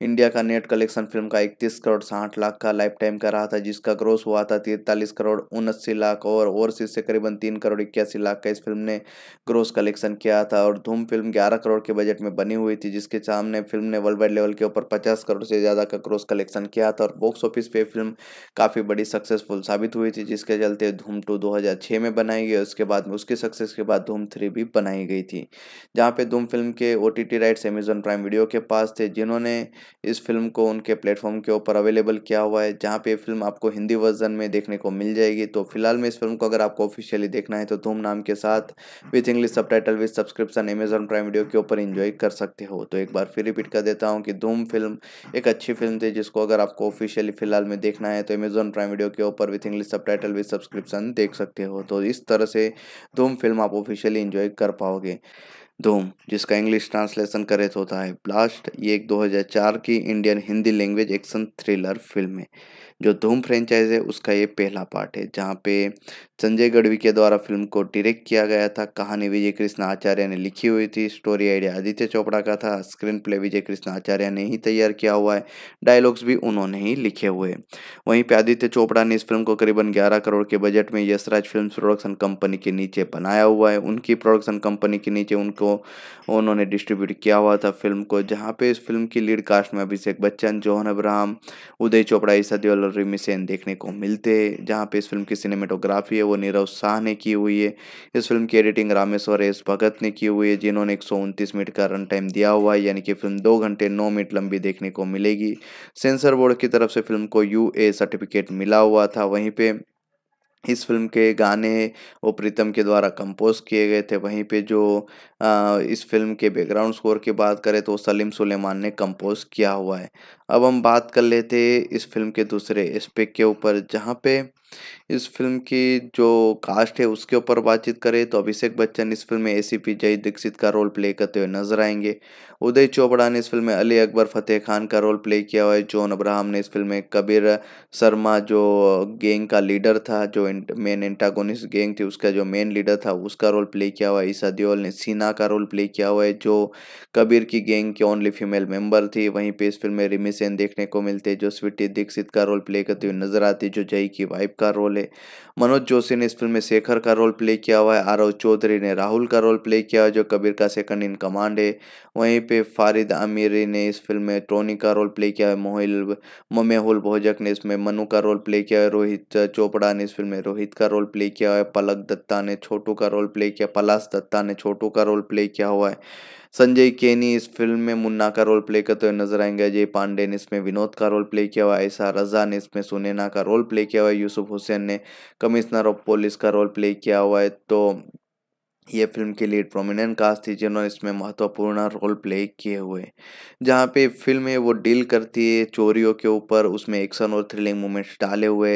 इंडिया का नेट कलेक्शन फिल्म का इकतीस करोड़ साठ लाख का लाइफ टाइम का रहा था जिसका ग्रोस हुआ था तिरतालीस करोड़ उनस्सी लाख और ओवरसीज से करीबन तीन करोड़ इक्यासी लाख का इस फिल्म ने ग्रोस कलेक्शन किया था और धूम फिल्म ग्यारह करोड़ के बजट में बनी हुई थी जिसके सामने फिल्म ने वर्ल्ड वाइड लेवल के ऊपर पचास करोड़ से ज़्यादा का क्रॉस कलेक्शन किया था और बॉक्स ऑफिस पे फिल्म काफ़ी बड़ी सक्सेसफुल साबित हुई थी जिसके चलते धूम टू दो में बनाई गई उसके बाद में उसके सक्सेस के बाद धूम थ्री भी बनाई गई थी जहाँ पे धूम फिल्म के ओ राइट्स अमेजोन प्राइम वीडियो के पास थे जिन्होंने इस फिल्म को उनके प्लेटफॉर्म के ऊपर अवेलेबल किया हुआ है जहाँ पे फिल्म आपको हिंदी वर्जन में देखने को मिल जाएगी तो फिलहाल में इस फिल्म को अगर आपको ऑफिशियली देखना है तो धूम नाम के साथ with English subtitle with subscription Amazon Prime Video के ऊपर इंजॉय कर सकते हो तो एक बार फिर रिपीट कर देता हूँ कि धूम फिल्म एक अच्छी फिल्म थी जिसको अगर आपको ऑफिशियली फिलहाल में देखना है तो अमेजोन प्राइम वीडियो के ऊपर with English subtitle with subscription देख सकते हो तो इस तरह से धूम फिल्म आप ऑफिशियली इंजॉय कर पाओगे धूम जिसका इंग्लिश ट्रांसलेशन करे तो होता है ब्लास्ट ये एक 2004 की Indian Hindi language action thriller film है जो धूम फ्रेंचाइज है उसका ये पहला पार्ट है जहाँ पे संजय गढ़वी के द्वारा फिल्म को डायरेक्ट किया गया था कहानी विजय कृष्ण आचार्य ने लिखी हुई थी स्टोरी आइडिया आदित्य चोपड़ा का था स्क्रीन प्ले विजय कृष्ण आचार्य ने ही तैयार किया हुआ है डायलॉग्स भी उन्होंने ही लिखे हुए वहीं पे आदित्य चोपड़ा ने इस फिल्म को करीबन ग्यारह करोड़ के बजट में यशराज फिल्म प्रोडक्शन कंपनी के नीचे बनाया हुआ है उनकी प्रोडक्शन कंपनी के नीचे उनको उन्होंने डिस्ट्रीब्यूट किया हुआ था फिल्म को जहाँ पे इस फिल्म की लीड कास्ट में अभिषेक बच्चन जोहन अब्राहम उदय चोपड़ा ईसा देवल रिमी सेन देखने को मिलते जहाँ पे इस फिल्म की सिनेमेटोग्राफी है वो नीरव शाह ने की हुई है इस फिल्म की एडिटिंग रामेश्वर एस भगत ने की हुई है जिन्होंने एक मिनट का रन टाइम दिया हुआ है यानी कि फिल्म दो घंटे नौ मिनट लंबी देखने को मिलेगी सेंसर बोर्ड की तरफ से फिल्म को यू सर्टिफिकेट मिला हुआ था वहीं पर इस फिल्म के गाने वो प्रीतम के द्वारा कंपोज किए गए थे वहीं पे जो आ, इस फिल्म के बैकग्राउंड स्कोर की बात करें तो सलीम सुलेमान ने कंपोज किया हुआ है अब हम बात कर लेते इस फिल्म के दूसरे एस्पेक्ट के ऊपर जहाँ पे इस फिल्म की जो कास्ट है उसके ऊपर बातचीत करें तो अभिषेक बच्चन इस फिल्म में ए सी पी जय दीक्षित का रोल प्ले करते हुए नजर आएंगे उदय चोपड़ा ने इस फिल्म में अली अकबर फतेह खान का रोल प्ले किया हुआ है जॉन अब्राहम ने इस फिल्म में कबीर शर्मा जो गैंग का लीडर था जो मेन एंटागोनिस्ट गैंग थी उसका जो मेन लीडर था उसका रोल प्ले किया हुआ है ईसा देओल ने सीना का रोल प्ले किया हुआ है जो कबीर की गैंग की ओनली फीमेल मेंबर थी वहीं पर इस फिल्म में रिमी सेन देखने को मिलते जो स्वीटी दीक्षित का रोल प्ले करते हुए नजर आती जो जय की वाइफ का रोल है पांडे मनोज जोशी ने इस फिल्म में शेखर का रोल प्ले किया हुआ है आरव चौधरी ने राहुल का रोल प्ले किया है जो कबीर का सेकंड इन कमांड है वहीं पे फारिद आमिरी ने इस फिल्म में टोनी का रोल प्ले किया है मोहिल ममेहुल भोजक ने इसमें मनु का रोल प्ले किया है रोहित चोपड़ा ने इस फिल्म में रोहित का रोल प्ले किया है पलक दत्ता ने छोटू का रोल प्ले किया पलाश दत्ता ने छोटू का रोल प्ले किया हुआ है संजय केनी इस फिल्म में मुन्ना का रोल प्ले करते हुए नजर आएंगे अजय पांडे ने इसमें विनोद का रोल प्ले किया हुआ ऐसा रजा ने इसमें सुनैना का रोल प्ले किया हुआ है यूसुफ हुसैन ने कमिश्नर ऑफ पुलिस का रोल प्ले किया हुआ है तो ये फिल्म के लिए प्रोमिनेंट कास्ट थी जिन्होंने इसमें महत्वपूर्ण रोल प्ले किए हुए जहाँ पे फिल्म है वो डील करती है चोरियों के ऊपर उसमें एक्शन और थ्रिलिंग मोमेंट्स डाले हुए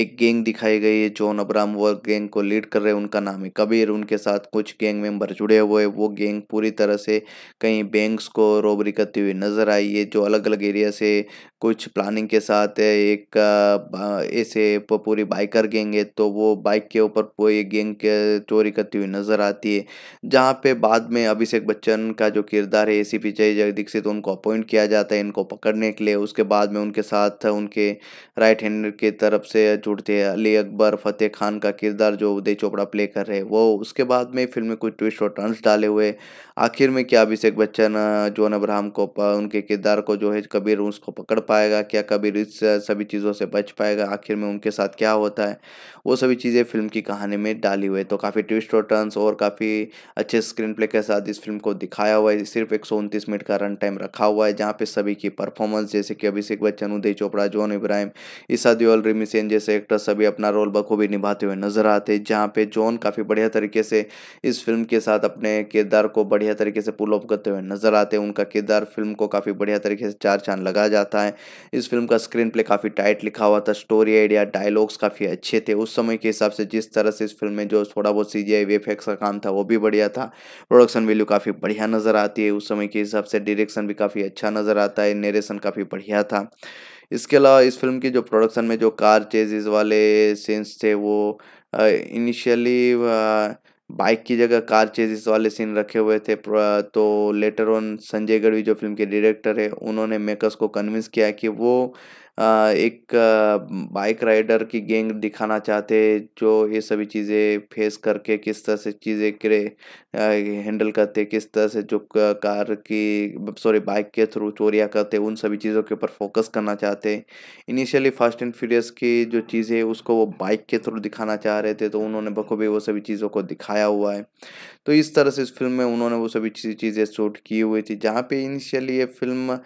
एक गैंग दिखाई गई है जॉन अब्राम वो गैंग को लीड कर रहे हैं उनका नाम है कबीर उनके साथ कुछ गैंग मेंबर जुड़े हुए वो गैंग पूरी तरह से कहीं बैंक्स को रोबरी करती हुई नज़र आई है जो अलग अलग एरिया से कुछ प्लानिंग के साथ एक ऐसे पूरी बाइकर गैंग है तो वो बाइक के ऊपर पूरी गैंग चोरी करती हुई नज़र आ आती है जहाँ पे बाद में अभिषेक बच्चन का जो किरदार है ए सी पी जय तो उनको अपॉइंट किया जाता है इनको पकड़ने के लिए उसके बाद में उनके साथ उनके राइट हैंड के तरफ से जुड़ते हैं अली अकबर फतेह खान का किरदार जो उदय चोपड़ा प्ले कर रहे हैं वो उसके बाद में फिल्म में कुछ ट्विस्ट और टर्न्स डाले हुए आखिर में क्या अभिषेक बच्चन जोन अब्राहम को उनके किरदार को जो है कबीर उसको पकड़ पाएगा क्या कबीर इस सभी चीज़ों से बच पाएगा आखिर में उनके साथ क्या होता है वो सभी चीज़ें फिल्म की कहानी में डाली हुई है तो काफ़ी ट्विस्ट और टर्न्स और काफ़ी अच्छे स्क्रीन प्ले के साथ इस फिल्म को दिखाया हुआ है सिर्फ एक मिनट का रन टाइम रखा हुआ है जहाँ पे सभी की परफॉर्मेंस जैसे कि अभिषेक बच्चन उदय चोपड़ा जॉन इब्राहिम ईसा दियोल रिमी सेन जैसे एक्टर सभी अपना रोल बखूबी निभाते हुए नजर आते हैं जहाँ पे जॉन काफ़ी बढ़िया तरीके से इस फिल्म के साथ अपने किरदार को बढ़िया तरीके से पुल ऑफ करते हुए नजर आते हैं उनका किरदार फिल्म को काफ़ी बढ़िया तरीके से चार चांद लगा जाता है इस फिल्म का स्क्रीन प्ले काफ़ी टाइट लिखा हुआ था स्टोरी आइडिया डायलॉग्स काफ़ी अच्छे थे उस समय के हिसाब से जिस तरह से इस फिल्म में जो थोड़ा बहुत सी जी आई वेफ एक्स काम था वो भी बढ़िया था प्रोडक्शन वैल्यू काफ़ी बढ़िया नज़र आती है उस समय के हिसाब से डिरेक्शन भी काफ़ी अच्छा नज़र आता है नरेशन काफ़ी बढ़िया था इसके अलावा इस फिल्म की जो प्रोडक्शन में जो कार चेजेज वाले सीन्स थे वो इनिशियली बाइक की जगह कार चेजिस वाले सीन रखे हुए थे तो लेटर ऑन संजय गढ़वी जो फिल्म के डायरेक्टर है उन्होंने मेकर्स को कन्विंस किया कि वो एक बाइक राइडर की गैंग दिखाना चाहते जो ये सभी चीज़ें फेस करके किस तरह से चीज़ें करे हैंडल करते किस तरह से जो कार की सॉरी बाइक के थ्रू चोरियाँ करते उन सभी चीज़ों के ऊपर फोकस करना चाहते इनिशियली फास्ट एंड फ्यूरियस की जो चीज़ें उसको वो बाइक के थ्रू दिखाना चाह रहे थे तो उन्होंने बखूबी वो सभी चीज़ों को दिखाया हुआ है तो इस तरह से इस फिल्म में उन्होंने वो सभी चीज़ें शूट की हुई थी जहाँ पे इनिशियली ये फिल्म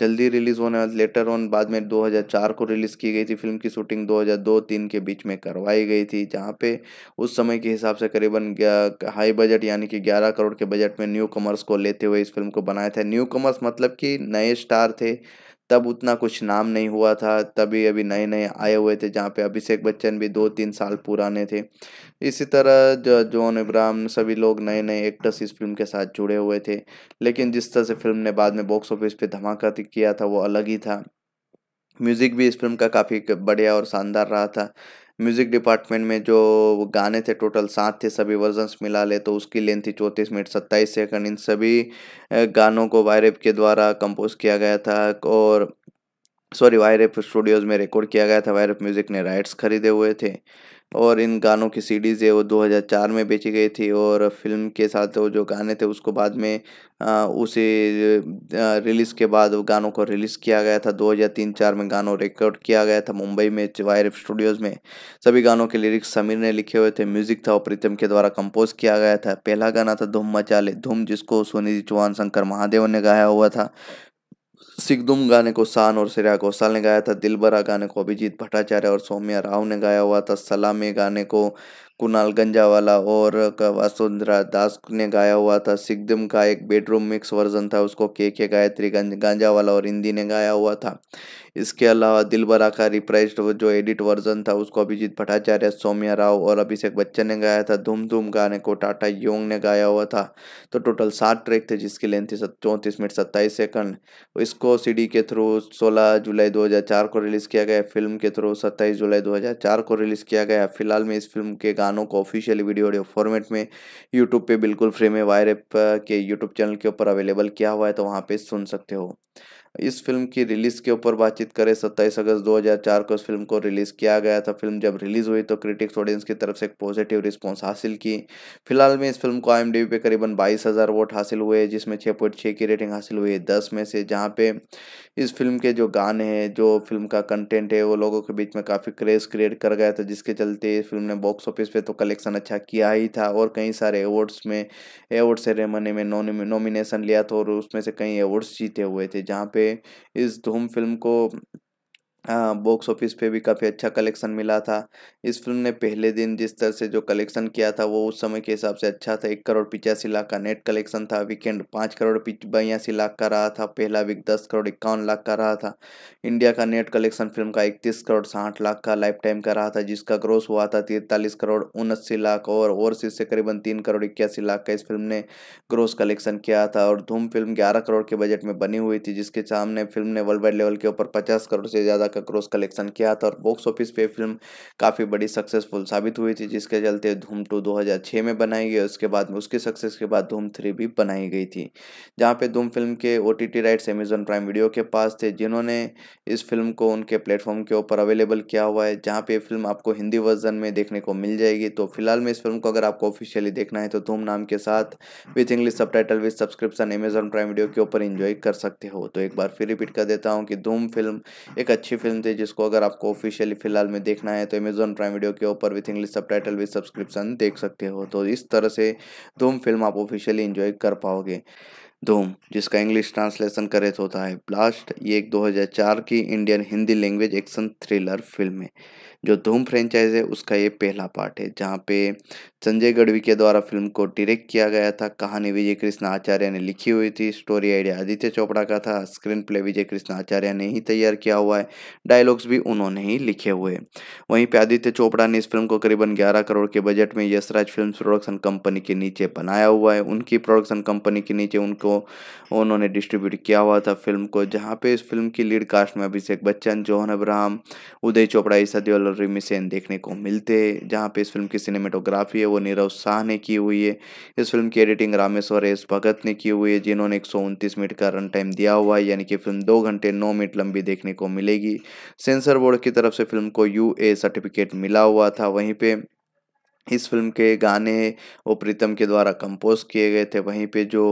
जल्दी रिलीज़ होने वाली लेटर ऑन बाद में 2004 को रिलीज़ की गई थी फिल्म की शूटिंग 2002-3 के बीच में करवाई गई थी जहाँ पे उस समय के हिसाब से करीबन हाई बजट यानी कि 11 करोड़ के बजट में न्यू कमर्स को लेते हुए इस फिल्म को बनाया था न्यू कमर्स मतलब कि नए स्टार थे तब उतना कुछ नाम नहीं हुआ था तभी अभी नए नए आए हुए थे जहाँ पे अभिषेक बच्चन भी दो तीन साल पुराने थे इसी तरह जो जॉन इब्राम सभी लोग नए नए एक्टर्स इस फिल्म के साथ जुड़े हुए थे लेकिन जिस तरह से फिल्म ने बाद में बॉक्स ऑफिस पे धमाका किया था वो अलग ही था म्यूज़िक भी इस फिल्म का काफ़ी बढ़िया और शानदार रहा था म्यूज़िक डिपार्टमेंट में जो गाने थे टोटल सात थे सभी वर्जन्स मिला ले तो उसकी लेंथ थी चौंतीस मिनट सत्ताईस सेकंड इन सभी गानों को वायरेप के द्वारा कंपोज किया गया था और सॉरी वायरेप स्टूडियोज़ में रिकॉर्ड किया गया था वायरेप म्यूज़िक ने राइट्स खरीदे हुए थे और इन गानों की सीडीज़ है वो 2004 में बेची गई थी और फिल्म के साथ वो जो गाने थे उसको बाद में उसे रिलीज़ के बाद वो गानों को रिलीज़ किया गया था 2003-4 में गानों रिकॉर्ड किया गया था मुंबई में वायर स्टूडियोज़ में सभी गानों के लिरिक्स समीर ने लिखे हुए थे म्यूज़िक था और प्रीतम के द्वारा कंपोज किया गया था पहला गाना था धूम मचाले धूम जिसको सोनी चौहान शंकर महादेव ने गाया हुआ था सिगदुम गाने को शान और श्रेया घोषाल ने गाया था दिलबरा गाने को अभिजीत भट्टाचार्य और सौम्या राव ने गाया हुआ था सलामी गाने को कुणाल गंजावाला और वसुंधरा दास ने गाया हुआ था सिगदम का एक बेडरूम मिक्स वर्जन था उसको के के गायत्री गंज गांजावाला और हिंदी ने गाया हुआ था इसके अलावा दिलबरा का रिप्राइज जो एडिट वर्जन था उसको अभिजीत भट्टाचार्य सौम्या राव और अभिषेक बच्चन ने गाया था धूम धूम गाने को टाटा योंग ने गाया हुआ था तो टोटल सात ट्रैक थे जिसकी लेंथ थी चौंतीस मिनट सत्ताईस सेकंड इसको सी के थ्रू सोलह जुलाई दो को रिलीज़ किया गया फिल्म के थ्रू सत्ताईस जुलाई दो को रिलीज़ किया गया फिलहाल में इस फिल्म के गानों को ऑफिशियल वीडियो ऑडियो फॉर्मेट में यूट्यूब पर बिल्कुल फ्री में वायर एप के यूट्यूब चैनल के ऊपर अवेलेबल किया हुआ है तो वहाँ पर सुन सकते हो इस फिल्म की रिलीज़ के ऊपर बातचीत करें सत्ताईस अगस्त 2004 को इस फिल्म को रिलीज़ किया गया था फिल्म जब रिलीज़ हुई तो क्रिटिक्स ऑडियंस की तरफ से एक पॉजिटिव रिस्पॉन्स हासिल की फिलहाल में इस फिल्म को आई पे करीबन बाईस हज़ार वोट हासिल हुए जिसमें छः पॉइंट छः की रेटिंग हासिल हुई है दस में से जहाँ पे इस फिल्म के जो गाने हैं जो फिल्म का कंटेंट है वो लोगों के बीच में काफ़ी क्रेज़ क्रिएट कर गया था जिसके चलते इस फिल्म ने बॉक्स ऑफिस पे तो कलेक्शन अच्छा किया ही था और कई सारे अवार्ड्स में अवार्ड सेरेमनी में नॉमिनेशन लिया था और उसमें से कई अवार्ड्स जीते हुए थे जहाँ पे इस धूम फिल्म को बॉक्स हाँ, ऑफिस पे भी काफ़ी अच्छा कलेक्शन मिला था इस फिल्म ने पहले दिन जिस तरह से जो कलेक्शन किया था वो उस समय के हिसाब से अच्छा था एक करोड़ पिचासी लाख का नेट कलेक्शन था वीकेंड पाँच करोड़ बयासी लाख का रहा था पहला वीक दस करोड़ इक्यावन लाख का रहा था इंडिया का नेट कलेक्शन फिल्म का इकतीस करोड़ साठ लाख का लाइफ टाइम का रहा था जिसका ग्रोस हुआ था तिरतालीस करोड़ उनस्सी लाख और ओवरसीज से करीबन तीन करोड़ इक्यासी लाख का इस फिल्म ने ग्रोस कलेक्शन किया था और धूम फिल्म ग्यारह करोड़ के बजट में बनी हुई थी जिसके सामने फिल्म ने वर्ल्ड वाइड लेवल के ऊपर पचास करोड़ से ज़्यादा का क्रॉस कलेक्शन किया था और बॉक्स ऑफिस पे फिल्म काफ़ी बड़ी सक्सेसफुल साबित हुई थी जिसके चलते धूम टू दो में बनाई गई उसके बाद में उसकी सक्सेस के बाद धूम थ्री भी बनाई गई थी जहाँ पे धूम फिल्म के ओ राइट्स अमेजोन प्राइम वीडियो के पास थे जिन्होंने इस फिल्म को उनके प्लेटफॉर्म के ऊपर अवेलेबल किया हुआ है जहाँ पे फिल्म आपको हिंदी वर्जन में देखने को मिल जाएगी तो फिलहाल में इस फिल्म को अगर आपको ऑफिशियली देखना है तो धूम नाम के साथ with English subtitle with subscription Amazon Prime Video के ऊपर इंजॉय कर सकते हो तो एक बार फिर रिपीट कर देता हूँ कि धूम फिल्म एक अच्छी फिल्म फिल्म थी जिसको अगर आपको ऑफिशियली फिलहाल में देखना है तो अमेजोन प्राइम वीडियो के ऊपर with English subtitle with subscription देख सकते हो तो इस तरह से धूम फिल्म आप ऑफिशियली इन्जॉय कर पाओगे धूम जिसका इंग्लिश ट्रांसलेशन करे तो होता है ब्लास्ट ये एक 2004 की Indian Hindi language action thriller film है जो धूम फ्रेंचाइज है उसका ये पहला पार्ट है जहाँ पे संजय गढ़वी के द्वारा फिल्म को डायरेक्ट किया गया था कहानी विजय कृष्ण आचार्य ने लिखी हुई थी स्टोरी आइडिया आदित्य चोपड़ा का था स्क्रीन प्ले विजय कृष्ण आचार्य ने ही तैयार किया हुआ है डायलॉग्स भी उन्होंने ही लिखे हुए वहीं पर आदित्य चोपड़ा ने इस फिल्म को करीबन ग्यारह करोड़ के बजट में यशराज फिल्म प्रोडक्शन कंपनी के नीचे बनाया हुआ है उनकी प्रोडक्शन कंपनी के नीचे उनको उन्होंने डिस्ट्रीब्यूट किया हुआ था फिल्म को जहाँ पे इस फिल्म की लीड कास्ट में अभिषेक बच्चन जोहन अब्राहम उदय चोपड़ा ईसा देवल गैलरी में सेन देखने को मिलते हैं जहाँ पे इस फिल्म की सिनेमेटोग्राफी है वो नीरव शाह ने की हुई है इस फिल्म की एडिटिंग रामेश्वर एस भगत ने की हुई है जिन्होंने एक मिनट का रन टाइम दिया हुआ है यानी कि फिल्म दो घंटे नौ मिनट लंबी देखने को मिलेगी सेंसर बोर्ड की तरफ से फिल्म को यू सर्टिफिकेट मिला हुआ था वहीं पर इस फिल्म के गाने वो प्रीतम के द्वारा कंपोज किए गए थे वहीं पे जो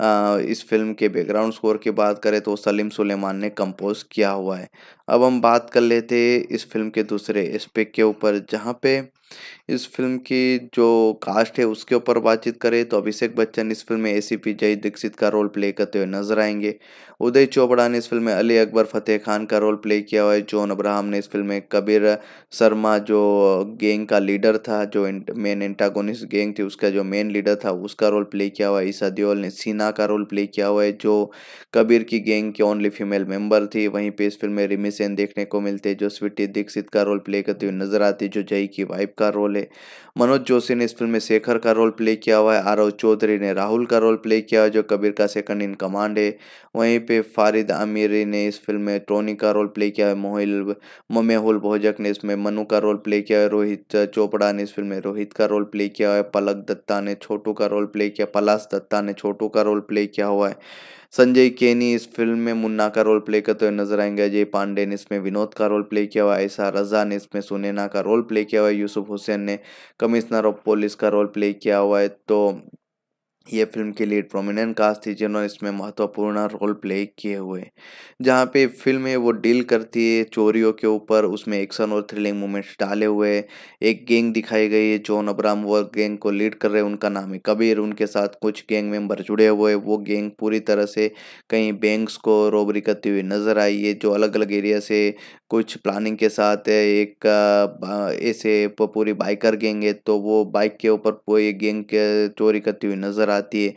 आ, इस फिल्म के बैकग्राउंड स्कोर की बात करें तो सलीम सुलेमान ने कंपोज किया हुआ है अब हम बात कर लेते इस फिल्म के दूसरे एस्पेक्ट के ऊपर जहाँ पे इस फिल्म की जो कास्ट है उसके ऊपर बातचीत करें तो अभिषेक बच्चन इस फिल्म में एसीपी जय दीक्षित का रोल प्ले करते हुए नजर आएंगे उदय चोपड़ा ने इस फिल्म में अली अकबर फतेह खान का रोल प्ले किया हुआ है जॉन अब्राहम ने इस फिल्म में कबीर शर्मा जो गैंग का लीडर था जो मेन एंटागोनिस्ट गैंग थी उसका जो मेन लीडर था उसका रोल प्ले किया हुआ है ईसा देओल ने सीना का रोल प्ले किया हुआ है जो कबीर की गैंग की ओनली फीमेल मेंबर थी वहीं पे इस फिल्म में रिमी सेन देखने को मिलते जो स्वीटी दीक्षित का रोल प्ले करते हुए नजर आती जो जय की वाइफ का रोल है मनोज जोशी ने इस फिल्म में शेखर का रोल प्ले किया हुआ है आरव चौधरी ने राहुल का रोल प्ले किया है जो कबीर का सेकंड इन कमांड है वहीं पे फारिद आमिरी ने इस फिल्म में टोनी का रोल प्ले किया है मोहिल ममेहुल भोजक ने इसमें मनु का रोल प्ले किया है रोहित चोपड़ा ने इस फिल्म में रोहित का रोल प्ले किया है पलक दत्ता ने छोटू का रोल प्ले किया पलाश दत्ता ने छोटू का रोल प्ले किया हुआ है संजय केनी इस फिल्म में मुन्ना का रोल प्ले करते हुए नजर आएंगे अजय पांडे ने इसमें विनोद का रोल प्ले किया हुआ ऐसा रजा ने इसमें सुनैना का रोल प्ले किया हुआ यूसुफ हुसैन ने कमिश्नर ऑफ पुलिस का रोल प्ले किया हुआ है तो ये फिल्म के लिए प्रोमिनेंट कास्ट थी जिन्होंने इसमें महत्वपूर्ण रोल प्ले किए हुए जहाँ पे फिल्म है वो डील करती है चोरियों के ऊपर उसमें एक्शन और थ्रिलिंग मोमेंट्स डाले हुए एक गैंग दिखाई गई है जॉन अब्राम वो गैंग को लीड कर रहे हैं उनका नाम है कबीर उनके साथ कुछ गैंग मेंबर जुड़े हुए वो गैंग पूरी तरह से कहीं बैंक्स को रोबरी करती हुई नज़र आई है जो अलग अलग एरिया से कुछ प्लानिंग के साथ है एक ऐसे पूरी बाइकर गैंग है तो वो बाइक के ऊपर पूरी गैंग चोरी करती हुई नज़र आती है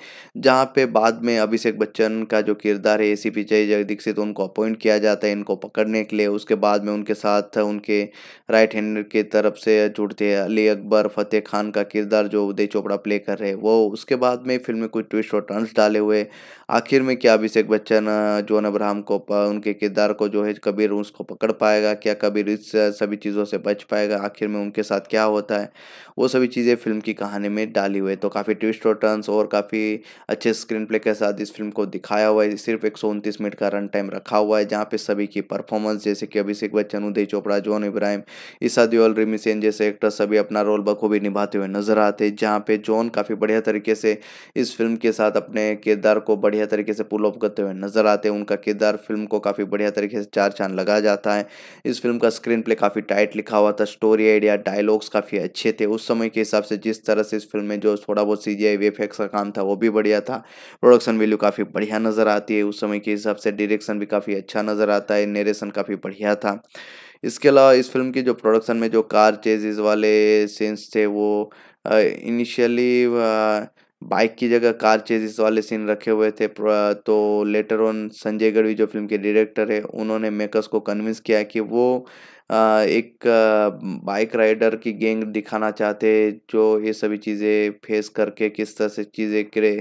जहाँ पे बाद में अभिषेक बच्चन का जो किरदार है ए विजय दीक्षित उनको अपॉइंट किया जाता है इनको पकड़ने के लिए उसके बाद में उनके साथ उनके राइट हैंड के तरफ से जुड़ते हैं अली अकबर फतेह खान का किरदार जो उदय चोपड़ा प्ले कर रहे हैं वो उसके बाद में फिल्म में कुछ ट्विस्ट और टर्न्स डाले हुए आखिर में क्या अभिषेक बच्चन जोन अब्राहम को उनके किरदार को जो है कबीर उसको पकड़ पाएगा क्या कबीर इस सभी चीज़ों से बच पाएगा आखिर में उनके साथ क्या होता है वो सभी चीज़ें फिल्म की कहानी में डाली हुई है तो काफ़ी ट्विस्ट और टर्न्स और और काफ़ी अच्छे स्क्रीन प्ले के साथ इस फिल्म को दिखाया हुआ है सिर्फ एक मिनट का रन टाइम रखा हुआ है जहाँ पे सभी की परफॉर्मेंस जैसे कि अभिषेक बच्चन उदय चोपड़ा जॉन इब्राहिम ईसा दियोल रिमी सेन जैसे एक्टर सभी अपना रोल बखूबी निभाते हुए नजर आते जहाँ पे जॉन काफ़ी बढ़िया तरीके से इस फिल्म के साथ अपने किरदार को बढ़िया तरीके से पुल ऑफ करते हुए नजर आते हैं उनका किरदार फिल्म को काफ़ी बढ़िया तरीके से चार चांद लगा जाता है इस फिल्म का स्क्रीन प्ले काफ़ी टाइट लिखा हुआ था स्टोरी आइडिया डायलॉग्स काफ़ी अच्छे थे उस समय के हिसाब से जिस तरह से इस फिल्म में जो थोड़ा बहुत सी जी आई काम था वो भी बढ़िया था प्रोडक्शन वैल्यू काफ़ी बढ़िया नज़र आती है उस समय के हिसाब से डिरेक्शन भी काफ़ी अच्छा नज़र आता है नरेशन काफ़ी बढ़िया था इसके अलावा इस फिल्म की जो प्रोडक्शन में जो कार चेजेज वाले सीन्स थे वो इनिशियली बाइक की जगह कार चेजेस वाले सीन रखे हुए थे तो लेटर ऑन संजय गढ़वी जो फिल्म के डायरेक्टर है उन्होंने मेकर्स को कन्विंस किया कि वो एक बाइक राइडर की गैंग दिखाना चाहते जो ये सभी चीज़ें फेस करके किस तरह से चीज़ें करे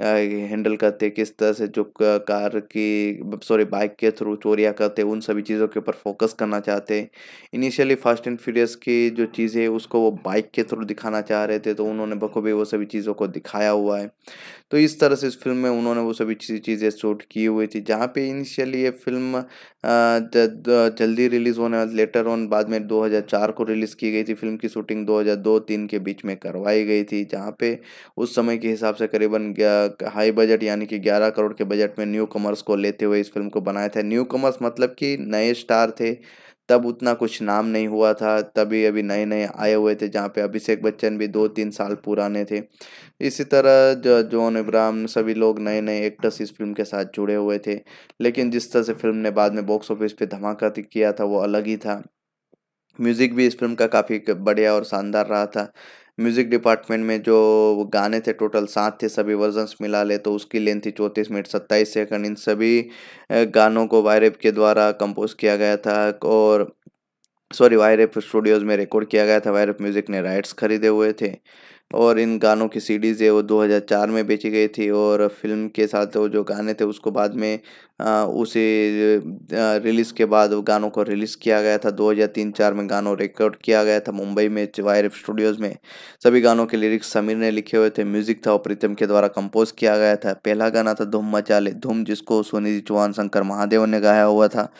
हैंडल करते किस तरह से जो कार की सॉरी बाइक के थ्रू चोरियाँ करते उन सभी चीज़ों के ऊपर फोकस करना चाहते इनिशियली फास्ट एंड फ्यूरियस की जो चीज़ें उसको वो बाइक के थ्रू दिखाना चाह रहे थे तो उन्होंने बखूबी वो सभी चीज़ों को दिखाया हुआ है तो इस तरह से इस फिल्म में उन्होंने वो सभी चीज़ें शूट की हुई थी जहाँ पे इनिशियली ये फिल्म जल्दी रिलीज़ होने वाली लेटर ऑन बाद में 2004 को रिलीज़ की गई थी फिल्म की शूटिंग 2002-3 के बीच में करवाई गई थी जहां पे उस समय के हिसाब से करीबन हाई बजट यानी कि 11 करोड़ के बजट में न्यू कॉमर्स को लेते हुए इस फिल्म को बनाया था न्यू कॉमर्स मतलब कि नए स्टार थे तब उतना कुछ नाम नहीं हुआ था तभी अभी नए नए आए हुए थे जहाँ पे अभिषेक बच्चन भी दो तीन साल पुराने थे इसी तरह जो जॉन इब्राहम सभी लोग नए नए एक्टर्स इस फिल्म के साथ जुड़े हुए थे लेकिन जिस तरह से फिल्म ने बाद में बॉक्स ऑफिस पे धमाका किया था वो अलग ही था म्यूज़िक भी इस फिल्म का काफ़ी बढ़िया और शानदार रहा था म्यूज़िक डिपार्टमेंट में जो गाने थे टोटल सात थे सभी वर्जन्स मिला ले तो उसकी लेंथ थी चौंतीस मिनट सत्ताईस सेकंड इन सभी गानों को वायरेप के द्वारा कंपोज किया गया था और सॉरी वायरेप स्टूडियोज़ में रिकॉर्ड किया गया था वायरेप म्यूज़िक ने राइट्स खरीदे हुए थे और इन गानों की सीडीज़ है वो 2004 में बेची गई थी और फिल्म के साथ वो जो गाने थे उसको बाद में उसे रिलीज़ के बाद वो गानों को रिलीज़ किया गया था 2003-4 में गानों रिकॉर्ड किया गया था मुंबई में वायर स्टूडियोज़ में सभी गानों के लिरिक्स समीर ने लिखे हुए थे म्यूज़िक था और प्रीतम के द्वारा कंपोज किया गया था पहला गाना था धुम मचाले धुम जिसको सोनी चौहान शंकर महादेव ने गाया हुआ था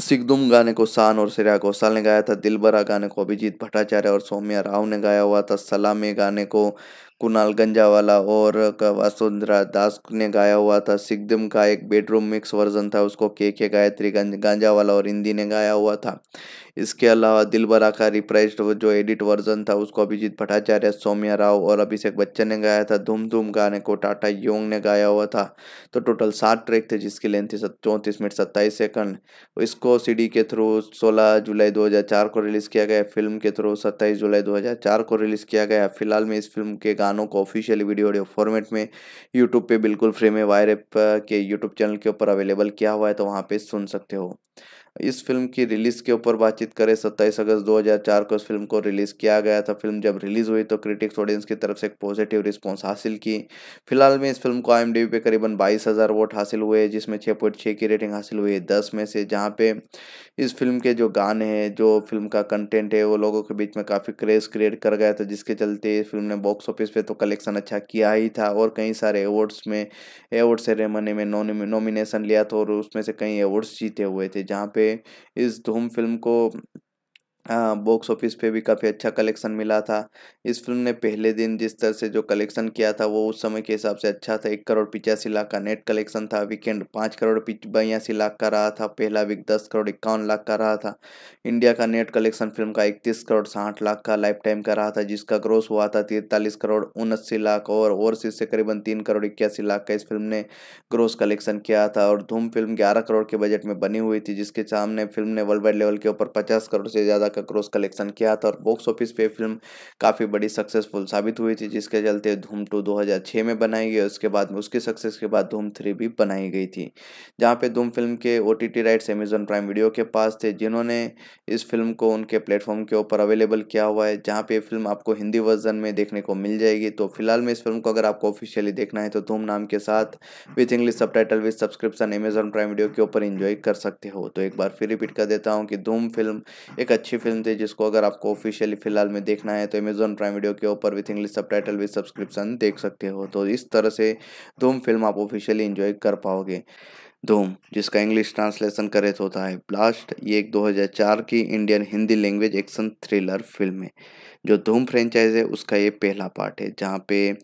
सिगदुम गाने को शान और श्रेया घोषाल ने गाया था दिलबरा गाने को अभिजीत भट्टाचार्य और सौम्या राव ने गाया हुआ था सलामी गाने को कुणाल गंजावाला और वसुंधरा दास ने गाया हुआ था सिगदम का एक बेडरूम मिक्स वर्जन था उसको के के गायत्री गंजावाला और हिंदी ने गाया हुआ था इसके अलावा दिलबरा का रिप्राइज्ड जो एडिट वर्जन था उसको अभिजीत भट्टाचार्य सौम्या राव और अभिषेक बच्चन ने गाया था धूम धूम गाने को टाटा योंग ने गाया हुआ था तो टोटल सात ट्रैक थे जिसकी लेंथ थी चौंतीस मिनट सत्ताईस सेकंड इसको सीडी के थ्रू 16 जुलाई 2004 को रिलीज़ किया गया फिल्म के थ्रू 27 जुलाई 2004 को रिलीज़ किया गया फिलहाल में इस फिल्म के गानों को ऑफिशियली वीडियो ऑडियो फॉर्मेट में यूट्यूब पे बिल्कुल फ्री में वायरप के यूट्यूब चैनल के ऊपर अवेलेबल किया हुआ है तो वहाँ पर सुन सकते हो इस फिल्म की रिलीज़ के ऊपर बातचीत करें सत्ताईस अगस्त 2004 को इस फिल्म को रिलीज़ किया गया था फिल्म जब रिलीज़ हुई तो क्रिटिक्स ऑडियंस की तरफ से एक पॉजिटिव रिस्पांस हासिल की फिलहाल में इस फिल्म को आई पे करीबन बाईस हज़ार वोट हासिल हुए जिसमें छः पॉइंट छः की रेटिंग हासिल हुई है दस में से जहाँ पे इस फिल्म के जो गाने हैं जो फिल्म का कंटेंट है वो लोगों के बीच में काफ़ी क्रेज़ क्रिएट कर गया था जिसके चलते इस फिल्म ने बॉक्स ऑफिस पे तो कलेक्शन अच्छा किया ही था और कई सारे अवार्ड्स में अवार्ड रेमने में नॉमिनेशन लिया था और उसमें से कई अवार्ड्स जीते हुए थे जहाँ पे पे इस धूम फिल्म को बॉक्स हाँ, ऑफिस पे भी काफ़ी अच्छा कलेक्शन मिला था इस फिल्म ने पहले दिन जिस तरह से जो कलेक्शन किया था वो उस समय के हिसाब से अच्छा था एक करोड़ पिचासी लाख का नेट कलेक्शन था वीकेंड पाँच करोड़ पिच बयासी लाख का रहा था पहला वीक दस करोड़ इक्यावन लाख का रहा था इंडिया का नेट कलेक्शन फिल्म का इकतीस करोड़ साठ लाख का लाइफ टाइम का रहा था जिसका ग्रोस हुआ था तिरतालीस करोड़ उनस्सी लाख और ओवरसीज से करीबन तीन करोड़ इक्यासी लाख का इस फिल्म ने ग्रोस कलेक्शन किया था और धूम फिल्म ग्यारह करोड़ के बजट में बनी हुई थी जिसके सामने फिल्म ने वर्ल्ड वाइड लेवल के ऊपर पचास करोड़ से ज़्यादा का क्रॉस कलेक्शन किया था और बॉक्स ऑफिस पे फिल्म काफ़ी बड़ी सक्सेसफुल साबित हुई थी जिसके चलते धूम टू दो में बनाई गई उसके बाद में उसकी सक्सेस के बाद धूम थ्री भी बनाई गई थी जहाँ पे धूम फिल्म के ओ राइट्स अमेजन प्राइम वीडियो के पास थे जिन्होंने इस फिल्म को उनके प्लेटफॉर्म के ऊपर अवेलेबल किया हुआ है जहाँ पे फिल्म आपको हिंदी वर्जन में देखने को मिल जाएगी तो फिलहाल में इस फिल्म को अगर आपको ऑफिशियली देखना है तो धूम नाम के साथ with English subtitle with subscription Amazon Prime Video के ऊपर इंजॉय कर सकते हो तो एक बार फिर रिपीट कर देता हूँ कि धूम फिल्म एक अच्छी फिल्म थी जिसको अगर आपको ऑफिशियली फिलहाल में देखना है तो अमेजोन प्राइम वीडियो के ऊपर with English subtitle with subscription देख सकते हो तो इस तरह से धूम फिल्म आप ऑफिशियली इंजॉय कर पाओगे धूम जिसका इंग्लिश ट्रांसलेशन करे तो होता है ब्लास्ट ये एक 2004 की Indian Hindi language action thriller film है जो धूम फ्रेंचाइज है उसका ये पहला पार्ट है जहाँ पे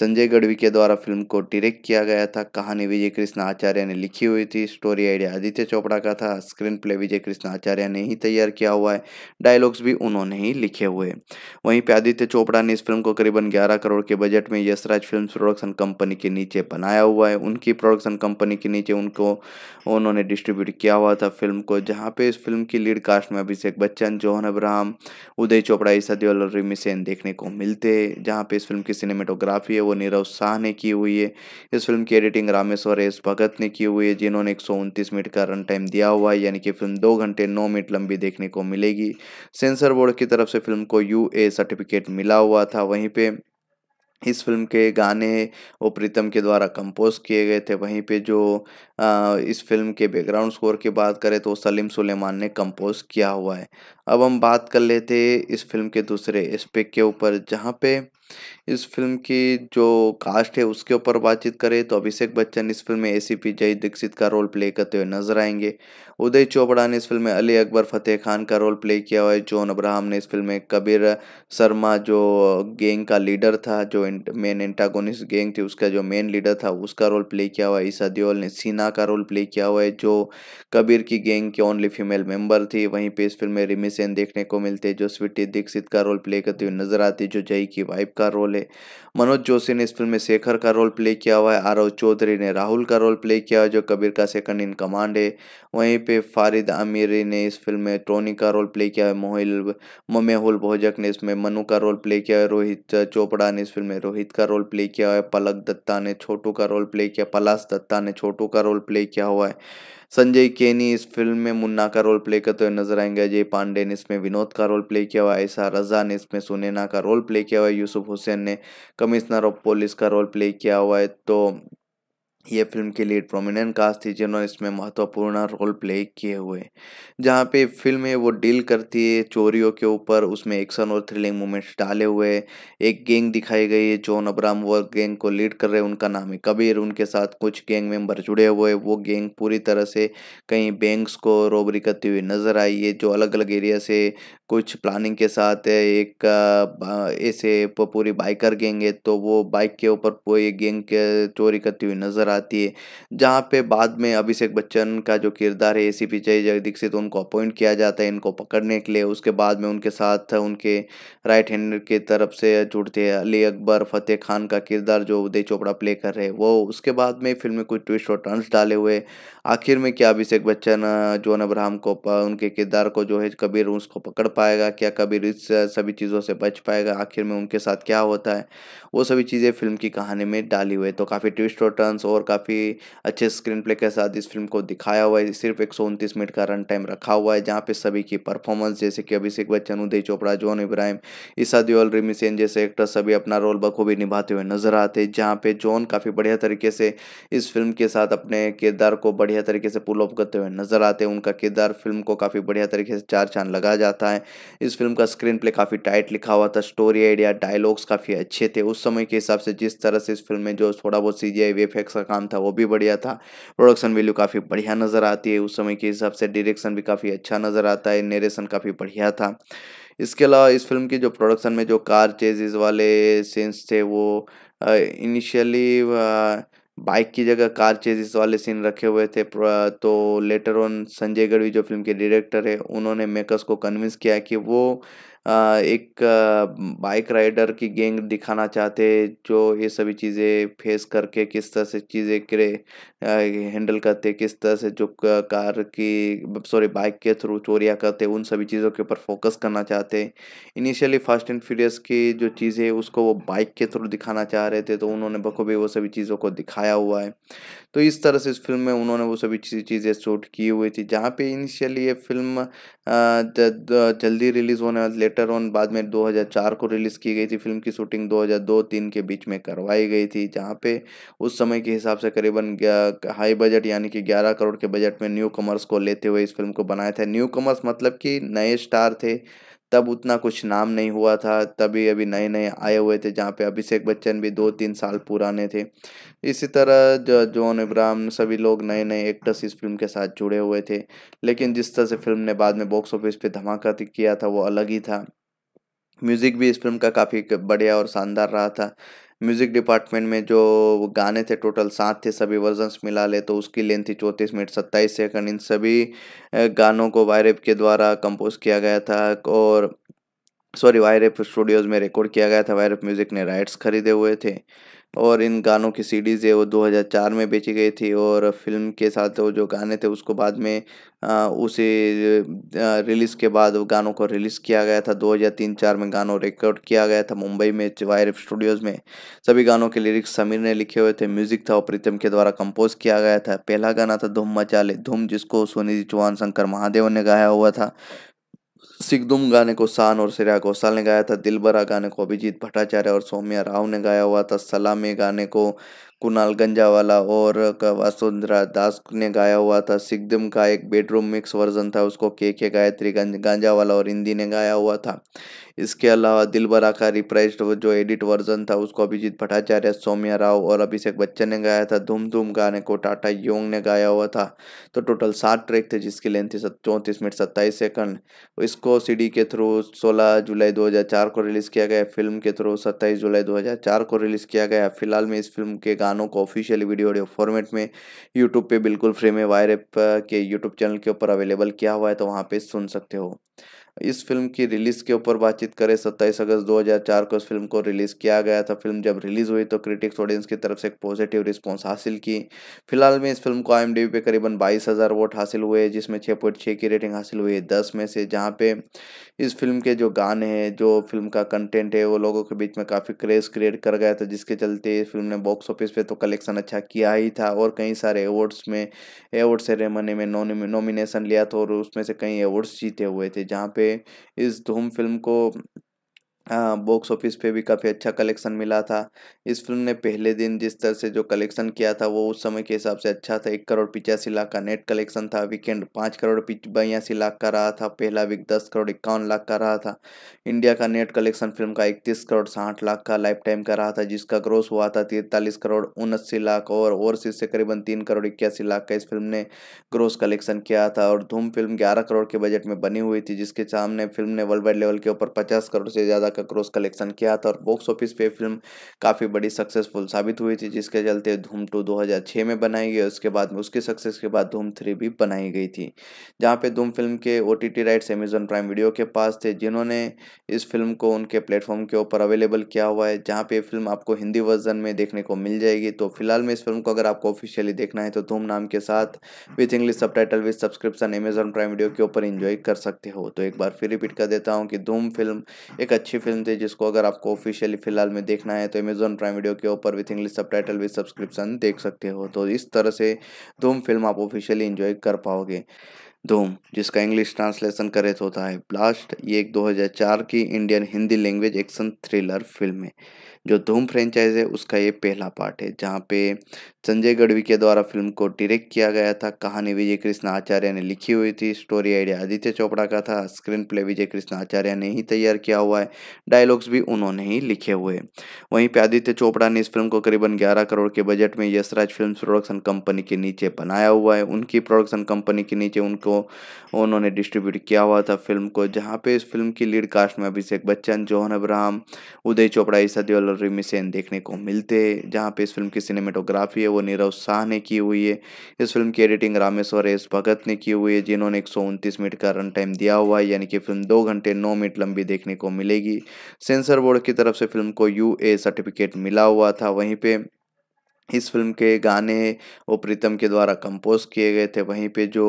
संजय गढ़वी के द्वारा फिल्म को डायरेक्ट किया गया था कहानी विजय कृष्ण आचार्य ने लिखी हुई थी स्टोरी आइडिया आदित्य चोपड़ा का था स्क्रीन प्ले विजय कृष्ण आचार्य ने ही तैयार किया हुआ है डायलॉग्स भी उन्होंने ही लिखे हुए वहीं पर आदित्य चोपड़ा ने इस फिल्म को करीबन ग्यारह करोड़ के बजट में यशराज फिल्म प्रोडक्शन कंपनी के नीचे बनाया हुआ है उनकी प्रोडक्शन कंपनी के नीचे उनको उन्होंने डिस्ट्रीब्यूट किया हुआ था फिल्म को जहाँ पे इस फिल्म की लीड कास्ट में अभिषेक बच्चन जोहन अब्राहम उदय चोपड़ा ईसा देवल गैलरी में देखने को मिलते हैं जहाँ पे इस फिल्म की सिनेमेटोग्राफी है वो नीरव शाह ने की हुई है इस फिल्म की एडिटिंग रामेश्वर एस भगत ने की हुई है जिन्होंने एक मिनट का रन टाइम दिया हुआ है यानी कि फिल्म दो घंटे नौ मिनट लंबी देखने को मिलेगी सेंसर बोर्ड की तरफ से फिल्म को यू सर्टिफिकेट मिला हुआ था वहीं पर इस फिल्म के गाने वो प्रीतम के द्वारा कंपोज किए गए थे वहीं पे जो आ, इस फिल्म के बैकग्राउंड स्कोर की बात करें तो सलीम सुलेमान ने कंपोज किया हुआ है अब हम बात कर लेते इस फिल्म के दूसरे एस्पेक्ट के ऊपर जहाँ पे इस फिल्म की जो कास्ट है उसके ऊपर बातचीत करें तो अभिषेक बच्चन इस फिल्म में ए सी पी जय दीक्षित का रोल प्ले करते हुए नजर आएंगे उदय चोपड़ा ने इस फिल्म में अली अकबर फतेह खान का रोल प्ले किया हुआ है जॉन अब्राहम ने इस फिल्म में कबीर शर्मा जो गैंग का लीडर था जो मेन एंटागोनिस गैंग थी उसका जो मेन लीडर था उसका रोल प्ले किया हुआ है ईसा देओल ने सीना का रोल प्ले किया हुआ है जो कबीर की गैंग की ओनली फीमेल मेंबर थी वहीं पर इस फिल्म में रिमी सेन देखने को मिलते जो स्वीटी दीक्षित का रोल प्ले करती हुई नजर आती जो जय की वाइफ का रोल रोले मनोज जोशी ने इस फिल्म में शेखर का रोल प्ले किया हुआ है आरव चौधरी ने राहुल का रोल प्ले किया जो कबीर का सेकंड इन कमांड है वहीं पे फारिद अमीरी ने इस फिल्म में टोनी का रोल प्ले किया है मोहिल ममेहुल भोजक ने इसमें मनु का रोल प्ले किया है रोहित चोपड़ा ने इस फिल्म में रोहित का रोल प्ले किया है पलक दत्ता ने छोटू का रोल प्ले किया पलाश दत्ता ने छोटू का रोल प्ले किया हुआ है संजय केनी इस फिल्म में मुन्ना का रोल प्ले करते हुए नजर आएंगे अजय पांडे ने इसमें विनोद का रोल प्ले किया हुआ ऐसा रजा ने इसमें सुनैना का रोल प्ले किया हुआ यूसुफ हुसैन ने कमिश्नर ऑफ पुलिस का रोल प्ले किया हुआ है तो ये फिल्म के लीड प्रोमिनेंट कास्ट थी जिन्होंने इसमें महत्वपूर्ण रोल प्ले किए हुए जहाँ पे फिल्म है वो डील करती है चोरियों के ऊपर उसमें एक्शन और थ्रिलिंग मूवमेंट्स डाले हुए एक गैंग दिखाई गई है जॉन अब्राम वो गैंग को लीड कर रहे हैं उनका नाम है कबीर उनके साथ कुछ गैंग मेंबर जुड़े हुए वो गैंग पूरी तरह से कहीं बैंक्स को रोबरी करती हुई नज़र आई है जो अलग अलग एरिया से कुछ प्लानिंग के साथ एक ऐसे पूरी बाइकर गैंग है तो वो बाइक के ऊपर गेंग गैंग चोरी करती हुई नज़र आती है जहाँ पे बाद में अभिषेक बच्चन का जो किरदार है ए सी पी जय तो उनको अपॉइंट किया जाता है इनको पकड़ने के लिए उसके बाद में उनके साथ उनके राइट हैंड के तरफ से जुड़ते हैं अली अकबर फतेह खान का किरदार जो उदय चोपड़ा प्ले कर रहे हैं वो उसके बाद में फिल्म में कुछ ट्विस्ट और टर्न्स डाले हुए आखिर में क्या अभिषेक बच्चन जोन अब्राहम को उनके किरदार को जो है कबीर उसको पकड़ पाएगा क्या कबीर इस सभी चीज़ों से बच पाएगा आखिर में उनके साथ क्या होता है वो सभी चीज़ें फिल्म की कहानी में डाली हुई है तो काफ़ी ट्विस्ट और टर्न्स और काफ़ी अच्छे स्क्रीन प्ले के साथ इस फिल्म को दिखाया हुआ है सिर्फ एक मिनट का रन टाइम रखा हुआ है जहाँ पे सभी की परफॉर्मेंस जैसे कि अभिषेक बच्चन उदय चोपड़ा जॉन इब्राहिम ईसा दियोल रिमी सेन जैसे एक्टर सभी अपना रोल बखूबी निभाते हुए नजर आते जहाँ पे जॉन काफ़ी बढ़िया तरीके से इस फिल्म के साथ अपने किरदार को बढ़िया तरीके से पुल ऑफ करते हुए नजर आते हैं उनका किरदार फिल्म को काफ़ी बढ़िया तरीके से चार चांद लगा जाता है इस फिल्म का स्क्रीन प्ले काफ़ी टाइट लिखा हुआ था स्टोरी आइडिया डायलॉग्स काफ़ी अच्छे थे उस समय के हिसाब से जिस तरह से इस फिल्म में जो थोड़ा बहुत सी जी वी का काम था वो भी बढ़िया था प्रोडक्शन वैल्यू काफ़ी बढ़िया नज़र आती है उस समय के हिसाब से डायरेक्शन भी काफ़ी अच्छा नज़र आता है नरेशन काफ़ी बढ़िया था इसके अलावा इस फिल्म की जो प्रोडक्शन में जो कार चेजेज वाले सीन्स थे वो इनिशियली बाइक की जगह कार चेजेस वाले सीन रखे हुए थे तो लेटर ऑन संजय गढ़वी जो फिल्म के डायरेक्टर है उन्होंने मेकर्स को कन्विंस किया कि वो एक बाइक राइडर की गैंग दिखाना चाहते जो ये सभी चीज़ें फेस करके किस तरह से चीज़ें करे हैंडल करते किस तरह से जो कार की सॉरी बाइक के थ्रू चोरियाँ करते उन सभी चीज़ों के ऊपर फोकस करना चाहते इनिशियली फास्ट एंड फ्यूरियस की जो चीज़ें उसको वो बाइक के थ्रू दिखाना चाह रहे थे तो उन्होंने बखूबी वो सभी चीज़ों को दिखाया हुआ है तो इस तरह से इस फिल्म में उन्होंने वो सभी चीज़ें शूट की हुई थी जहाँ पे इनिशियली ये फिल्म जल्दी रिलीज़ होने वाले लेटर ऑन बाद में 2004 को रिलीज़ की गई थी फिल्म की शूटिंग 2002-3 के बीच में करवाई गई थी जहाँ पे उस समय के हिसाब से करीबन हाई बजट यानी कि 11 करोड़ के बजट में न्यू कॉमर्स को लेते हुए इस फिल्म को बनाया था न्यू कमर्स मतलब कि नए स्टार थे तब उतना कुछ नाम नहीं हुआ था तभी अभी नए नए आए हुए थे जहाँ पे अभिषेक बच्चन भी दो तीन साल पुराने थे इसी तरह जो जॉन इब्राहम सभी लोग नए नए एक्टर्स इस फिल्म के साथ जुड़े हुए थे लेकिन जिस तरह से फिल्म ने बाद में बॉक्स ऑफिस पे धमाका किया था वो अलग ही था म्यूज़िक भी इस फिल्म का काफ़ी बढ़िया और शानदार रहा था म्यूज़िक डिपार्टमेंट में जो गाने थे टोटल सात थे सभी वर्जन्स मिला ले तो उसकी लेंथ थी चौंतीस मिनट सत्ताईस सेकंड इन सभी गानों को वायरेप के द्वारा कंपोज किया गया था और सॉरी वायरेप स्टूडियोज़ में रिकॉर्ड किया गया था वायरेप म्यूज़िक ने राइट्स खरीदे हुए थे और इन गानों की सीडीज़ है वो 2004 में बेची गई थी और फिल्म के साथ वो जो गाने थे उसको बाद में आ, उसे रिलीज़ के बाद वो गानों को रिलीज़ किया गया था 2003-4 में गानों रिकॉर्ड किया गया था मुंबई में वायर स्टूडियोज़ में सभी गानों के लिरिक्स समीर ने लिखे हुए थे म्यूज़िक था और प्रीतम के द्वारा कंपोज किया गया था पहला गाना था धूम मचाले धूम जिसको सोनी चौहान शंकर महादेवन ने गाया हुआ था सिगदुम गाने को शान और श्रेया घोषाल ने गाया था दिल गाने को अभिजीत भट्टाचार्य और सौम्या राव ने गाया हुआ था सलामी गाने को कुणाल गंजावाला और वसुंधरा दास ने गाया हुआ था सिगदुम का एक बेडरूम मिक्स वर्जन था उसको के के गायत्री गंज गांजावाला और हिंदी ने गाया हुआ था इसके अलावा दिलबरा का रिप्राइज जो एडिट वर्जन था उसको अभिजीत भट्टाचार्य सौम्या राव और अभिषेक बच्चन ने गाया था धूम धूम गाने को टाटा योंग ने गाया हुआ था तो टोटल सात ट्रैक थे जिसकी लेंथ थी चौंतीस मिनट सत्ताईस सेकंड इसको सीडी के थ्रू 16 जुलाई 2004 को रिलीज़ किया गया फिल्म के थ्रू सत्ताईस जुलाई दो को रिलीज़ किया गया फिलहाल में इस फिल्म के गानों को ऑफिशियल वीडियो ऑडियो फॉर्मेट में यूट्यूब पर बिल्कुल फ्री में वायर के यूट्यूब चैनल के ऊपर अवेलेबल किया हुआ है तो वहाँ पर सुन सकते हो इस फिल्म की रिलीज़ के ऊपर बातचीत करें सत्ताईस अगस्त 2004 को इस फिल्म को रिलीज़ किया गया था फिल्म जब रिलीज़ हुई तो क्रिटिक्स ऑडियंस की तरफ से एक पॉजिटिव रिस्पॉन्स हासिल की फिलहाल में इस फिल्म को आई पे करीबन बाईस हज़ार वोट हासिल हुए जिसमें छः पॉइंट छः की रेटिंग हासिल हुई है दस में से जहाँ पे इस फिल्म के जो गाने हैं जो फिल्म का कंटेंट है वो लोगों के बीच में काफ़ी क्रेज़ क्रिएट कर गया था जिसके चलते इस फिल्म ने बॉक्स ऑफिस पे तो कलेक्शन अच्छा किया ही था और कई सारे अवार्ड्स में अवार्ड सेरेमनी में नॉमिनेशन लिया था और उसमें से कई अवार्ड्स जीते हुए थे जहाँ पे पे इस धूम फिल्म को बॉक्स हाँ, ऑफिस पे भी काफ़ी अच्छा कलेक्शन मिला था इस फिल्म ने पहले दिन जिस तरह से जो कलेक्शन किया था वो उस समय के हिसाब से अच्छा था एक करोड़ पिचासी लाख का नेट कलेक्शन था वीकेंड पाँच करोड़ बयासी लाख का रहा था पहला वीक दस करोड़ इक्यावन लाख का रहा था इंडिया का नेट कलेक्शन फिल्म का इकतीस करोड़ साठ लाख का लाइफ टाइम का रहा था जिसका ग्रोस हुआ था तिरतालीस करोड़ उनस्सी लाख और ओवरसीज से करीबन तीन करोड़ इक्यासी लाख का इस फिल्म ने ग्रोस कलेक्शन किया था और धूम फिल्म ग्यारह करोड़ के बजट में बनी हुई थी जिसके सामने फिल्म ने वर्ल्ड वाइड लेवल के ऊपर पचास करोड़ से ज़्यादा का क्रॉस कलेक्शन किया था और बॉक्स ऑफिस पे फिल्म काफ़ी बड़ी सक्सेसफुल साबित हुई थी जिसके चलते धूम टू 2006 में बनाई गई उसके बाद में उसके सक्सेस के बाद धूम थ्री भी बनाई गई थी जहाँ पे धूम फिल्म के ओ राइट्स अमेजोन प्राइम वीडियो के पास थे जिन्होंने इस फिल्म को उनके प्लेटफॉर्म के ऊपर अवेलेबल किया हुआ है जहाँ पे फिल्म आपको हिंदी वर्जन में देखने को मिल जाएगी तो फिलहाल में इस फिल्म को अगर आपको ऑफिशियली देखना है तो धूम नाम के साथ with English subtitle with subscription Amazon Prime Video के ऊपर इंजॉय कर सकते हो तो एक बार फिर रिपीट कर देता हूँ कि धूम फिल्म एक अच्छी फिल्म थी जिसको अगर आपको ऑफिशियली फिलहाल में देखना है तो अमेजोन प्राइम वीडियो के ऊपर with English subtitle with subscription देख सकते हो तो इस तरह से धूम फिल्म आप ऑफिशियली इंजॉय कर पाओगे धूम जिसका इंग्लिश ट्रांसलेशन करे तो होता है ब्लास्ट ये एक दो की Indian Hindi language action thriller film है जो धूम फ्रेंचाइज है उसका ये पहला पार्ट है जहाँ पे संजय गढ़वी के द्वारा फिल्म को डायरेक्ट किया गया था कहानी विजय कृष्ण आचार्य ने लिखी हुई थी स्टोरी आइडिया आदित्य चोपड़ा का था स्क्रीन प्ले विजय कृष्ण आचार्य ने ही तैयार किया हुआ है डायलॉग्स भी उन्होंने ही लिखे हुए वहीं पर आदित्य चोपड़ा ने इस फिल्म को करीबन ग्यारह करोड़ के बजट में यशराज फिल्म प्रोडक्शन कंपनी के नीचे बनाया हुआ है उनकी प्रोडक्शन कंपनी के नीचे उनको उन्होंने डिस्ट्रीब्यूट किया हुआ था फिल्म को जहाँ पे इस फिल्म की लीड कास्ट में अभिषेक बच्चन जोहन अब्राहम उदय चोपड़ा ईसा देवल रिमी सेन देखने को मिलते जहाँ पे इस फिल्म की सिनेमेटोग्राफी है वो नीरव शाह ने की हुई है इस फिल्म की एडिटिंग रामेश्वर एस भगत ने की हुई है जिन्होंने एक मिनट का रन टाइम दिया हुआ है यानी कि फिल्म दो घंटे नौ मिनट लंबी देखने को मिलेगी सेंसर बोर्ड की तरफ से फिल्म को यू सर्टिफिकेट मिला हुआ था वहीं पर इस फिल्म के गाने वो प्रीतम के द्वारा कंपोज किए गए थे वहीं पे जो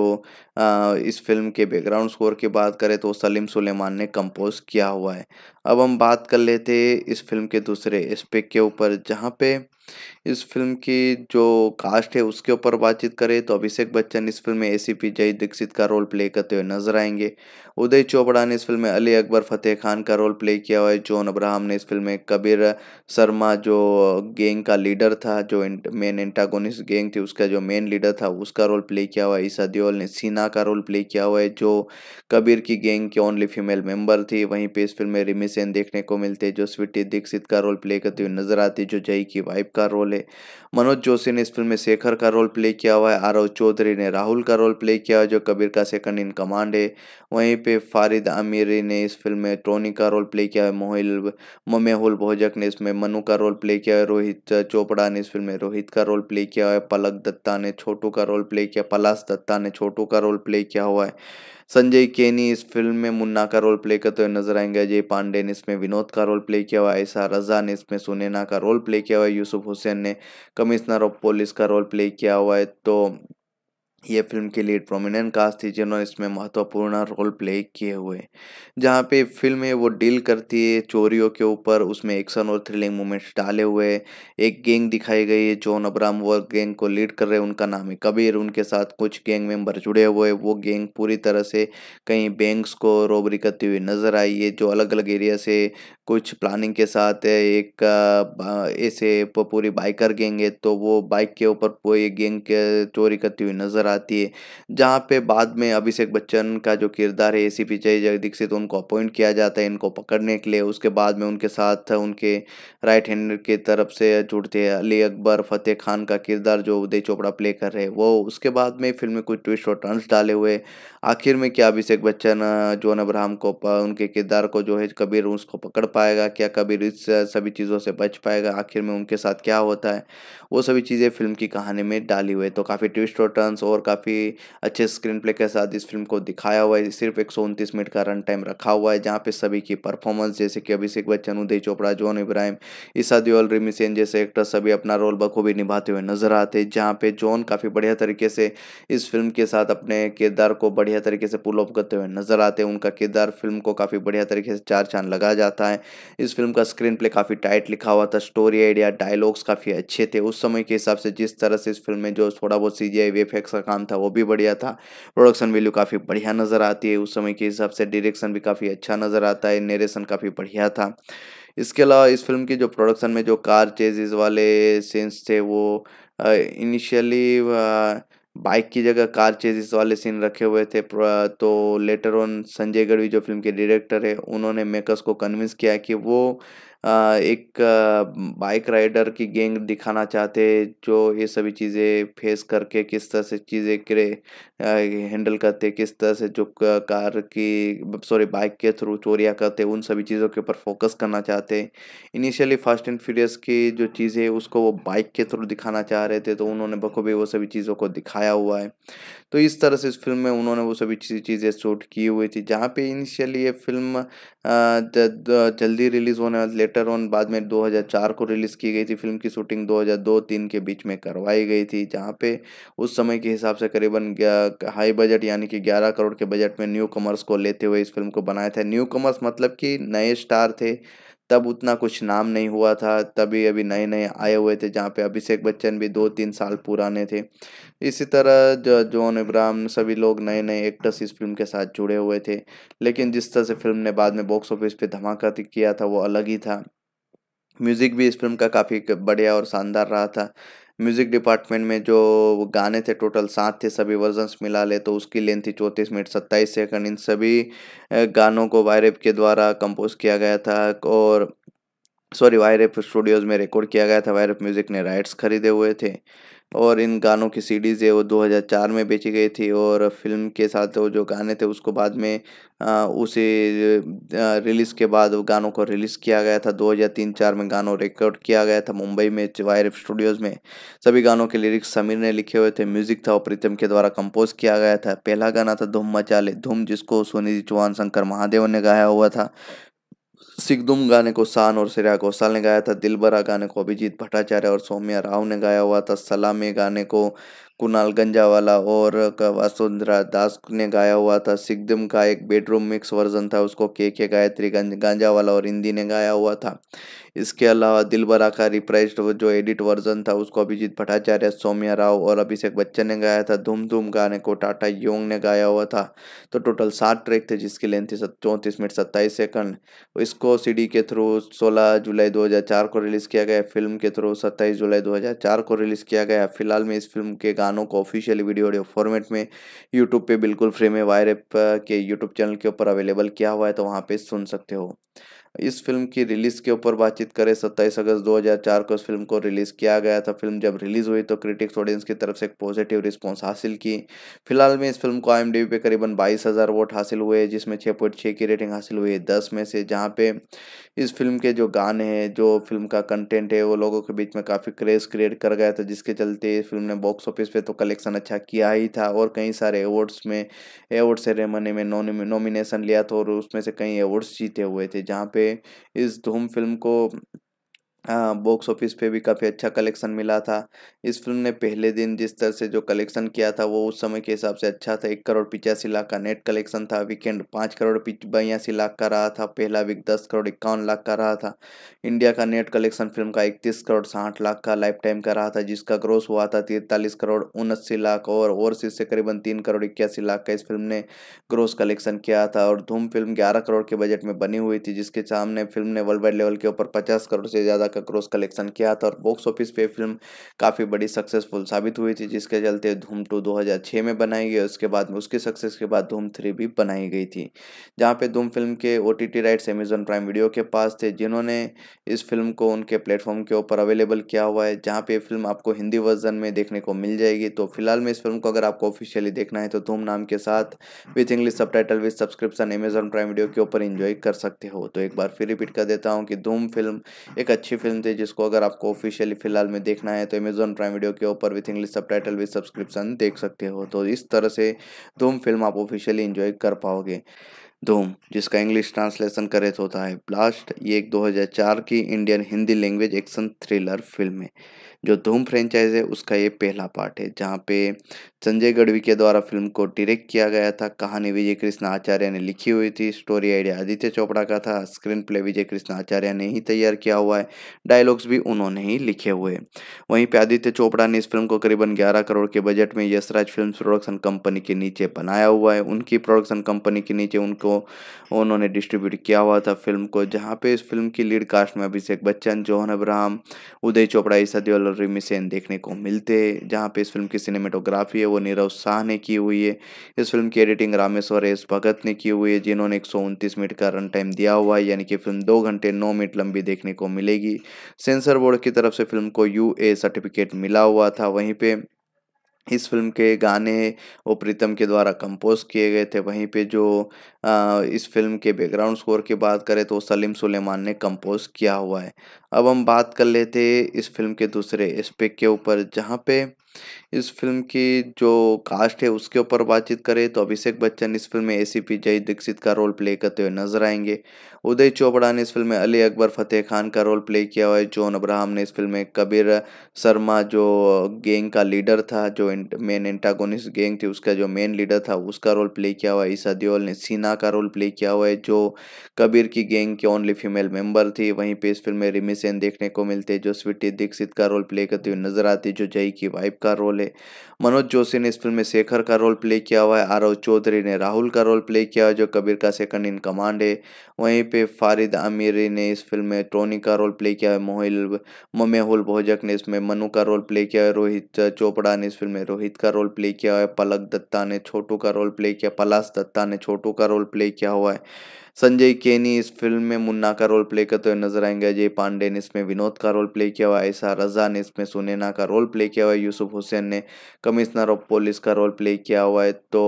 आ, इस फिल्म के बैकग्राउंड स्कोर की बात करें तो सलीम सुलेमान ने कंपोज किया हुआ है अब हम बात कर लेते इस फिल्म के दूसरे एस्पेक्ट के ऊपर जहाँ पे इस फिल्म की जो कास्ट है उसके ऊपर बातचीत करें तो अभिषेक बच्चन इस फिल्म में ए सी पी जय दीक्षित का रोल प्ले करते हुए नजर आएंगे उदय चोपड़ा ने इस फिल्म में अली अकबर फतेह खान का रोल प्ले किया हुआ है जॉन अब्राहम ने इस फिल्म में कबीर शर्मा जो गैंग का लीडर था जो मेन एंटागोनिस्ट गैंग थी उसका जो मेन लीडर था उसका रोल प्ले किया हुआ है ईसा देओल ने सीना का रोल प्ले किया हुआ है जो कबीर की गैंग की ओनली फीमेल मेंबर थी वहीं पर इस फिल्म में रिमी सेन देखने को मिलते जो स्वीटी दीक्षित का रोल प्ले करते हुए नजर आती जो जय की वाइफ का रोल मामले मनोज जोशी ने इस फिल्म में शेखर का रोल प्ले किया हुआ है आरव चौधरी ने राहुल का रोल प्ले किया जो कबीर का सेकंड इन कमांड है वहीं पे फारिद आमिरी ने इस फिल्म में टोनी का रोल प्ले किया है मोहिल ममेहुल भोजक ने इसमें मनु का रोल प्ले किया है रोहित चोपड़ा ने इस फिल्म में रोहित का रोल प्ले किया है पलक दत्ता ने छोटू का रोल प्ले किया पलाश दत्ता ने छोटू का रोल प्ले किया हुआ है संजय केनी इस फिल्म में मुन्ना का रोल प्ले करते हुए नजर आएंगे अजय पांडे ने इसमें विनोद का रोल प्ले किया हुआ ऐसा रजा ने इसमें सुनैना का रोल प्ले किया हुआ यूसुफ हुसैन ने कमिश्नर ऑफ पुलिस का रोल प्ले किया हुआ है तो ये फिल्म के लिए प्रोमिनेंट कास्ट थी जिन्होंने इसमें महत्वपूर्ण रोल प्ले किए हुए जहाँ पे फिल्म है वो डील करती है चोरियों के ऊपर उसमें एक्शन और थ्रिलिंग मोमेंट्स डाले हुए एक गैंग दिखाई गई है जॉन अब्राम वो गैंग को लीड कर रहे हैं उनका नाम है कबीर उनके साथ कुछ गैंग मेंबर जुड़े हुए वो गैंग पूरी तरह से कहीं बैंक्स को रोबरी करती हुई नज़र आई है जो अलग अलग एरिया से कुछ प्लानिंग के साथ एक ऐसे पूरी बाइकर गैंग है तो वो बाइक के ऊपर पूरी गैंग चोरी करती हुई नज़र आ आती है जहाँ पे बाद में अभिषेक बच्चन का जो किरदार है ए सी पी जय जगदीक्षित तो उनको अपॉइंट किया जाता है इनको पकड़ने के लिए उसके बाद में उनके साथ उनके राइट हैंड के तरफ से जुड़ते हैं अली अकबर फतेह खान का किरदार जो उदय चोपड़ा प्ले कर रहे हैं वो उसके बाद में फिल्म में कुछ ट्विस्ट और टर्न्स डाले हुए आखिर में क्या अभिषेक बच्चन जोन अब्राहम को उनके किरदार को जो है कबीर उसको पकड़ पाएगा क्या कबीर इस सभी चीज़ों से बच पाएगा आखिर में उनके साथ क्या होता है वो सभी चीज़ें फिल्म की कहानी में डाली हुई है तो काफ़ी ट्विस्ट और टर्न्स और काफ़ी अच्छे स्क्रीन प्ले के साथ इस फिल्म को दिखाया हुआ है सिर्फ एक मिनट का रन टाइम रखा हुआ है जहाँ पे सभी की परफॉर्मेंस जैसे कि अभिषेक बच्चन उदय चोपड़ा जॉन इब्राहिम ईसा दियोल रिमी जैसे एक्टर सभी अपना रोल बखूबी निभाते हुए नजर आते हैं जहाँ पे जॉन काफ़ी बढ़िया तरीके से इस फिल्म के साथ अपने किरदार को बढ़िया तरीके से पुल ऑफ करते हुए नजर आते हैं उनका किरदार फिल्म को काफ़ी बढ़िया तरीके से चार चांद लगा जाता है इस फिल्म का स्क्रीन प्ले काफ़ी टाइट लिखा हुआ था स्टोरी आइडिया डायलॉग्स काफ़ी अच्छे थे उस समय के हिसाब से जिस तरह से इस फिल्म में जो थोड़ा बहुत सी जी आई वेफ एक्स का काम था वो भी बढ़िया था प्रोडक्शन वैल्यू काफ़ी बढ़िया नज़र आती है उस समय के हिसाब से डिरेक्शन भी काफ़ी अच्छा नज़र आता है नरेशन काफ़ी बढ़िया था इसके अलावा इस फिल्म की जो प्रोडक्शन में जो कार चेजेज वाले सीन्स थे वो इनिशियली बाइक की जगह कार चेजेस वाले सीन रखे हुए थे तो लेटर ऑन संजय गढ़वी जो फिल्म के डायरेक्टर है उन्होंने मेकर्स को कन्विंस किया कि वो एक बाइक राइडर की गैंग दिखाना चाहते जो ये सभी चीज़ें फेस करके किस तरह से चीज़ें करे हैंडल करते किस तरह से जो कार की सॉरी बाइक के थ्रू चोरियाँ करते उन सभी चीज़ों के ऊपर फोकस करना चाहते इनिशियली फास्ट एंड फ्यूरियस की जो चीज़ें उसको वो बाइक के थ्रू दिखाना चाह रहे थे तो उन्होंने बखूबी वो सभी चीज़ों को दिखाया हुआ है तो इस तरह से इस फिल्म में उन्होंने वो सभी चीज़ें शूट की हुई थी जहाँ पे इनिशियली ये फिल्म जल्दी रिलीज़ होने वाली लेटर ऑन बाद में 2004 को रिलीज़ की गई थी फिल्म की शूटिंग 2002-3 के बीच में करवाई गई थी जहां पे उस समय के हिसाब से करीबन हाई बजट यानी कि 11 करोड़ के बजट में न्यू कॉमर्स को लेते हुए इस फिल्म को बनाया था न्यू कॉमर्स मतलब कि नए स्टार थे तब उतना कुछ नाम नहीं हुआ था तभी अभी नए नए आए हुए थे जहाँ पे अभिषेक बच्चन भी दो तीन साल पुराने थे इसी तरह जो जॉन इब्राम सभी लोग नए नए एक्टर्स इस फिल्म के साथ जुड़े हुए थे लेकिन जिस तरह से फिल्म ने बाद में बॉक्स ऑफिस पे धमाका किया था वो अलग ही था म्यूज़िक भी इस फिल्म का काफ़ी बढ़िया और शानदार रहा था म्यूज़िक डिपार्टमेंट में जो गाने थे टोटल सात थे सभी वर्जन्स मिला ले तो उसकी लेंथ थी चौंतीस मिनट सत्ताईस सेकंड इन सभी गानों को वायरेप के द्वारा कंपोज किया गया था और सॉरी वायरेप स्टूडियोज़ में रिकॉर्ड किया गया था वायरेप म्यूज़िक ने राइट्स खरीदे हुए थे और इन गानों की सीडीज़ है वो 2004 में बेची गई थी और फिल्म के साथ वो जो गाने थे उसको बाद में उसे रिलीज़ के बाद वो गानों को रिलीज़ किया गया था 2003-4 में गानों रिकॉर्ड किया गया था मुंबई में वायर स्टूडियोज़ में सभी गानों के लिरिक्स समीर ने लिखे हुए थे म्यूज़िक था और प्रीतम के द्वारा कंपोज किया गया था पहला गाना था धूम मचाले धूम जिसको सोनिधि चौहान शंकर महादेव ने गाया हुआ था सिगदुम गाने को शान और श्रेया घोषाल ने गाया था दिलबरा गाने को अभिजीत भट्टाचार्य और सौम्या राव ने गाया हुआ था सलामी गाने को कुणाल गंजावाला और वसुंधरा दास ने गाया हुआ था सिकदम का एक बेडरूम मिक्स वर्जन था उसको के के गायत्री गांजावाला और हिंदी ने गाया हुआ था इसके अलावा दिलबरा का रिप्राइज जो एडिट वर्जन था उसको अभिजीत भट्टाचार्य सौम्या राव और अभिषेक बच्चन ने गाया था धूम धूम गाने को टाटा योंग ने गाया हुआ था तो टोटल सात ट्रैक थे जिसकी लेंथ थी चौंतीस मिनट सत्ताईस सेकंड इसको सीडी के थ्रू 16 जुलाई 2004 को रिलीज़ किया गया फिल्म के थ्रू 27 जुलाई 2004 को रिलीज़ किया गया फिलहाल में इस फिल्म के गाने गानों को ऑफिशियल वीडियो ऑडियो फॉर्मेट में यूट्यूब पे बिल्कुल फ्री में वायर ऐप uh, के यूट्यूब चैनल के ऊपर अवेलेबल किया हुआ है तो वहाँ पे सुन सकते हो इस फिल्म की रिलीज़ के ऊपर बातचीत करें सत्ताईस अगस्त 2004 को इस फिल्म को रिलीज़ किया गया था फिल्म जब रिलीज़ हुई तो क्रिटिक्स ऑडियंस की तरफ से एक पॉजिटिव रिस्पॉन्स हासिल की फिलहाल में इस फिल्म को आई पे करीबन बाईस हज़ार वोट हासिल हुए जिसमें छः पॉइंट छः की रेटिंग हासिल हुई है दस में से जहाँ पे इस फिल्म के जो गाने हैं जो फिल्म का कंटेंट है वो लोगों के बीच में काफ़ी क्रेज़ क्रिएट कर गया था जिसके चलते इस फिल्म ने बॉक्स ऑफिस पे तो कलेक्शन अच्छा किया ही था और कई सारे अवार्ड्स में अवार्ड सेरेमनी में नॉमिनेशन लिया था और उसमें से कई अवार्ड्स जीते हुए थे जहाँ पे इस धूम फिल्म को बॉक्स हाँ, ऑफिस पे भी काफ़ी अच्छा कलेक्शन मिला था इस फिल्म ने पहले दिन जिस तरह से जो कलेक्शन किया था वो उस समय के हिसाब से अच्छा था एक करोड़ पिचासी लाख का नेट कलेक्शन था वीकेंड पाँच करोड़ बयासी लाख का रहा था पहला वीक दस करोड़ इक्यावन लाख का रहा था इंडिया का नेट कलेक्शन फिल्म का इकतीस करोड़ साठ लाख का लाइफ टाइम का रहा था जिसका ग्रोस हुआ था तिरतालीस करोड़ उनस्सी लाख और ओवरसीज से करीबन तीन करोड़ इक्यासी लाख का इस फिल्म ने ग्रोस कलेक्शन किया था और धूम फिल्म ग्यारह करोड़ के बजट में बनी हुई थी जिसके सामने फिल्म ने वर्ल्ड वाइड लेवल के ऊपर पचास करोड़ से ज़्यादा का क्रॉस कलेक्शन किया था और बॉक्स ऑफिस पे फिल्म काफ़ी बड़ी सक्सेसफुल साबित हुई थी जिसके चलते धूम टू दो में बनाई गई उसके बाद में उसकी सक्सेस के बाद धूम थ्री भी बनाई गई थी जहाँ पे धूम फिल्म के ओ राइट्स अमेजोन प्राइम वीडियो के पास थे जिन्होंने इस फिल्म को उनके प्लेटफॉर्म के ऊपर अवेलेबल किया हुआ है जहाँ पे फिल्म आपको हिंदी वर्जन में देखने को मिल जाएगी तो फिलहाल में इस फिल्म को अगर आपको ऑफिशियली देखना है तो धूम नाम के साथ with English subtitle with subscription Amazon Prime Video के ऊपर इंजॉय कर सकते हो तो एक बार फिर रिपीट कर देता हूँ कि धूम फिल्म एक अच्छी फिल्म थी जिसको अगर आपको ऑफिशियली फिलहाल में देखना है तो अमेजोन प्राइम वीडियो के ऊपर with English subtitle with subscription देख सकते हो तो इस तरह से धूम फिल्म आप ऑफिशियली इंजॉय कर पाओगे धूम जिसका इंग्लिश ट्रांसलेशन करे तो होता है ब्लास्ट ये एक 2004 की Indian Hindi language action thriller film है जो धूम फ्रेंचाइज है उसका ये पहला पार्ट है जहाँ पे संजय गढ़वी के द्वारा फिल्म को डायरेक्ट किया गया था कहानी विजय कृष्ण आचार्य ने लिखी हुई थी स्टोरी आइडिया आदित्य चोपड़ा का था स्क्रीन प्ले विजय कृष्ण आचार्य ने ही तैयार किया हुआ है डायलॉग्स भी उन्होंने ही लिखे हुए वहीं पर आदित्य चोपड़ा ने इस फिल्म को करीबन ग्यारह करोड़ के बजट में यशराज फिल्म प्रोडक्शन कंपनी के नीचे बनाया हुआ है उनकी प्रोडक्शन कंपनी के नीचे उनको उन्होंने डिस्ट्रीब्यूट किया हुआ था फिल्म को जहाँ पे इस फिल्म की लीड कास्ट में अभिषेक बच्चन जोहन अब्राहम उदय चोपड़ा ईसा देवल गैलरी में सेन देखने को मिलते हैं जहाँ पे इस फिल्म की सिनेमेटोग्राफी है वो नीरव शाह ने की हुई है इस फिल्म की एडिटिंग रामेश्वर एस भगत ने की हुई है जिन्होंने एक मिनट का रन टाइम दिया हुआ है यानी कि फिल्म दो घंटे नौ मिनट लंबी देखने को मिलेगी सेंसर बोर्ड की तरफ से फिल्म को यू सर्टिफिकेट मिला हुआ था वहीं पर इस फिल्म के गाने वो प्रीतम के द्वारा कंपोज किए गए थे वहीं पे जो आ, इस फिल्म के बैकग्राउंड स्कोर की बात करें तो सलीम सुलेमान ने कंपोज किया हुआ है अब हम बात कर लेते इस फिल्म के दूसरे एस्पेक्ट के ऊपर जहाँ पे इस फिल्म की जो कास्ट है उसके ऊपर बातचीत करें तो अभिषेक बच्चन इस फिल्म में एसीपी जय दीक्षित का रोल प्ले करते हुए नजर आएंगे उदय चोपड़ा ने इस फिल्म में अली अकबर फतेह खान का रोल प्ले किया हुआ है जॉन अब्राहम ने इस फिल्म में कबीर शर्मा जो गैंग का लीडर था जो मेन एंटागोनिस्ट गैंग थी उसका जो मेन लीडर था उसका रोल प्ले किया हुआ है ईसा देओल ने सीना का रोल प्ले किया हुआ है जो कबीर की गैंग की ओनली फीमेल मेंबर थी वहीं पे इस फिल्म में रिमी सेन देखने को मिलते जो स्वीटी दीक्षित का रोल प्ले करते हुए नजर आती जो जय की वाइफ का रोल है मनोज जोशी ने इस फिल्म में शेखर का रोल प्ले किया हुआ है आरव चौधरी ने राहुल का रोल प्ले किया है जो कबीर का सेकंड इन कमांड है वहीं पे फारिद आमिरी ने इस फिल्म में टोनी का रोल प्ले किया है मोहिल ममेहुल भोजक ने इसमें मनु का रोल प्ले किया है रोहित चोपड़ा ने इस फिल्म में रोहित का रोल प्ले किया है पलक दत्ता ने छोटू का रोल प्ले किया पलाश दत्ता ने छोटू का रोल प्ले किया हुआ है संजय केनी इस फिल्म में मुन्ना का रोल प्ले करते हुए नजर आएंगे अजय पांडे ने इसमें विनोद का रोल प्ले किया हुआ ऐसा रजा ने इसमें सुनैना का रोल प्ले किया हुआ यूसुफ हुसैन ने कमिश्नर ऑफ पुलिस का रोल प्ले किया हुआ है तो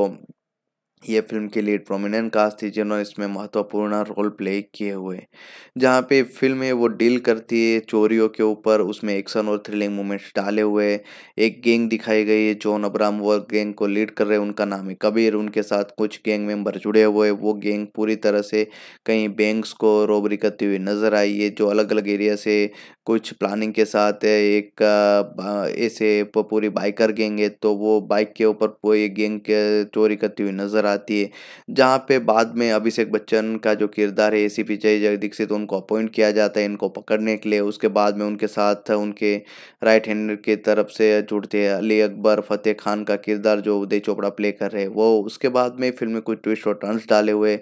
ये फिल्म के लिए प्रोमिनेंट कास्ट थी जिन्होंने इसमें महत्वपूर्ण रोल प्ले किए हुए जहाँ पे फिल्म है वो डील करती है चोरियों के ऊपर उसमें एक्शन और थ्रिलिंग मोमेंट्स डाले हुए एक गैंग दिखाई गई है जॉन अब्राम वो गैंग को लीड कर रहे हैं उनका नाम है कबीर उनके साथ कुछ गैंग मेंबर जुड़े हुए वो गैंग पूरी तरह से कहीं बैंक्स को रोबरी करती हुई नज़र आई है जो अलग अलग एरिया से कुछ प्लानिंग के साथ है एक ऐसे पूरी बाइकर गैंग है तो वो बाइक के ऊपर पूरी गैंग चोरी करती हुई नज़र आ जाती है जहाँ पे बाद में अभिषेक बच्चन का जो किरदार है एसीपी जय जगदीक्षित तो उनको अपॉइंट किया जाता है इनको पकड़ने के लिए उसके बाद में उनके साथ उनके राइट हैंड के तरफ से जुड़ते हैं अली अकबर फतेह खान का किरदार जो उदय चोपड़ा प्ले कर रहे हैं वो उसके बाद में फिल्म में कुछ ट्विस्ट और टर्न्स डाले हुए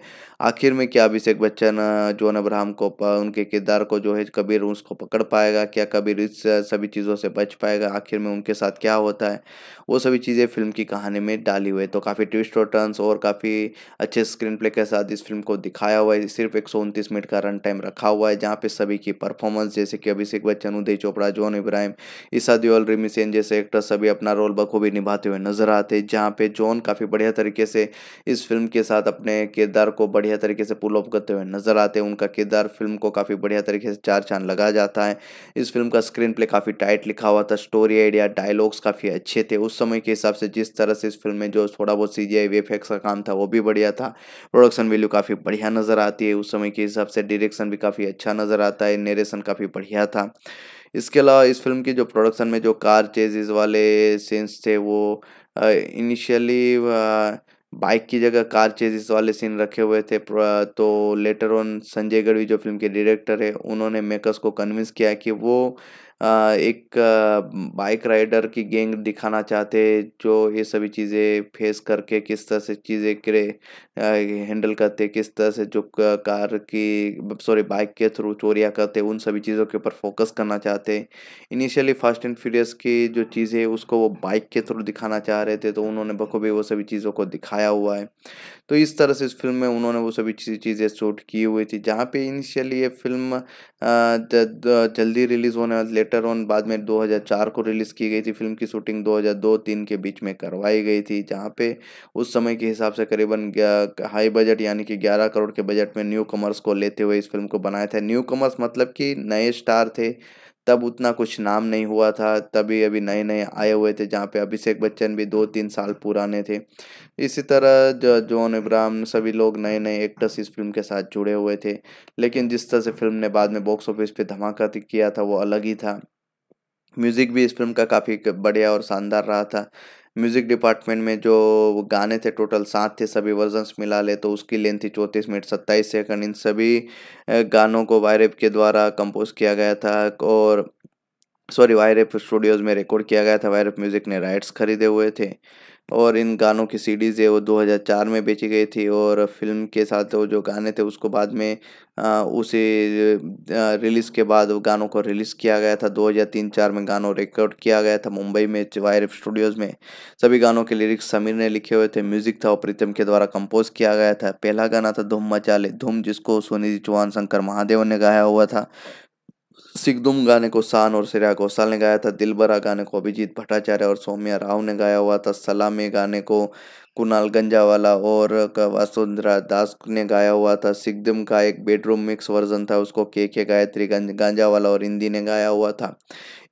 आखिर में क्या अभिषेक बच्चन जोन अब्राहम को उनके किरदार को जो है कबीर उसको पकड़ पाएगा क्या कबीर इस सभी चीज़ों से बच पाएगा आखिर में उनके साथ क्या होता है वो सभी चीज़ें फिल्म की कहानी में डाली हुई है तो काफ़ी ट्विस्ट और टर्न्स और और काफ़ी अच्छे स्क्रीन प्ले के साथ इस फिल्म को दिखाया हुआ है सिर्फ एक मिनट का रन टाइम रखा हुआ है जहाँ पे सभी की परफॉर्मेंस जैसे कि अभिषेक बच्चन उदय चोपड़ा जॉन इब्राहिम ईसा दियोल रिमी सेन जैसे एक्टर सभी अपना रोल बखूबी निभाते हुए नजर आते हैं जहाँ पे जॉन काफ़ी बढ़िया तरीके से इस फिल्म के साथ अपने किरदार को बढ़िया तरीके से पुल ऑफ करते हुए नजर आते हैं उनका किरदार फिल्म को काफ़ी बढ़िया तरीके से चार चांद लगा जाता है इस फिल्म का स्क्रीन प्ले काफ़ी टाइट लिखा हुआ था स्टोरी आइडिया डायलॉग्स काफ़ी अच्छे थे उस समय के हिसाब से जिस तरह से इस फिल्म में जो थोड़ा बहुत सी जी आई का काम था वो भी बढ़िया था प्रोडक्शन वैल्यू काफ़ी बढ़िया नज़र आती है उस समय के हिसाब से डिरेक्शन भी काफ़ी अच्छा नज़र आता है नरेशन काफ़ी बढ़िया था इसके अलावा इस फिल्म की जो प्रोडक्शन में जो कार चेजेज वाले सीन्स थे वो इनिशियली बाइक की जगह कार चेजेस वाले सीन रखे हुए थे तो लेटर ऑन संजय गढ़वी जो फिल्म के डायरेक्टर है उन्होंने मेकर्स को कन्विंस किया कि वो एक बाइक राइडर की गैंग दिखाना चाहते जो ये सभी चीज़ें फेस करके किस तरह से चीज़ें करे हैंडल करते किस तरह से जो कार की सॉरी बाइक के थ्रू चोरियाँ करते उन सभी चीज़ों के ऊपर फोकस करना चाहते इनिशियली फास्ट एंड फ्यूरियस की जो चीज़ें उसको वो बाइक के थ्रू दिखाना चाह रहे थे तो उन्होंने बखूबी वो सभी चीज़ों को दिखाया हुआ है तो इस तरह से इस फिल्म में उन्होंने वो सभी चीज़ें शूट की हुई थी जहाँ पे इनिशियली ये फिल्म जल्दी रिलीज़ होने वाली लेटर लेटर ऑन बाद में 2004 को रिलीज़ की गई थी फिल्म की शूटिंग 2002-3 के बीच में करवाई गई थी जहां पे उस समय के हिसाब से करीबन हाई बजट यानी कि 11 करोड़ के बजट में न्यू कमर्स को लेते हुए इस फिल्म को बनाया था न्यू कमर्स मतलब कि नए स्टार थे तब उतना कुछ नाम नहीं हुआ था तभी अभी नए नए आए हुए थे जहाँ पे अभिषेक बच्चन भी दो तीन साल पुराने थे इसी तरह जो जॉन इब्राहम सभी लोग नए नए एक्टर्स इस फिल्म के साथ जुड़े हुए थे लेकिन जिस तरह से फिल्म ने बाद में बॉक्स ऑफिस पे धमाका किया था वो अलग ही था म्यूज़िक भी इस फिल्म का काफ़ी बढ़िया और शानदार रहा था म्यूज़िक डिपार्टमेंट में जो गाने थे टोटल सात थे सभी वर्जन्स मिला ले तो उसकी लेंथ थी चौंतीस मिनट सत्ताईस सेकंड इन सभी गानों को वायरेप के द्वारा कंपोज किया गया था और सॉरी वायरेप स्टूडियोज़ में रिकॉर्ड किया गया था वायरेप म्यूज़िक ने राइट्स खरीदे हुए थे और इन गानों की सीडीज़ है वो 2004 में बेची गई थी और फिल्म के साथ वो जो गाने थे उसको बाद में उसे रिलीज़ के बाद वो गानों को रिलीज़ किया गया था 2003-4 में गानों रिकॉर्ड किया गया था मुंबई में वायर स्टूडियोज़ में सभी गानों के लिरिक्स समीर ने लिखे हुए थे म्यूज़िक था और प्रीतम के द्वारा कंपोज किया गया था पहला गाना था धूम मचाले धूम जिसको सोनी चौहान शंकर महादेव ने गाया हुआ था सिगदुम गाने को शान और श्रेया घोषाल ने गाया था दिलबरा गाने को अभिजीत भट्टाचार्य और सौम्या राव ने गाया हुआ था सलामी गाने को कुणाल गंजावाला और वसुंधरा दास ने गाया हुआ था सिकदम का एक बेडरूम मिक्स वर्जन था उसको के के गायत्री गांजावाला और हिंदी ने गाया हुआ था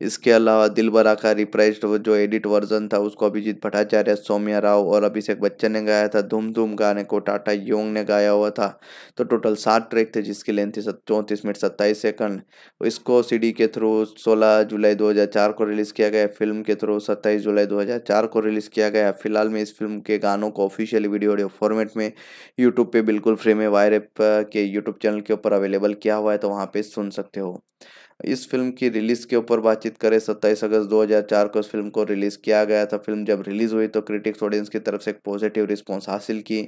इसके अलावा दिलबरा का रिप्राइज जो एडिट वर्जन था उसको अभिजीत भट्टाचार्य सौम्या राव और अभिषेक बच्चन ने गाया था धूम धूम गाने को टाटा योंग ने गाया हुआ था तो टोटल सात ट्रैक थे जिसकी लेंथ थी चौंतीस मिनट सत्ताईस सेकंड इसको सीडी के थ्रू 16 जुलाई 2004 को रिलीज़ किया गया फिल्म के थ्रू 27 जुलाई 2004 को रिलीज़ किया गया फिलहाल में इस फिल्म के गाने गानों को ऑफिशियली वीडियो ऑडियो फॉर्मेट में यूट्यूब पे बिल्कुल फ्री में वायर एप uh, के यूट्यूब चैनल के ऊपर अवेलेबल किया हुआ है तो वहाँ पे सुन सकते हो इस फिल्म की रिलीज़ के ऊपर बातचीत करें सत्ताईस अगस्त 2004 को इस फिल्म को रिलीज़ किया गया था फिल्म जब रिलीज़ हुई तो क्रिटिक्स ऑडियंस की तरफ से एक पॉजिटिव रिस्पॉन्स हासिल की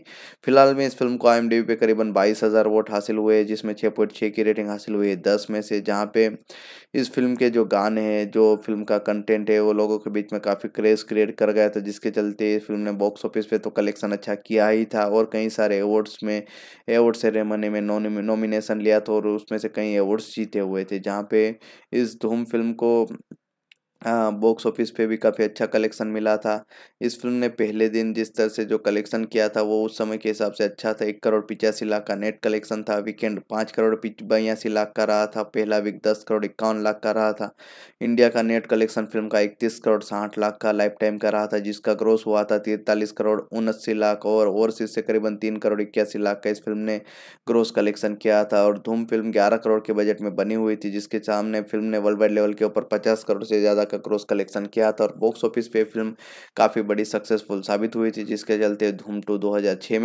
फिलहाल में इस फिल्म को आई पे करीबन बाईस हज़ार वोट हासिल हुए जिसमें छः पॉइंट छः की रेटिंग हासिल हुई है दस में से जहाँ पे इस फिल्म के जो गाने हैं जो फिल्म का कंटेंट है वो लोगों के बीच में काफ़ी क्रेज क्रिएट कर गया था जिसके चलते इस फिल्म ने बॉक्स ऑफिस पे तो कलेक्शन अच्छा किया ही था और कई सारे अवार्ड्स में अवार्ड सेरेमनी में नॉमिनेशन लिया था और उसमें से कई अवार्ड्स जीते हुए थे जहाँ पे इस धूम फिल्म को बॉक्स हाँ, ऑफिस पे भी काफ़ी अच्छा कलेक्शन मिला था इस फिल्म ने पहले दिन जिस तरह से जो कलेक्शन किया था वो उस समय के हिसाब से अच्छा था एक करोड़ पिचासी लाख का नेट कलेक्शन था वीकेंड पाँच करोड़ पिच बयासी लाख का रहा था पहला वीक दस करोड़ इक्यावन लाख का रहा था इंडिया का नेट कलेक्शन फिल्म का इकतीस करोड़ साठ लाख का लाइफ टाइम का रहा था जिसका ग्रोस हुआ था तिरतालीस करोड़ उनस्सी लाख और ओवरसीज से करीबन तीन करोड़ इक्यासी लाख का इस फिल्म ने ग्रोस कलेक्शन किया था और धूम फिल्म ग्यारह करोड़ के बजट में बनी हुई थी जिसके सामने फिल्म ने वर्ल्ड वाइड लेवल के ऊपर पचास करोड़ से ज़्यादा का क्रॉस कलेक्शन किया था और बॉक्स ऑफिस पे फिल्म काफ़ी बड़ी सक्सेसफुल साबित हुई थी जिसके चलते धूम टू दो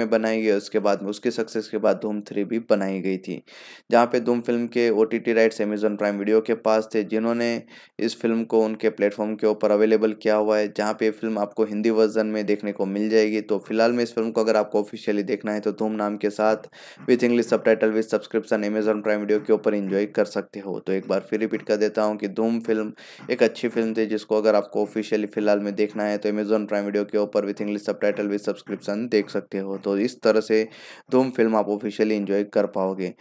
में बनाई गई उसके बाद में उसकी सक्सेस के बाद धूम थ्री भी बनाई गई थी जहाँ पे धूम फिल्म के ओ राइट्स अमेजन प्राइम वीडियो के पास थे जिन्होंने इस फिल्म को उनके प्लेटफॉर्म के ऊपर अवेलेबल किया हुआ है जहाँ पे फिल्म आपको हिंदी वर्जन में देखने को मिल जाएगी तो फिलहाल में इस फिल्म को अगर आपको ऑफिशियली देखना है तो धूम नाम के साथ with English subtitle with subscription Amazon Prime Video के ऊपर इंजॉय कर सकते हो तो एक बार फिर रिपीट कर देता हूँ कि धूम फिल्म एक अच्छी फिल्म फिल्म थी जिसको अगर आपको ऑफिशियली फिलहाल में देखना है तो अमेजोन प्राइम वीडियो के ऊपर with English subtitle with subscription देख सकते हो तो इस तरह से धूम फिल्म आप ऑफिशियली इंजॉय कर पाओगे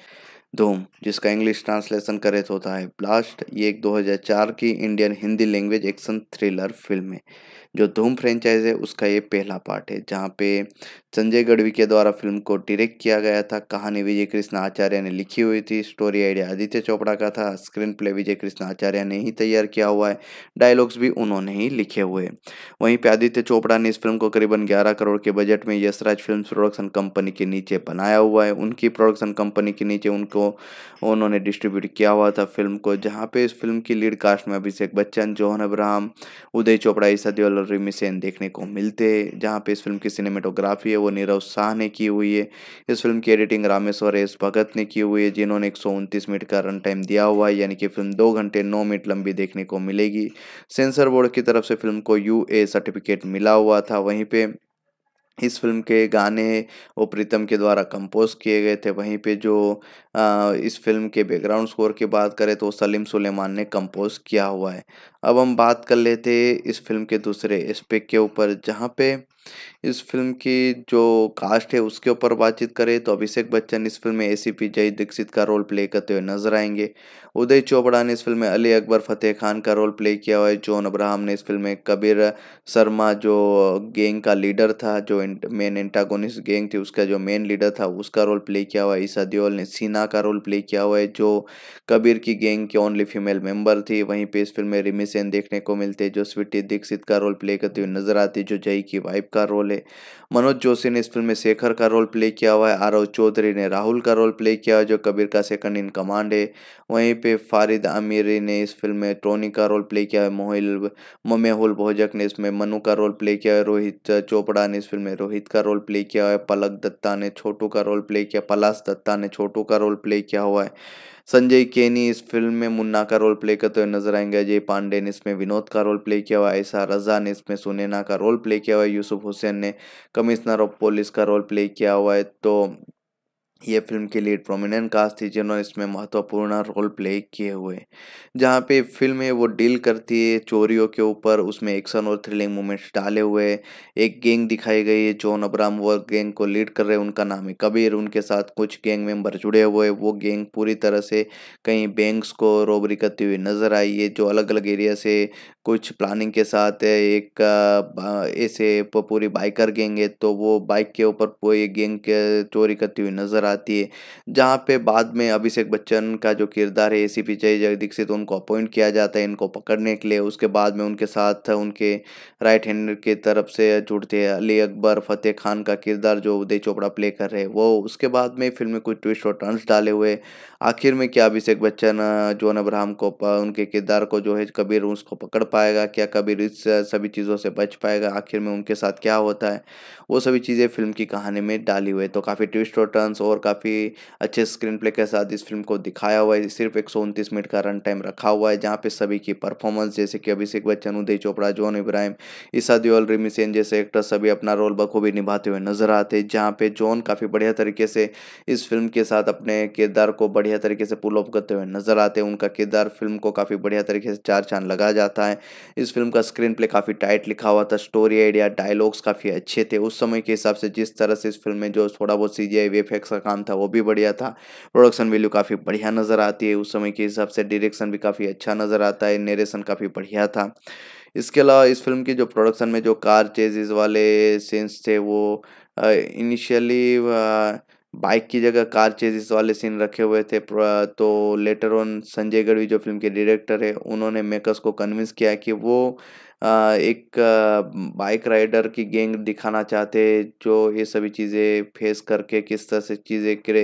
धूम जिसका इंग्लिश ट्रांसलेशन करे तो होता है ब्लास्ट ये एक 2004 की Indian Hindi language action thriller film है जो धूम फ्रेंचाइज है उसका ये पहला पार्ट है जहाँ पे संजय गढ़वी के द्वारा फिल्म को डायरेक्ट किया गया था कहानी विजय कृष्ण आचार्य ने लिखी हुई थी स्टोरी आइडिया आदित्य चोपड़ा का था स्क्रीन प्ले विजय कृष्ण आचार्य ने ही तैयार किया हुआ है डायलॉग्स भी उन्होंने ही लिखे हुए वहीं पे आदित्य चोपड़ा ने इस फिल्म को करीबन ग्यारह करोड़ के बजट में यशराज फिल्म प्रोडक्शन कंपनी के नीचे बनाया हुआ है उनकी प्रोडक्शन कंपनी के नीचे उनको उन्होंने डिस्ट्रीब्यूट किया हुआ था फिल्म को जहाँ पे इस फिल्म की लीड कास्ट में अभिषेक बच्चन जोहन अब्राहम उदय चोपड़ा ईसा देवल और रिमी सेन देखने को मिलते हैं जहाँ पे इस फिल्म की सिनेमेटोग्राफी है वो नीरव शाह ने की हुई है इस फिल्म की एडिटिंग रामेश्वर एस भगत ने की हुई है जिन्होंने एक मिनट का रन टाइम दिया हुआ है यानी कि फिल्म दो घंटे नौ मिनट लंबी देखने को मिलेगी सेंसर बोर्ड की तरफ से फिल्म को यू सर्टिफिकेट मिला हुआ था वहीं पर इस फिल्म के गाने वो प्रीतम के द्वारा कंपोज किए गए थे वहीं पे जो आ, इस फिल्म के बैकग्राउंड स्कोर की बात करें तो सलीम सुलेमान ने कंपोज किया हुआ है अब हम बात कर लेते इस फिल्म के दूसरे एस्पेक्ट के ऊपर जहाँ पे इस फिल्म की जो कास्ट है उसके ऊपर बातचीत करें तो अभिषेक बच्चन इस फिल्म में ए सी पी जय दीक्षित का रोल प्ले करते हुए नजर आएंगे उदय चोपड़ा ने इस फिल्म में अली अकबर फतेह खान का रोल प्ले किया हुआ है जॉन अब्राहम ने इस फिल्म में कबीर शर्मा जो गैंग का लीडर था जो मेन एंटागोनिस्ट गैंग थी उसका जो मेन लीडर था उसका रोल प्ले किया हुआ है ईसा देओल ने सीना का रोल प्ले किया हुआ है जो कबीर की गैंग की ओनली फीमेल मेंबर थी वहीं पे इस फिल्म में रिमी सेन देखने को मिलते जो स्वीटी दीक्षित का रोल प्ले करते हुए नजर आती जो जय की वाइफ का का रोल है मनोज जोशी ने इस फिल्म में शेखर का रोल प्ले किया हुआ है आरव चौधरी ने राहुल का रोल प्ले किया जो कबीर का सेकंड इन कमांड है वहीं पे फारिद आमिरी ने इस फिल्म में टोनी का रोल प्ले किया है मोहिल ममेहुल भोजक ने इसमें मनु का रोल प्ले किया है रोहित चोपड़ा ने इस फिल्म में रोहित का रोल प्ले किया है पलक दत्ता ने छोटू का रोल प्ले किया पलाश दत्ता ने छोटू का रोल प्ले किया हुआ है संजय केनी इस फिल्म में मुन्ना का रोल प्ले करते हुए नजर आएंगे अजय पांडे ने इसमें विनोद का रोल प्ले किया हुआ ऐसा रजा ने इसमें सुनैना का रोल प्ले किया हुआ यूसुफ हुसैन ने कमिश्नर ऑफ पुलिस का रोल प्ले किया हुआ है तो ये फिल्म के लिए प्रोमिनेंट कास्ट थी जिन्होंने इसमें महत्वपूर्ण रोल प्ले किए हुए जहाँ पे फिल्म है वो डील करती है चोरियों के ऊपर उसमें एक्शन और थ्रिलिंग मोमेंट्स डाले हुए एक गैंग दिखाई गई है जॉन अब्राम वो गैंग को लीड कर रहे हैं उनका नाम है कबीर उनके साथ कुछ गैंग मेंबर जुड़े हुए वो गैंग पूरी तरह से कहीं बैंक्स को रोबरी करती हुई नज़र आई है जो अलग अलग एरिया से कुछ प्लानिंग के साथ एक ऐसे पूरी बाइकर गैंग है तो वो बाइक के ऊपर कोई गैंग चोरी करती हुई नज़र आती है जहाँ पे बाद में अभिषेक बच्चन का जो किरदार है एसीपी जय दीक्षित उनको अपॉइंट किया जाता है इनको पकड़ने के लिए उसके बाद में उनके साथ उनके राइट हैंड की तरफ से जुड़ते हैं अली अकबर फतेह खान का किरदार जो उदय चोपड़ा प्ले कर रहे हैं वो उसके बाद में फिल्म में कुछ ट्विस्ट और टर्न्स डाले हुए आखिर में क्या अभिषेक बच्चन जोन अब्राहम को उनके किरदार को जो है कबीर उसको पकड़ पाएगा क्या कबीर इस सभी चीज़ों से बच पाएगा आखिर में उनके साथ क्या होता है वो सभी चीज़ें फिल्म की कहानी में डाली हुई है तो काफ़ी ट्विस्ट और टर्न्स और और काफ़ी अच्छे स्क्रीन प्ले के साथ इस फिल्म को दिखाया हुआ है सिर्फ एक मिनट का रन टाइम रखा हुआ है जहाँ पे सभी की परफॉर्मेंस जैसे कि अभिषेक बच्चन उदय चोपड़ा जॉन इब्राहिम ईसा दियोल रिमी सेन जैसे एक्टर सभी अपना रोल बखूबी निभाते हुए नजर आते हैं जहाँ पे जॉन काफ़ी बढ़िया तरीके से इस फिल्म के साथ अपने किरदार को बढ़िया तरीके से पुल ऑफ करते हुए नजर आते हैं उनका किरदार फिल्म को काफ़ी बढ़िया तरीके से चार चांद लगाया जाता है इस फिल्म का स्क्रीन प्ले काफ़ी टाइट लिखा हुआ था स्टोरी आइडिया डायलॉग्स काफ़ी अच्छे थे उस समय के हिसाब से जिस तरह से इस फिल्म में जो थोड़ा बहुत सी जी वी का काम था वो भी बढ़िया था प्रोडक्शन वैल्यू काफ़ी बढ़िया नज़र आती है उस समय के हिसाब से डायरेक्शन भी काफ़ी अच्छा नज़र आता है नरेशन काफ़ी बढ़िया था इसके अलावा इस फिल्म की जो प्रोडक्शन में जो कार चेजेज वाले सीन्स थे वो इनिशियली बाइक की जगह कार चेजेस वाले सीन रखे हुए थे तो लेटर ऑन संजय गढ़वी जो फिल्म के डायरेक्टर है उन्होंने मेकर्स को कन्विंस किया कि वो एक बाइक राइडर की गैंग दिखाना चाहते जो ये सभी चीज़ें फेस करके किस तरह से चीज़ें करे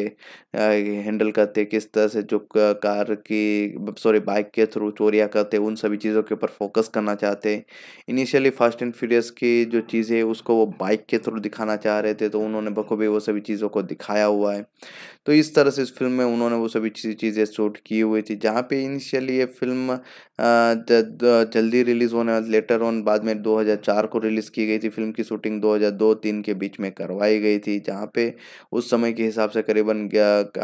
हैंडल करते किस तरह से जो कार की सॉरी बाइक के थ्रू चोरियाँ करते उन सभी चीज़ों के ऊपर फोकस करना चाहते इनिशियली फास्ट एंड फ्यूरियस की जो चीज़ें उसको वो बाइक के थ्रू दिखाना चाह रहे थे तो उन्होंने बखूबी वो सभी चीज़ों को दिखाया हुआ है तो इस तरह से इस फिल्म में उन्होंने वो सभी चीज़ें शूट की हुई थी जहाँ पे इनिशियली ये फिल्म जल्दी रिलीज़ होने वाली लेटर ऑन बाद में 2004 को रिलीज़ की गई थी फिल्म की शूटिंग 2002-3 के बीच में करवाई गई थी जहां पे उस समय के हिसाब से करीबन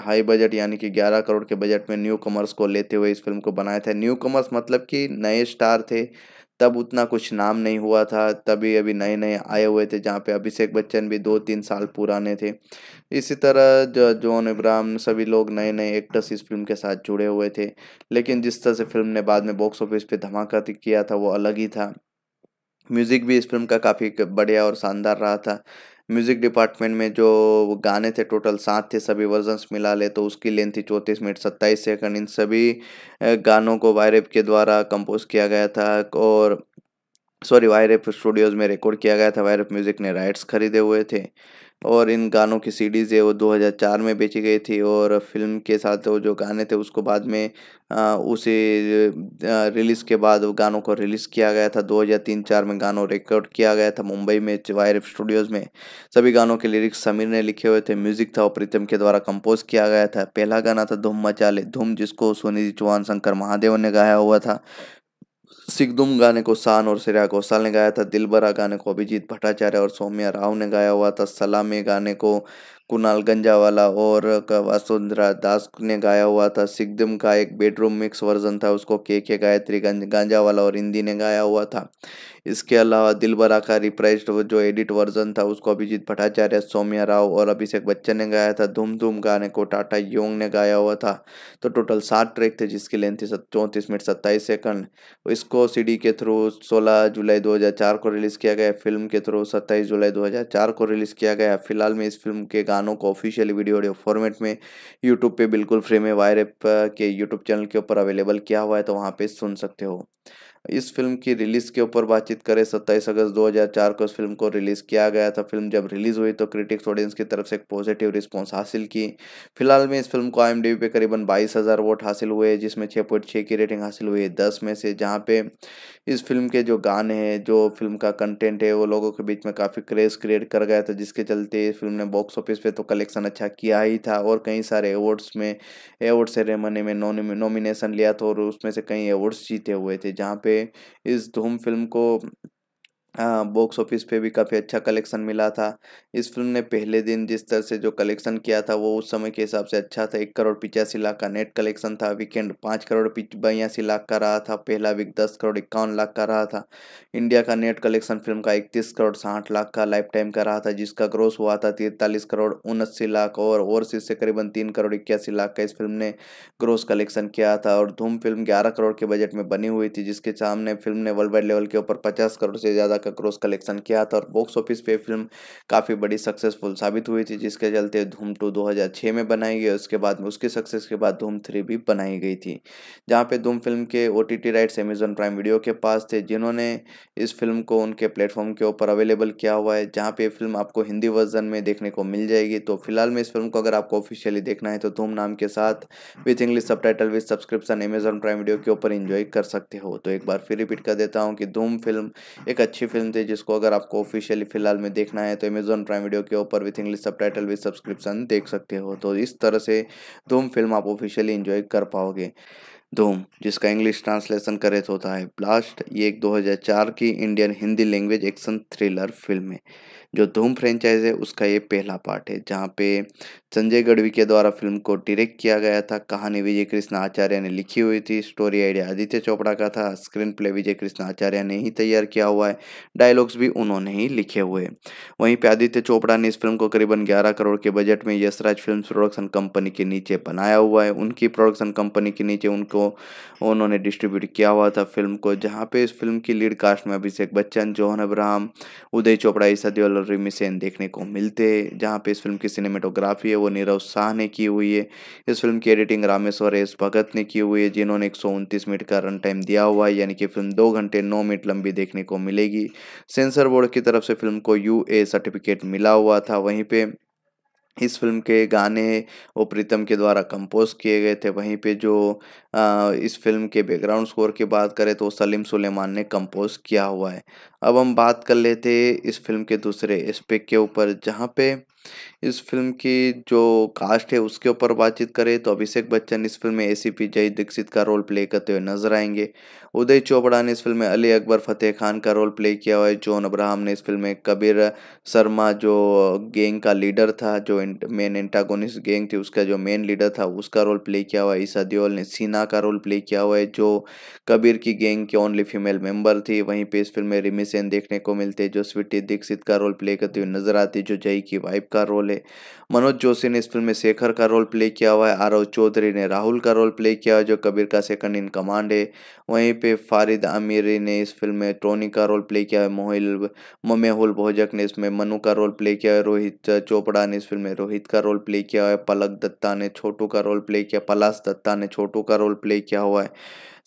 हाई बजट यानी कि 11 करोड़ के बजट में न्यू कमर्स को लेते हुए इस फिल्म को बनाया था न्यू कमर्स मतलब कि नए स्टार थे तब उतना कुछ नाम नहीं हुआ था तभी अभी नए नए आए हुए थे जहाँ पे अभिषेक बच्चन भी दो तीन साल पुराने थे इसी तरह जो जॉन इब्राहम सभी लोग नए नए एक्टर्स इस फिल्म के साथ जुड़े हुए थे लेकिन जिस तरह से फिल्म ने बाद में बॉक्स ऑफिस पे धमाका किया था वो अलग ही था म्यूज़िक भी इस फिल्म का काफ़ी बढ़िया और शानदार रहा था म्यूज़िक डिपार्टमेंट में जो गाने थे टोटल सात थे सभी वर्जन्स मिला ले तो उसकी लेंथ थी चौंतीस मिनट सत्ताईस सेकंड इन सभी गानों को वायरेप के द्वारा कंपोज किया गया था और सॉरी वायरेप स्टूडियोज़ में रिकॉर्ड किया गया था वायरेप म्यूज़िक ने राइट्स खरीदे हुए थे और इन गानों की सीडीज़ है वो 2004 में बेची गई थी और फिल्म के साथ वो जो गाने थे उसको बाद में उसे रिलीज़ के बाद वो गानों को रिलीज़ किया गया था 2003-4 में गानों रिकॉर्ड किया गया था मुंबई में चिवायरफ स्टूडियोज़ में सभी गानों के लिरिक्स समीर ने लिखे हुए थे म्यूज़िक था और प्रीतम के द्वारा कंपोज किया गया था पहला गाना था धूम मचाले धूम जिसको सोनी चौहान शंकर महादेव ने गाया हुआ था सिगदुम गाने को शान और श्रेया घोषाल ने गाया था दिलबरा गाने को अभिजीत भट्टाचार्य और सौम्या राव ने गाया हुआ था सलामी गाने को कुणाल गंजावाला और वासुंधरा दास ने गाया हुआ था सिकदम का एक बेडरूम मिक्स वर्जन था उसको के के गायत्री गांजावाला और हिंदी ने गाया हुआ था इसके अलावा दिलबरा का रिप्राइज जो एडिट वर्जन था उसको अभिजीत भट्टाचार्य सौम्या राव और अभिषेक बच्चन ने गाया था धूम धूम गाने को टाटा योंग ने गाया हुआ था तो टोटल सात ट्रैक थे जिसकी लेंथ थी चौंतीस मिनट सत्ताईस सेकंड इसको सीडी के थ्रू सोलह जुलाई चार को रिलीज़ किया गया फिल्म के थ्रू सत्ताईस जुलाई दो को रिलीज़ किया गया फिलहाल में इस फिल्म के गाने गानों को ऑफिशियली वीडियो ऑडियो फॉर्मेट में यूट्यूब पे बिल्कुल फ्री में वायर ऐप के यूट्यूब चैनल के ऊपर अवेलेबल किया हुआ है तो वहाँ पे सुन सकते हो इस फिल्म की रिलीज़ के ऊपर बातचीत करें सत्ताईस अगस्त 2004 को इस फिल्म को रिलीज़ किया गया था फिल्म जब रिलीज़ हुई तो क्रिटिक्स ऑडियंस की तरफ से एक पॉजिटिव रिस्पॉन्स हासिल की फिलहाल में इस फिल्म को आई पे करीबन बाईस हज़ार वोट हासिल हुए जिसमें छः पॉइंट छः की रेटिंग हासिल हुई है दस में से जहाँ पे इस फिल्म के जो गाने हैं जो फिल्म का कंटेंट है वो लोगों के बीच में काफ़ी क्रेज़ क्रिएट कर गया था जिसके चलते इस फिल्म ने बॉक्स ऑफिस पे तो कलेक्शन अच्छा किया ही था और कई सारे अवार्ड्स में अवार्ड सेरेमनी में नॉमिनेशन लिया था और उसमें से कई अवार्ड्स जीते हुए थे जहाँ पे पे इस धूम फिल्म को बॉक्स हाँ, ऑफिस पे भी काफ़ी अच्छा कलेक्शन मिला था इस फिल्म ने पहले दिन जिस तरह से जो कलेक्शन किया था वो उस समय के हिसाब से अच्छा था एक करोड़ पिचासी लाख का नेट कलेक्शन था वीकेंड पाँच करोड़ पिच बयासी लाख का रहा था पहला वीक दस करोड़ इक्यावन लाख का रहा था इंडिया का नेट कलेक्शन फिल्म का इकतीस करोड़ साठ लाख का लाइफ टाइम का रहा था जिसका ग्रोस हुआ था तिरतालीस करोड़ उनस्सी लाख और ओवरसीज से करीबन तीन करोड़ इक्यासी लाख का इस फिल्म ने ग्रोस कलेक्शन किया था और धूम फिल्म ग्यारह करोड़ के बजट में बनी हुई थी जिसके सामने फिल्म ने वर्ल्ड वाइड लेवल के ऊपर पचास करोड़ से ज़्यादा का क्रॉस कलेक्शन किया था और बॉक्स ऑफिस पे फिल्म काफ़ी बड़ी सक्सेसफुल साबित हुई थी जिसके चलते धूम टू दो में बनाई गई उसके बाद में उसके सक्सेस के बाद धूम थ्री भी बनाई गई थी जहाँ पे धूम फिल्म के ओ राइट्स अमेजोन प्राइम वीडियो के पास थे जिन्होंने इस फिल्म को उनके प्लेटफॉर्म के ऊपर अवेलेबल किया हुआ है जहाँ पे फिल्म आपको हिंदी वर्जन में देखने को मिल जाएगी तो फिलहाल में इस फिल्म को अगर आपको ऑफिशियली देखना है तो धूम नाम के साथ with English subtitle with subscription Amazon Prime Video के ऊपर इंजॉय कर सकते हो तो एक बार फिर रिपीट कर देता हूँ कि धूम फिल्म एक अच्छी फिल्म थी जिसको अगर आपको ऑफिशियली फिलहाल में देखना है तो अमेजोन प्राइम वीडियो के ऊपर with English subtitle with subscription देख सकते हो तो इस तरह से धूम फिल्म आप ऑफिशियली इंजॉय कर पाओगे धूम जिसका इंग्लिश ट्रांसलेशन करे तो होता है ब्लास्ट ये एक 2004 की Indian Hindi language action thriller film है जो धूम फ्रेंचाइज है उसका ये पहला पार्ट है जहाँ पे संजय गढ़वी के द्वारा फिल्म को डायरेक्ट किया गया था कहानी विजय कृष्ण आचार्य ने लिखी हुई थी स्टोरी आइडिया आदित्य चोपड़ा का था स्क्रीन प्ले विजय कृष्ण आचार्य ने ही तैयार किया हुआ है डायलॉग्स भी उन्होंने ही लिखे हुए वहीं पर आदित्य चोपड़ा ने इस फिल्म को करीबन ग्यारह करोड़ के बजट में यशराज फिल्म प्रोडक्शन कंपनी के नीचे बनाया हुआ है उनकी प्रोडक्शन कंपनी के नीचे उनको उन्होंने डिस्ट्रीब्यूट किया हुआ था फिल्म को जहाँ पे इस फिल्म की लीड कास्ट में अभिषेक बच्चन जोहन अब्राहम उदय चोपड़ा ईसा देवल गैलरी में सेन देखने को मिलते जहाँ पे इस फिल्म की सिनेमेटोग्राफी है वो नीरव शाह ने की हुई है इस फिल्म की एडिटिंग रामेश्वर एस भगत ने की हुई है जिन्होंने एक मिनट का रन टाइम दिया हुआ है यानी कि फिल्म दो घंटे नौ मिनट लंबी देखने को मिलेगी सेंसर बोर्ड की तरफ से फिल्म को यू सर्टिफिकेट मिला हुआ था वहीं पर इस फिल्म के गाने वो प्रीतम के द्वारा कंपोज किए गए थे वहीं पे जो आ, इस फिल्म के बैकग्राउंड स्कोर की बात करें तो सलीम सुलेमान ने कंपोज किया हुआ है अब हम बात कर लेते इस फिल्म के दूसरे एस्पेक्ट के ऊपर जहाँ पे इस फिल्म की जो कास्ट है उसके ऊपर बातचीत करें तो अभिषेक बच्चन इस फिल्म में ए सी पी जय दीक्षित का रोल प्ले करते हुए नजर आएंगे उदय चोपड़ा ने इस फिल्म में अली अकबर फतेह खान का रोल प्ले किया हुआ है जॉन अब्राहम ने इस फिल्म में कबीर शर्मा जो गेंग का लीडर था जो मेन एंटागोनिस गेंग थी उसका जो मेन लीडर था उसका रोल प्ले किया हुआ है ईसा देओल ने सीना का रोल प्ले किया हुआ है जो कबीर की गेंग की ओनली फीमेल मेंबर थी वहीं पे इस फिल्म में रिमी सेन देखने को मिलते जो स्वीटी दीक्षित का रोल प्ले करते हुए नजर आती जो जय की वाइफ का रोल है मनोज जोशी ने इस फिल्म में शेखर का रोल प्ले किया हुआ है आरव चौधरी ने राहुल का रोल प्ले किया है जो कबीर का सेकंड इन कमांड है वहीं पे फारिद आमिरी ने इस फिल्म में टोनी का रोल प्ले किया है मोहिल ममेहुल भोजक ने इसमें मनु का रोल प्ले किया है रोहित चोपड़ा ने इस फिल्म में रोहित का रोल प्ले किया है पलक दत्ता ने छोटू का रोल प्ले किया पलाश दत्ता ने छोटू का रोल प्ले किया हुआ है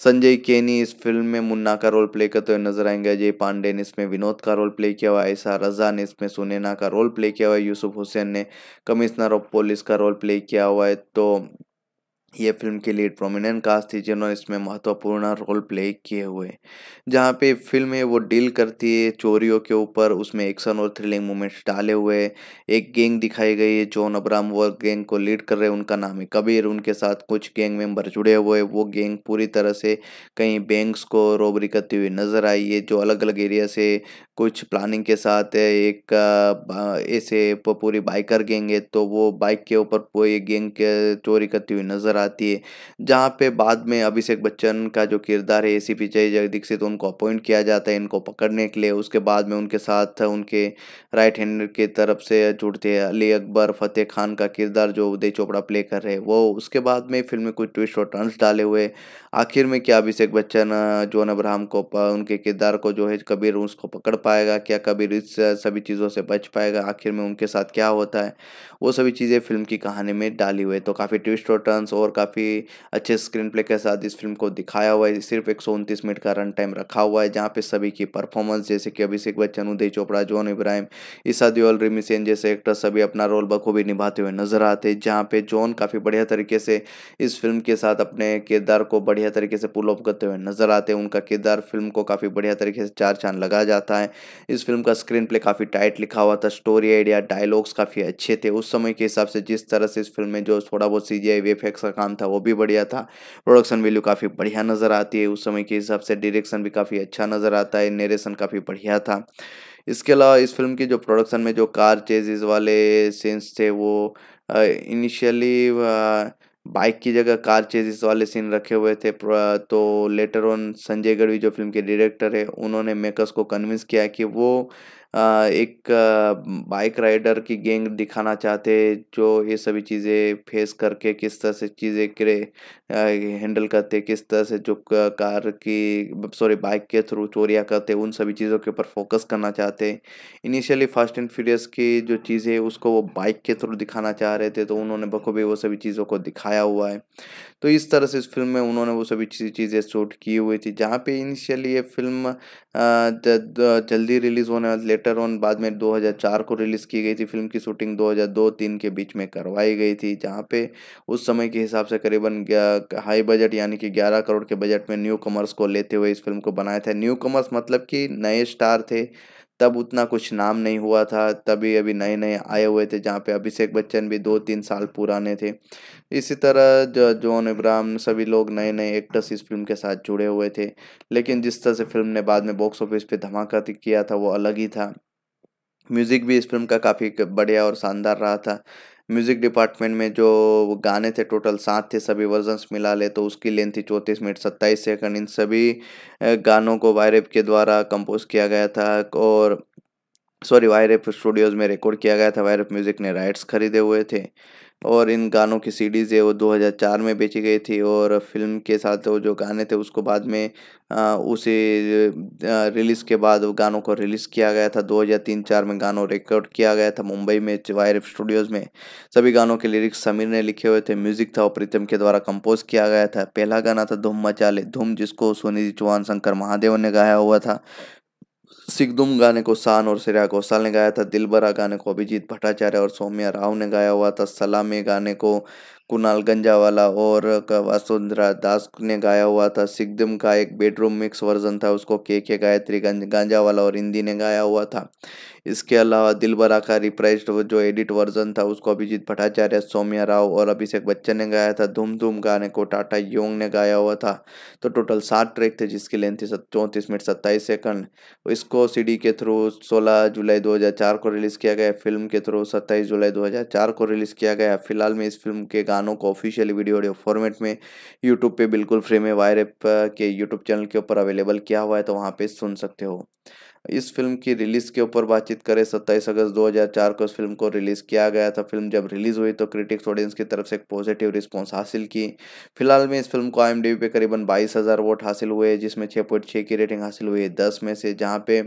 संजय केनी इस फिल्म में मुन्ना का रोल प्ले करते हुए नजर आएंगे अजय पांडे ने इसमें विनोद का रोल प्ले किया हुआ ऐसा रजा ने इसमें सुनैना का रोल प्ले किया हुआ यूसुफ हुसैन ने कमिश्नर ऑफ पुलिस का रोल प्ले किया हुआ है तो ये फिल्म के लिए प्रोमिनेंट कास्ट थी जिन्होंने इसमें महत्वपूर्ण रोल प्ले किए हुए जहाँ पे फिल्म है वो डील करती है चोरियों के ऊपर उसमें एक्शन और थ्रिलिंग मोमेंट्स डाले हुए एक गैंग दिखाई गई है जॉन अब्राम वो गैंग को लीड कर रहे हैं उनका नाम है कबीर उनके साथ कुछ गैंग मेंबर जुड़े हुए वो गैंग पूरी तरह से कहीं बैंक्स को रोबरी करती हुई नज़र आई है जो अलग अलग एरिया से कुछ प्लानिंग के साथ एक ऐसे पूरी बाइकर गैंग है तो वो बाइक के ऊपर पूरी गैंग चोरी करती हुई नज़र आ आती है जहाँ पे बाद में अभिषेक बच्चन का जो किरदार है ए सी पी जय तो उनको अपॉइंट किया जाता है इनको पकड़ने के लिए उसके बाद में उनके साथ उनके राइट हैंड के तरफ से जुड़ते हैं अली अकबर फतेह खान का किरदार जो उदय चोपड़ा प्ले कर रहे हैं वो उसके बाद में फिल्म में कुछ ट्विस्ट और टर्न्स डाले हुए आखिर में क्या अभिषेक बच्चन जोन अब्राहम को उनके किरदार को जो है कबीर उसको पकड़ पाएगा क्या कबीर इस सभी चीज़ों से बच पाएगा आखिर में उनके साथ क्या होता है वो सभी चीज़ें फिल्म की कहानी में डाली हुई है तो काफ़ी ट्विस्ट और टर्न्स और काफ़ी अच्छे स्क्रीन प्ले के साथ इस फिल्म को दिखाया हुआ है सिर्फ एक मिनट का रन टाइम रखा हुआ है जहाँ पे सभी की परफॉर्मेंस जैसे कि अभिषेक बच्चन उदय चोपड़ा जॉन इब्राहिम ईसा दियोल रिमी सेन जैसे एक्टर सभी अपना रोल बखूबी निभाते हुए नजर आते हैं जहाँ पे जॉन काफ़ी बढ़िया तरीके से इस फिल्म के साथ अपने किरदार को बढ़िया तरीके से पुल ऑफ करते हुए नजर आते हैं उनका किरदार फिल्म को काफ़ी बढ़िया तरीके से चार चांद लगा जाता है इस फिल्म का स्क्रीन प्ले काफ़ी टाइट लिखा हुआ था स्टोरी आइडिया डायलॉग्स काफ़ी अच्छे थे उस समय के हिसाब से जिस तरह से इस फिल्म में जो थोड़ा बहुत सी जी आई का खान था वो भी बढ़िया था प्रोडक्शन वैल्यू काफ़ी बढ़िया नज़र आती है उस समय के हिसाब से डायरेक्शन भी काफ़ी अच्छा नज़र आता है नरेशन काफ़ी बढ़िया था इसके अलावा इस फिल्म की जो प्रोडक्शन में जो कार चेजेज वाले सीन्स थे वो इनिशियली बाइक की जगह कार चेजेस वाले सीन रखे हुए थे तो लेटर ऑन संजय गढ़वी जो फिल्म के डायरेक्टर है उन्होंने मेकर्स को कन्विंस किया कि वो एक बाइक राइडर की गैंग दिखाना चाहते जो ये सभी चीज़ें फेस करके किस तरह से चीज़ें करे हैंडल करते किस तरह से जो कार की सॉरी बाइक के थ्रू चोरियाँ करते उन सभी चीज़ों के ऊपर फोकस करना चाहते इनिशियली फास्ट एंड फ्यूरियस की जो चीज़ें उसको वो बाइक के थ्रू दिखाना चाह रहे थे तो उन्होंने बखूबी वो सभी चीज़ों को दिखाया हुआ है तो इस तरह से इस फिल्म में उन्होंने वो सभी चीज़ें शूट की हुई थी जहाँ पे इनिशियली ये फिल्म जल्दी रिलीज़ होने वाली लेटर ऑन बाद में 2004 को रिलीज़ की गई थी फिल्म की शूटिंग 2002-3 के बीच में करवाई गई थी जहां पे उस समय के हिसाब से करीबन हाई बजट यानी कि 11 करोड़ के बजट में न्यू कॉमर्स को लेते हुए इस फिल्म को बनाया था न्यू कॉमर्स मतलब कि नए स्टार थे तब उतना कुछ नाम नहीं हुआ था तभी अभी नए नए आए हुए थे जहाँ पे अभिषेक बच्चन भी दो तीन साल पुराने थे इसी तरह जो जॉन इब्राहम सभी लोग नए नए एक्टर्स इस फिल्म के साथ जुड़े हुए थे लेकिन जिस तरह से फिल्म ने बाद में बॉक्स ऑफिस पे धमाका किया था वो अलग ही था म्यूज़िक भी इस फिल्म का काफ़ी बढ़िया और शानदार रहा था म्यूज़िक डिपार्टमेंट में जो गाने थे टोटल सात थे सभी वर्जन्स मिला ले तो उसकी लेंथ थी चौंतीस मिनट सत्ताईस सेकंड इन सभी गानों को वायरेप के द्वारा कंपोज किया गया था और सॉरी वायरेप स्टूडियोज़ में रिकॉर्ड किया गया था वायरेप म्यूज़िक ने राइट्स खरीदे हुए थे और इन गानों की सीडीज़ है वो 2004 में बेची गई थी और फिल्म के साथ वो जो गाने थे उसको बाद में उसे रिलीज़ के बाद वो गानों को रिलीज़ किया गया था 2003-4 में गानों रिकॉर्ड किया गया था मुंबई में वायर स्टूडियोज़ में सभी गानों के लिरिक्स समीर ने लिखे हुए थे म्यूज़िक था और प्रीतम के द्वारा कंपोज किया गया था पहला गाना था धूम मचाले धूम जिसको सोनी चौहान शंकर महादेव ने गाया हुआ था सिगदुम गाने को शान और श्रेया घोषाल ने गाया था दिलबरा गाने को अभिजीत भट्टाचार्य और सौम्या राव ने गाया हुआ था सलामी गाने को कुणाल गंजावाला और वसुंधरा दास ने गाया हुआ था सिकदम का एक बेडरूम मिक्स वर्जन था उसको के के गायत्री गांजावाला और हिंदी ने गाया हुआ था इसके अलावा दिलबरा का रिप्राइज जो एडिट वर्जन था उसको अभिजीत भट्टाचार्य सौम्या राव और अभिषेक बच्चन ने गाया था धूम धूम गाने को टाटा योंग ने गाया हुआ था तो टोटल सात ट्रैक थे जिसकी लेंथ थी चौंतीस मिनट सत्ताईस सेकंड इसको सीडी के थ्रू 16 जुलाई 2004 को रिलीज़ किया गया फिल्म के थ्रू 27 जुलाई 2004 को रिलीज़ किया गया फिलहाल में इस फिल्म के गानों को ऑफिशियल वीडियो ऑडियो फॉर्मेट में यूट्यूब पे बिल्कुल फ्री में वायर ऐप के यूट्यूब चैनल के ऊपर अवेलेबल किया हुआ है तो वहाँ पे सुन सकते हो इस फिल्म की रिलीज़ के ऊपर बातचीत करें सत्ताईस अगस्त 2004 को इस फिल्म को रिलीज़ किया गया था फिल्म जब रिलीज़ हुई तो क्रिटिक्स ऑडियंस की तरफ से एक पॉजिटिव रिस्पांस हासिल की फिलहाल में इस फिल्म को आई पे करीबन बाईस हज़ार वोट हासिल हुए जिसमें छः पॉइंट छः की रेटिंग हासिल हुई है दस में से जहाँ पे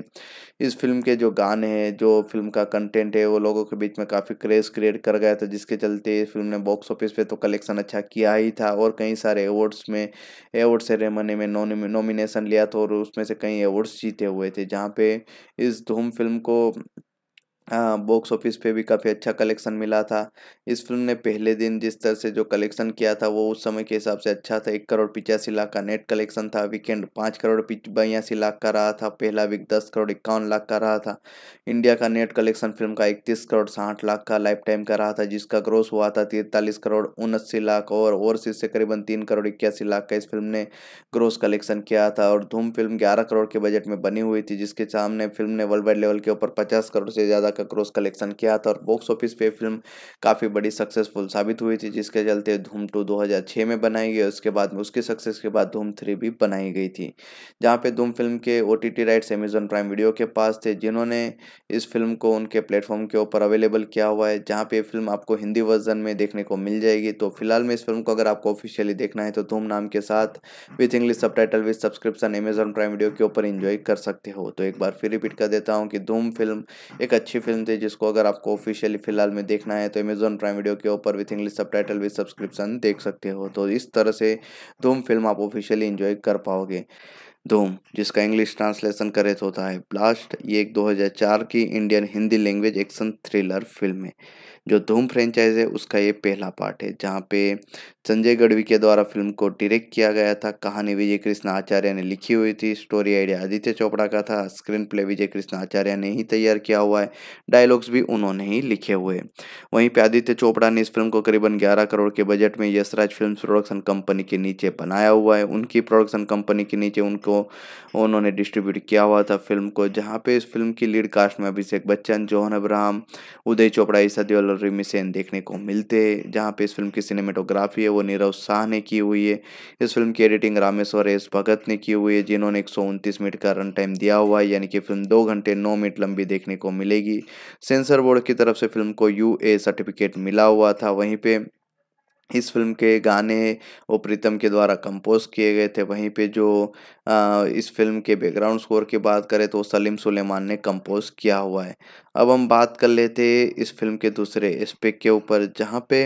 इस फिल्म के जो गाने हैं जो फिल्म का कंटेंट है वो लोगों के बीच में काफ़ी क्रेज़ क्रिएट कर गया था जिसके चलते इस फिल्म ने बॉक्स ऑफिस पे तो कलेक्शन अच्छा किया ही था और कई सारे अवार्ड्स में अवार्ड सेरेमनी में नॉमिनेशन लिया था और उसमें से कई अवार्ड्स जीते हुए थे जहाँ पे इस धूम फिल्म को बॉक्स हाँ, ऑफिस पे भी काफ़ी अच्छा कलेक्शन मिला था इस फिल्म ने पहले दिन जिस तरह से जो कलेक्शन किया था वो उस समय के हिसाब से अच्छा था एक करोड़ पिचासी लाख का नेट कलेक्शन था वीकेंड पाँच करोड़ बयासी लाख का रहा था पहला वीक दस करोड़ इक्यावन लाख का रहा था इंडिया का नेट कलेक्शन फिल्म का इकतीस करोड़ साठ लाख का लाइफ टाइम का रहा था जिसका ग्रोस हुआ था तिरतालीस करोड़ उनस्सी लाख और ओवरसीज से करीबन तीन करोड़ इक्यासी लाख का इस फिल्म ने ग्रोस कलेक्शन किया था और धूम फिल्म ग्यारह करोड़ के बजट में बनी हुई थी जिसके सामने फिल्म ने वर्ल्ड वाइड लेवल के ऊपर पचास करोड़ से ज़्यादा का क्रॉस कलेक्शन किया था और बॉक्स ऑफिस पे फिल्म काफ़ी बड़ी सक्सेसफुल साबित हुई थी जिसके चलते धूम टू दो में बनाई गई उसके बाद में उसके सक्सेस के बाद धूम थ्री भी बनाई गई थी जहाँ पे धूम फिल्म के ओ राइट्स अमेजोन प्राइम वीडियो के पास थे जिन्होंने इस फिल्म को उनके प्लेटफॉर्म के ऊपर अवेलेबल किया हुआ है जहाँ पे फिल्म आपको हिंदी वर्जन में देखने को मिल जाएगी तो फिलहाल में इस फिल्म को अगर आपको ऑफिशियली देखना है तो धूम नाम के साथ with English subtitle with subscription Amazon Prime Video के ऊपर इंजॉय कर सकते हो तो एक बार फिर रिपीट कर देता हूँ कि धूम फिल्म एक अच्छी फिल्म थी जिसको अगर आपको ऑफिशियली फिलहाल में देखना है तो अमेजोन प्राइम वीडियो के ऊपर with English subtitle with subscription देख सकते हो तो इस तरह से धूम फिल्म आप ऑफिशियली इंजॉय कर पाओगे धूम जिसका इंग्लिश ट्रांसलेशन करे तो होता है ब्लास्ट ये एक 2004 की Indian Hindi language action thriller film है जो धूम फ्रेंचाइज है उसका ये पहला पार्ट है जहाँ पे संजय गढ़वी के द्वारा फिल्म को डायरेक्ट किया गया था कहानी विजय कृष्ण आचार्य ने लिखी हुई थी स्टोरी आइडिया आदित्य चोपड़ा का था स्क्रीन प्ले विजय कृष्ण आचार्य ने ही तैयार किया हुआ है डायलॉग्स भी उन्होंने ही लिखे हुए वहीं पर आदित्य चोपड़ा ने इस फिल्म को करीबन ग्यारह करोड़ के बजट में यशराज फिल्म प्रोडक्शन कंपनी के नीचे बनाया हुआ है उनकी प्रोडक्शन कंपनी के नीचे उनको उन्होंने डिस्ट्रीब्यूट किया हुआ था फिल्म को जहाँ पे इस फिल्म की लीड कास्ट में अभिषेक बच्चन जोहन अब्राहम उदय चोपड़ा ईसा देवल रिमी सेन देखने को मिलते हैं जहाँ पे इस फिल्म की सिनेमेटोग्राफी है वो नीरव शाह ने की हुई है इस फिल्म की एडिटिंग रामेश्वर एस भगत ने की हुई है जिन्होंने एक मिनट का रन टाइम दिया हुआ है यानी कि फिल्म दो घंटे नौ मिनट लंबी देखने को मिलेगी सेंसर बोर्ड की तरफ से फिल्म को यू सर्टिफिकेट मिला हुआ था वहीं पर इस फिल्म के गाने वो प्रीतम के द्वारा कंपोज किए गए थे वहीं पे जो आ, इस फिल्म के बैकग्राउंड स्कोर की बात करें तो सलीम सुलेमान ने कंपोज किया हुआ है अब हम बात कर लेते इस फिल्म के दूसरे एस्पेक्ट के ऊपर जहाँ पे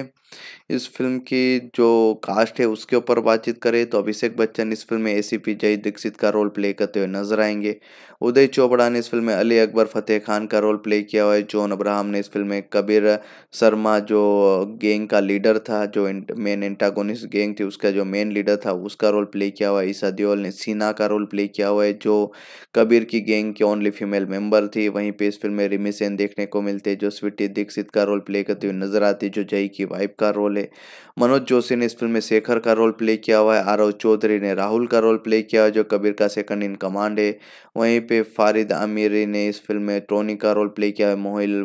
इस फ़िल्म की जो कास्ट है उसके ऊपर बातचीत करें तो अभिषेक बच्चन इस फिल्म में एसीपी जय दीक्षित का रोल प्ले करते हुए नजर आएंगे उदय चोपड़ा ने इस फिल्म में अली अकबर फतेह खान का रोल प्ले किया हुआ है जॉन अब्राहम ने इस फिल्म में कबीर शर्मा जो गैंग का लीडर था जो मेन एंटागोनिस्ट गैंग थी उसका जो मेन लीडर था उसका रोल प्ले किया हुआ है ईसा देओल ने सीना का रोल प्ले किया हुआ है जो कबीर की गैंग की ओनली फीमेल मेंबर थी वहीं पे इस फिल्म में रिमी सेन देखने को मिलते जो स्वीटी दीक्षित का रोल प्ले करते हुए नजर आती जो जय की वाइफ का रोल है मनोज जोशी ने इस फिल्म में शेखर का रोल प्ले किया हुआ है आरव चौधरी ने राहुल का रोल प्ले किया है जो कबीर का सेकंड इन कमांड है वहीं पे फारिद आमिरी ने इस फिल्म में टोनी का रोल प्ले किया है मोहिल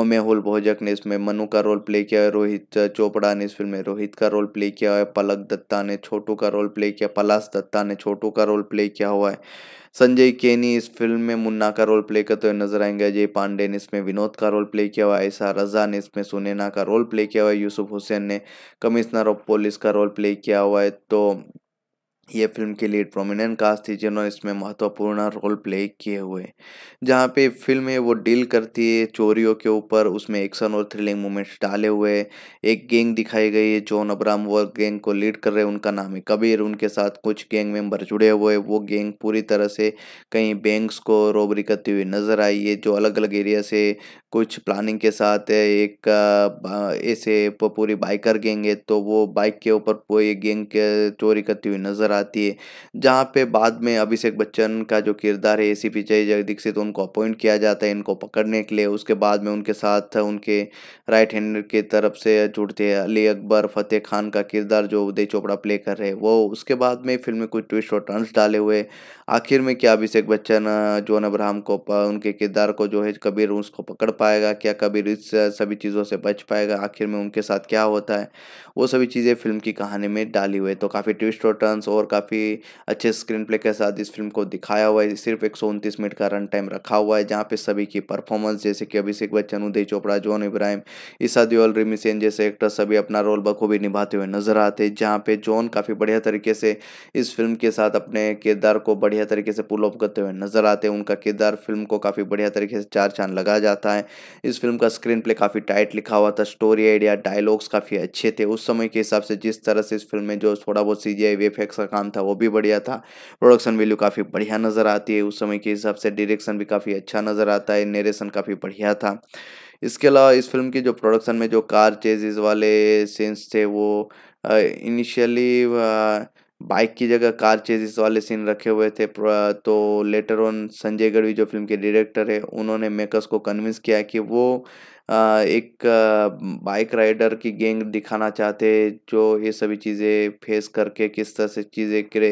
ममेहुल भोजक ने इसमें मनु का रोल प्ले किया है रोहित चोपड़ा ने इस फिल्म में रोहित का रोल प्ले किया है पलक दत्ता ने छोटू का रोल प्ले किया पलाश दत्ता ने छोटू का रोल प्ले किया हुआ है संजय केनी इस फिल्म में मुन्ना का रोल प्ले करते हुए नजर आएंगे अजय पांडे ने इसमें विनोद का रोल प्ले किया हुआ ऐसा रजा ने इसमें सुनैना का रोल प्ले किया हुआ यूसुफ हुसैन ने कमिश्नर ऑफ पुलिस का रोल प्ले किया हुआ है तो ये फिल्म के लीड प्रोमिनेंट कास्ट थी जिन्होंने इसमें महत्वपूर्ण रोल प्ले किए हुए जहाँ पे फिल्म है वो डील करती है चोरियों के ऊपर उसमें एक्शन और थ्रिलिंग मोमेंट्स डाले हुए एक गैंग दिखाई गई है जॉन अब्राम वो गैंग को लीड कर रहे हैं उनका नाम है कबीर उनके साथ कुछ गैंग मेंबर जुड़े हुए वो गैंग पूरी तरह से कहीं बैंक्स को रोबरी करती हुई नज़र आई है जो अलग अलग एरिया से कुछ प्लानिंग के साथ एक ऐसे पूरी बाइकर गैंग है तो वो बाइक के ऊपर पूरी गैंग चोरी करती हुई नज़र नज़र आती है जहाँ पे बाद में अभिषेक बच्चन का जो किरदार है एसी सी जय दीक्षित उनको अपॉइंट किया जाता है इनको पकड़ने के लिए उसके बाद में उनके साथ उनके राइट हैंड की तरफ से जुड़ते हैं अली अकबर फतेह खान का किरदार जो उदय चोपड़ा प्ले कर रहे हैं वो उसके बाद में फिल्म में कुछ ट्विस्ट और टर्न्स डाले हुए आखिर में क्या अभिषेक बच्चन जोन अब्राहम को उनके किरदार को जो है कबीर उसको पकड़ पाएगा क्या कबीर इस सभी चीज़ों से बच पाएगा आखिर में उनके साथ क्या होता है वो सभी चीज़ें फिल्म की कहानी में डाली हुई है तो काफ़ी ट्विस्ट और टर्न्स और और काफ़ी अच्छे स्क्रीन प्ले के साथ इस फिल्म को दिखाया हुआ है सिर्फ एक मिनट का रन टाइम रखा हुआ है जहाँ पे सभी की परफॉर्मेंस जैसे कि अभिषेक बच्चन उदय चोपड़ा जॉन इब्राहिम ईसा दियोल रिमी सेन जैसे एक्टर सभी अपना रोल बखूबी निभाते हुए नजर आते हैं जहाँ पे जॉन काफ़ी बढ़िया तरीके से इस फिल्म के साथ अपने किरदार को बढ़िया तरीके से पुल ऑफ करते हुए नजर आते हैं उनका किरदार फिल्म को काफ़ी बढ़िया तरीके से चार चांद लगा जाता है इस फिल्म का स्क्रीन प्ले काफ़ी टाइट लिखा हुआ था स्टोरी आइडिया डायलॉग्स काफ़ी अच्छे थे उस समय के हिसाब से जिस तरह से इस फिल्म में जो थोड़ा बहुत सी जी आई वेफ एक्स काम था वो भी बढ़िया था प्रोडक्शन वैल्यू काफ़ी बढ़िया नज़र आती है उस समय के हिसाब से डिरेक्शन भी काफ़ी अच्छा नज़र आता है नरेशन काफ़ी बढ़िया था इसके अलावा इस फिल्म की जो प्रोडक्शन में जो कार चेजेज वाले सीन्स थे वो इनिशियली बाइक की जगह कार चेजेस वाले सीन रखे हुए थे तो लेटर ऑन संजय गढ़वी जो फिल्म के डायरेक्टर है उन्होंने मेकर्स को कन्विंस किया कि वो एक बाइक राइडर की गैंग दिखाना चाहते जो ये सभी चीज़ें फेस करके किस तरह से चीज़ें करे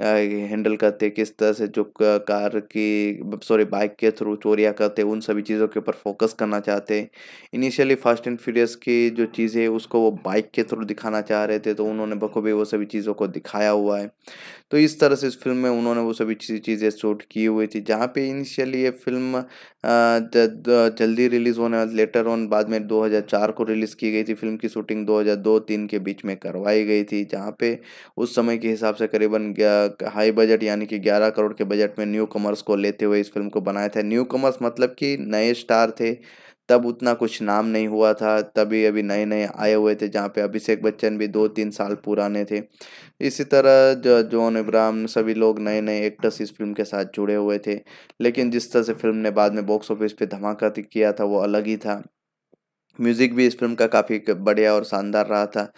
हैंडल करते किस तरह से जो कार की सॉरी बाइक के थ्रू चोरियाँ करते उन सभी चीज़ों के ऊपर फोकस करना चाहते इनिशियली फास्ट एंड फ्यूरियस की जो चीज़ें उसको वो बाइक के थ्रू दिखाना चाह रहे थे तो उन्होंने बखूबी वो सभी चीज़ों को दिखाया हुआ है तो इस तरह से इस फिल्म में उन्होंने वो सभी चीज़ें शूट की हुई थी जहाँ पे इनिशियली ये फिल्म जल्दी रिलीज़ होने वाली लेटर ऑन बाद में 2004 को रिलीज़ की गई थी फिल्म की शूटिंग 2002-3 के बीच में करवाई गई थी जहाँ पे उस समय के हिसाब से करीबन हाई बजट यानी कि 11 करोड़ के बजट में न्यू कमर्स को लेते हुए इस फिल्म को बनाया था न्यू कमर्स मतलब कि नए स्टार थे तब उतना कुछ नाम नहीं हुआ था तभी अभी नए नए आए हुए थे जहाँ पे अभिषेक बच्चन भी दो तीन साल पुराने थे इसी तरह जो जॉन इब्राम सभी लोग नए नए एक्टर्स इस फिल्म के साथ जुड़े हुए थे लेकिन जिस तरह से फिल्म ने बाद में बॉक्स ऑफिस पे धमाका किया था वो अलग ही था म्यूज़िक भी इस फिल्म का काफ़ी बढ़िया और शानदार रहा था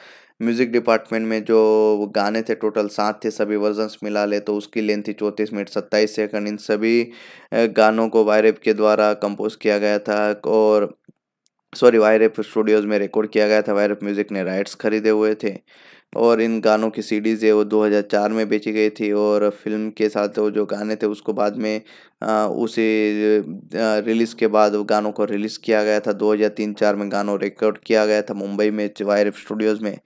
म्यूज़िक डिपार्टमेंट में जो गाने थे टोटल सात थे सभी वर्जन्स मिला ले तो उसकी लेंथ थी चौंतीस मिनट सत्ताईस सेकंड इन सभी गानों को वायरेप के द्वारा कंपोज किया गया था और सॉरी वायरेप स्टूडियोज़ में रिकॉर्ड किया गया था वायरेप म्यूज़िक ने राइट्स खरीदे हुए थे और इन गानों की सीडीज़ है वो 2004 में बेची गई थी और फिल्म के साथ वो जो गाने थे उसको बाद में उसे रिलीज़ के बाद वो गानों को रिलीज़ किया गया था 2003-4 में गानों रिकॉर्ड किया गया था मुंबई में वायर स्टूडियोज़ में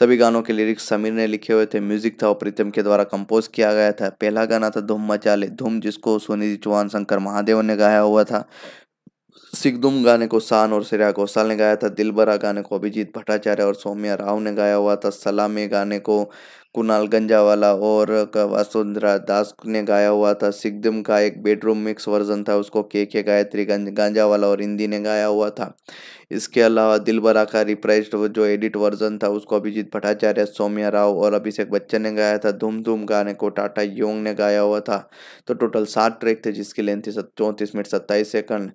सभी गानों के लिरिक्स समीर ने लिखे हुए थे म्यूज़िक था और प्रीतम के द्वारा कंपोज किया गया था पहला गाना था धूम मचाले धूम जिसको सोनी चौहान शंकर महादेव ने गाया हुआ था सिगदुम गाने को शान और श्रेया घोषाल ने गाया था दिलबरा गाने को अभिजीत भट्टाचार्य और सौम्या राव ने गाया हुआ था सलामी गाने को कुणाल गंजावाला और वसुंधरा दास ने गाया हुआ था सिकदम का एक बेडरूम मिक्स वर्जन था उसको के के गायत्री गांजावाला और हिंदी ने गाया हुआ था इसके अलावा दिलबरा का रिप्राइज जो एडिट वर्जन था उसको अभिजीत भट्टाचार्य सौम्या राव और अभिषेक बच्चन ने गाया था धूम धूम गाने को टाटा योंग ने गाया हुआ था तो टोटल सात ट्रैक थे जिसकी लेंथ थी चौंतीस मिनट सत्ताईस सेकंड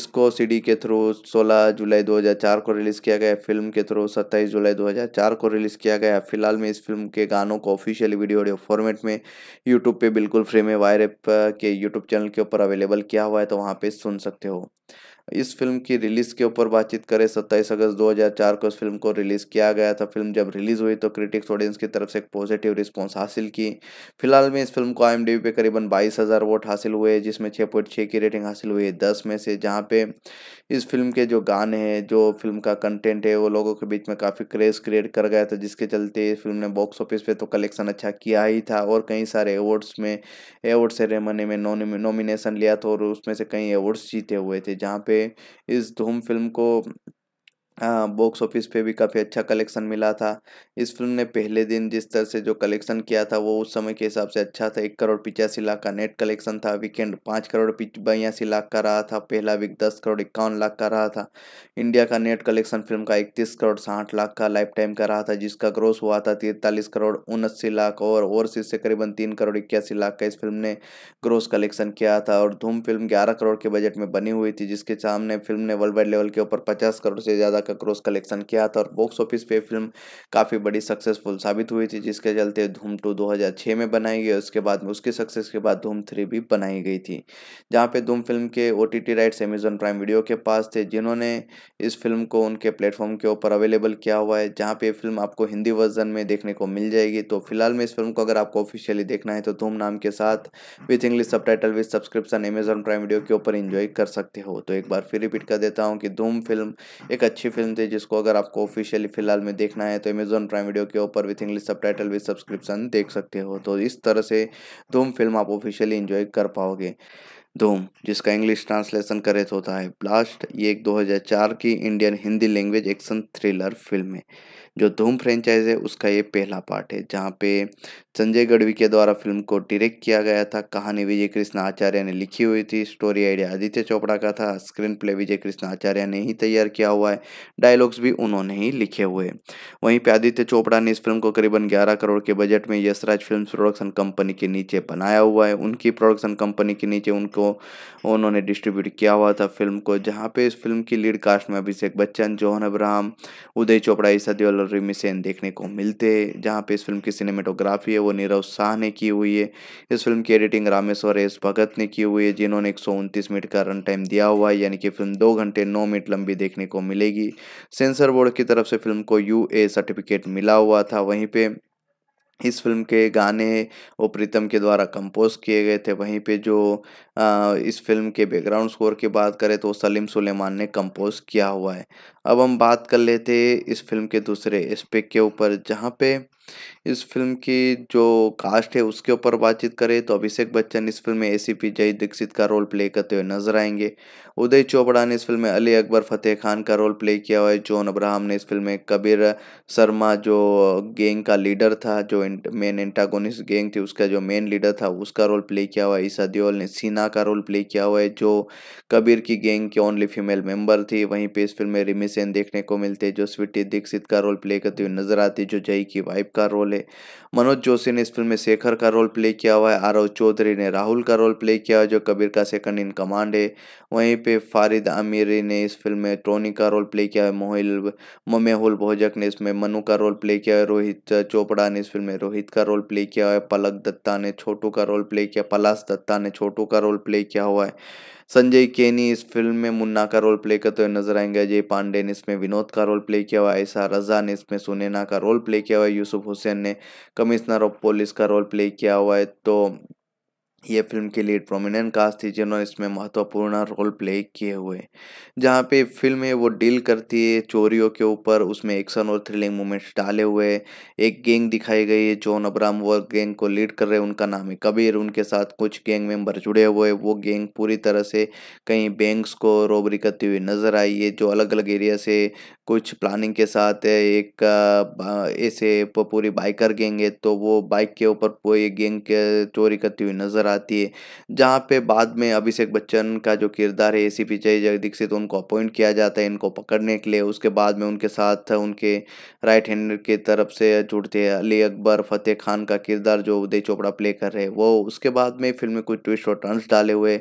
इसको सी के थ्रू सोलह जुलाई दो को रिलीज़ किया गया फिल्म के थ्रू सत्ताईस जुलाई दो को रिलीज़ किया गया फिलहाल में इस फिल्म के गानों को ऑफिशियल वीडियो ऑडियो फॉर्मेट में यूट्यूब पे बिल्कुल फ्री में वायर ऐप के यूट्यूब चैनल के ऊपर अवेलेबल किया हुआ है तो वहाँ पे सुन सकते हो इस फिल्म की रिलीज़ के ऊपर बातचीत करें सत्ताईस अगस्त 2004 को इस फिल्म को रिलीज़ किया गया था फिल्म जब रिलीज़ हुई तो क्रिटिक्स ऑडियंस की तरफ से एक पॉजिटिव रिस्पॉन्स हासिल की फिलहाल में इस फिल्म को आई पे करीबन बाईस हज़ार वोट हासिल हुए जिसमें छः पॉइंट छः की रेटिंग हासिल हुई है दस में से जहाँ पे इस फिल्म के जो गाने हैं जो फिल्म का कंटेंट है वो लोगों के बीच में काफ़ी क्रेज क्रिएट कर गया था जिसके चलते इस फिल्म ने बॉक्स ऑफिस पे तो कलेक्शन अच्छा किया ही था और कई सारे अवार्ड्स में अवार्ड सेरेमनी में नॉमिनेशन लिया था और उसमें से कई अवार्ड्स जीते हुए थे जहाँ पे इस धूम फिल्म को बॉक्स हाँ, ऑफिस पे भी काफ़ी अच्छा कलेक्शन मिला था इस फिल्म ने पहले दिन जिस तरह से जो कलेक्शन किया था वो उस समय के हिसाब से अच्छा था एक करोड़ पिचासी लाख का नेट कलेक्शन था वीकेंड पाँच करोड़ बयासी लाख का रहा था पहला वीक दस करोड़ इक्यावन लाख का रहा था इंडिया का नेट कलेक्शन फिल्म का इकतीस करोड़ साठ लाख का लाइफ टाइम का रहा था जिसका ग्रोस हुआ था तिरतालीस करोड़ उनस्सी लाख और ओवरसीज से करीबन तीन करोड़ इक्यासी लाख का इस फिल्म ने ग्रोस कलेक्शन किया था और धूम फिल्म ग्यारह करोड़ के बजट में बनी हुई थी जिसके सामने फिल्म ने वर्ल्ड वाइड लेवल के ऊपर पचास करोड़ से ज़्यादा का क्रॉस कलेक्शन किया था और बॉक्स ऑफिस पे फिल्म काफ़ी बड़ी सक्सेसफुल साबित हुई थी जिसके चलते धूम टू दो में बनाई गई उसके बाद में उसकी सक्सेस के बाद धूम थ्री भी बनाई गई थी जहाँ पे धूम फिल्म के ओ राइट्स अमेजोन प्राइम वीडियो के पास थे जिन्होंने इस फिल्म को उनके प्लेटफॉर्म के ऊपर अवेलेबल किया हुआ है जहाँ पे फिल्म आपको हिंदी वर्जन में देखने को मिल जाएगी तो फिलहाल में इस फिल्म को अगर आपको ऑफिशियली देखना है तो धूम नाम के साथ with English subtitle with subscription Amazon Prime Video के ऊपर इंजॉय कर सकते हो तो एक बार फिर रिपीट कर देता हूँ कि धूम फिल्म एक अच्छी अच्छी फिल्म थी जिसको अगर आपको ऑफिशियली फिलहाल में देखना है तो अमेजोन प्राइम वीडियो के ऊपर with English subtitle with subscription देख सकते हो तो इस तरह से धूम फिल्म आप ऑफिशियली इंजॉय कर पाओगे धूम जिसका इंग्लिश ट्रांसलेशन करे तो होता है ब्लास्ट ये एक 2004 की Indian Hindi language action thriller film है जो धूम फ्रेंचाइज है उसका ये पहला पार्ट है जहाँ पे संजय गढ़वी के द्वारा फिल्म को डायरेक्ट किया गया था कहानी विजय कृष्ण आचार्य ने लिखी हुई थी स्टोरी आइडिया आदित्य चोपड़ा का था स्क्रीन प्ले विजय कृष्ण आचार्य ने ही तैयार किया हुआ है डायलॉग्स भी उन्होंने ही लिखे हुए वहीं पर आदित्य चोपड़ा ने इस फिल्म को करीबन ग्यारह करोड़ के बजट में यशराज फिल्म प्रोडक्शन कंपनी के नीचे बनाया हुआ है उनकी प्रोडक्शन कंपनी के नीचे उनको उन्होंने डिस्ट्रीब्यूट किया हुआ था फिल्म को जहाँ पे इस फिल्म की लीड कास्ट में अभिषेक बच्चन जोहन अब्राहम उदय चोपड़ा ईसा देवल और रिमी सेन देखने को मिलते हैं जहाँ पे इस फिल्म की सिनेमेटोग्राफी है वो नीरव शाह ने की हुई है इस फिल्म की एडिटिंग रामेश्वर एस भगत ने की हुई है जिन्होंने एक मिनट का रन टाइम दिया हुआ है यानी कि फिल्म दो घंटे नौ मिनट लंबी देखने को मिलेगी सेंसर बोर्ड की तरफ से फिल्म को यू सर्टिफिकेट मिला हुआ था वहीं पर इस फिल्म के गाने वो प्रीतम के द्वारा कंपोज किए गए थे वहीं पे जो आ, इस फिल्म के बैकग्राउंड स्कोर की बात करें तो सलीम सुलेमान ने कंपोज किया हुआ है अब हम बात कर लेते इस फिल्म के दूसरे एस्पेक्ट के ऊपर जहाँ पे इस फिल्म की जो कास्ट है उसके ऊपर बातचीत करें तो अभिषेक बच्चन इस फिल्म में एसीपी जय दीक्षित का रोल प्ले करते हुए नजर आएंगे उदय चोपड़ा ने इस फिल्म में अली अकबर फतेह खान का रोल प्ले किया हुआ है जॉन अब्राहम ने इस फिल्म में कबीर शर्मा जो गैंग का लीडर था जो मेन एंटागोनिस्ट गैंग थी उसका जो मेन लीडर था उसका रोल प्ले किया हुआ है ईसा देओल ने सीना का रोल प्ले किया हुआ है जो कबीर की गैंग की ओनली फीमेल मेंबर थी वहीं पे इस फिल्म में रिमी सेन देखने को मिलते जो स्वीटी दीक्षित का रोल प्ले करते हुए नजर आती जो जय की वाइफ का रोल है मनोज जोशी ने इस फिल्म में शेखर का रोल प्ले किया हुआ है आरव चौधरी ने राहुल का रोल प्ले किया है जो कबीर का सेकंड इन कमांड है वहीं पे फारिद आमिरी ने इस फिल्म में टोनी का रोल प्ले किया है मोहिल ममेहुल भोजक ने इसमें मनु का रोल प्ले किया है रोहित चोपड़ा ने इस फिल्म में रोहित का रोल प्ले किया है पलक दत्ता ने छोटू का रोल प्ले किया पलाश दत्ता ने छोटू का रोल प्ले किया हुआ है संजय केनी इस फिल्म में मुन्ना का रोल प्ले करते हुए नजर आएंगे अजय पांडे ने इसमें विनोद का रोल प्ले किया हुआ ऐसा रजा ने इसमें सुनैना का रोल प्ले किया हुआ यूसुफ हुसैन ने कमिश्नर ऑफ पुलिस का रोल प्ले किया हुआ है तो ये फिल्म के लिए प्रोमिनेंट कास्ट थी जिन्होंने इसमें महत्वपूर्ण रोल प्ले किए हुए जहाँ पे फिल्म है वो डील करती है चोरियों के ऊपर उसमें एक्शन और थ्रिलिंग मूवमेंट्स डाले हुए एक गैंग दिखाई गई है जॉन अब्राम वो गैंग को लीड कर रहे हैं उनका नाम है कबीर उनके साथ कुछ गैंग मेंबर जुड़े हुए वो गैंग पूरी तरह से कहीं बैंक्स को रोबरी करती हुई नज़र आई है जो अलग अलग एरिया से कुछ प्लानिंग के साथ एक ऐसे पूरी बाइकर गैंग है तो वो बाइक के ऊपर पूरी गैंग चोरी करती हुई नज़र आती है जहाँ पे बाद में अभिषेक बच्चन का जो किरदार है ए सी पी जय दीक्षित उनको अपॉइंट किया जाता है इनको पकड़ने के लिए उसके बाद में उनके साथ उनके राइट हैंड के तरफ से जुड़ते हैं अली अकबर फतेह खान का किरदार जो उदय चोपड़ा प्ले कर रहे हैं वो उसके बाद में फिल्म में कुछ ट्विस्ट और टर्न्स डाले हुए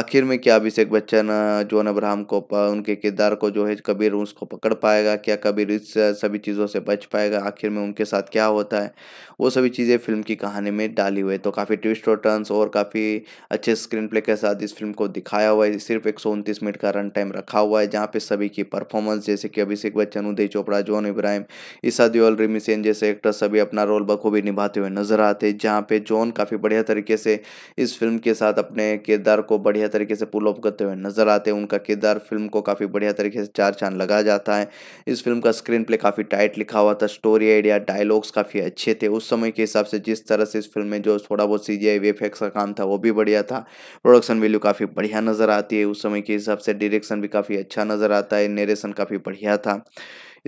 आखिर में क्या अभिषेक बच्चन जोन अब्राहम को उनके किरदार को जो है कबीर उसको पकड़ पाएगा क्या कबीर इस सभी चीज़ों से बच पाएगा आखिर में उनके साथ क्या होता है वो सभी चीज़ें फिल्म की कहानी में डाली हुई है तो काफ़ी ट्विस्ट और टर्न्स और और काफ़ी अच्छे स्क्रीन प्ले के साथ इस फिल्म को दिखाया हुआ है सिर्फ एक मिनट का रन टाइम रखा हुआ है जहाँ पे सभी की परफॉर्मेंस जैसे कि अभिषेक बच्चन उदय चोपड़ा जॉन इब्राहिम ईसा दियोल रिमी सेन जैसे एक्टर सभी अपना रोल बखूबी निभाते हुए नजर आते हैं जहाँ पे जॉन काफ़ी बढ़िया तरीके से इस फिल्म के साथ अपने किरदार को बढ़िया तरीके से पुल ऑफ करते हुए नजर आते हैं उनका किरदार फिल्म को काफ़ी बढ़िया तरीके से चार चांद लगाया जाता है इस फिल्म का स्क्रीन प्ले काफ़ी टाइट लिखा हुआ था स्टोरी आइडिया डायलॉग्स काफ़ी अच्छे थे उस समय के हिसाब से जिस तरह से इस फिल्म में जो थोड़ा बहुत सी जी वी का काम था वो भी बढ़िया था प्रोडक्शन वैल्यू काफ़ी बढ़िया नज़र आती है उस समय के हिसाब से डायरेक्शन भी काफ़ी अच्छा नज़र आता है नरेशन काफ़ी बढ़िया था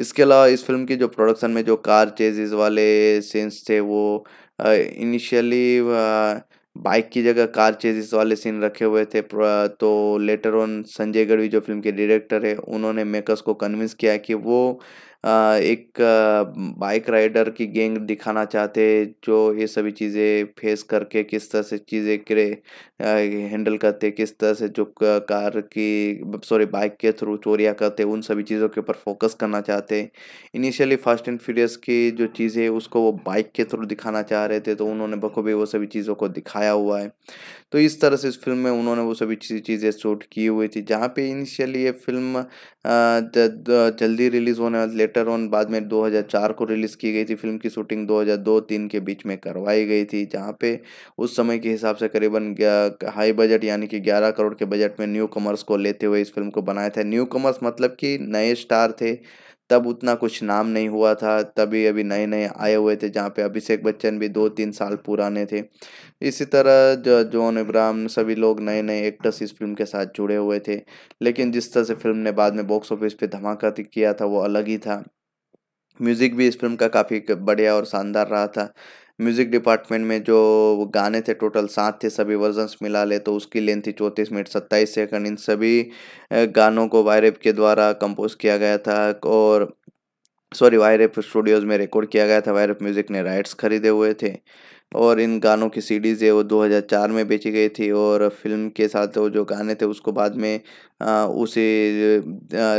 इसके अलावा इस फिल्म की जो प्रोडक्शन में जो कार चेजेज वाले सीन्स थे वो इनिशियली बाइक की जगह कार चेजेस वाले सीन रखे हुए थे तो लेटर ऑन संजय गढ़वी जो फिल्म के डायरेक्टर है उन्होंने मेकर्स को कन्विंस किया कि वो एक बाइक राइडर की गैंग दिखाना चाहते जो ये सभी चीज़ें फेस करके किस तरह से चीज़ें करे हैंडल करते हैं किस तरह से जो कार की सॉरी बाइक के थ्रू चोरियाँ करते हैं उन सभी चीज़ों के ऊपर फोकस करना चाहते हैं इनिशियली फास्ट एंड फ्यूरियस की जो चीज़ें उसको वो बाइक के थ्रू दिखाना चाह रहे थे तो उन्होंने बखूबी वो सभी चीज़ों को दिखाया हुआ है तो इस तरह से इस फिल्म में उन्होंने वो सभी चीज़ें शूट की हुई थी जहाँ पर इनिशियली ये फिल्म जल्दी रिलीज़ होने लेटर ऑन बाद में 2004 को रिलीज़ की गई थी फिल्म की शूटिंग 2002-3 के बीच में करवाई गई थी जहाँ पे उस समय के हिसाब से करीबन हाई बजट यानी कि 11 करोड़ के बजट में न्यू कमर्स को लेते हुए इस फिल्म को बनाया था न्यू कमर्स मतलब कि नए स्टार थे तब उतना कुछ नाम नहीं हुआ था तभी अभी नए नए आए हुए थे जहाँ पे अभिषेक बच्चन भी दो तीन साल पुराने थे इसी तरह जो जॉन इब्राहम सभी लोग नए नए एक्टर्स इस फिल्म के साथ जुड़े हुए थे लेकिन जिस तरह से फिल्म ने बाद में बॉक्स ऑफिस पे धमाका किया था वो अलग ही था म्यूज़िक भी इस फिल्म का काफ़ी बढ़िया और शानदार रहा था म्यूज़िक डिपार्टमेंट में जो गाने थे टोटल सात थे सभी वर्जन्स मिला ले तो उसकी लेंथ थी चौंतीस मिनट सत्ताईस सेकंड इन सभी गानों को वायरेप के द्वारा कंपोज किया गया था और सॉरी वायरेप स्टूडियोज़ में रिकॉर्ड किया गया था वायरेप म्यूज़िक ने राइट्स खरीदे हुए थे और इन गानों की सीडीज़ है वो 2004 में बेची गई थी और फिल्म के साथ वो जो गाने थे उसको बाद में उसे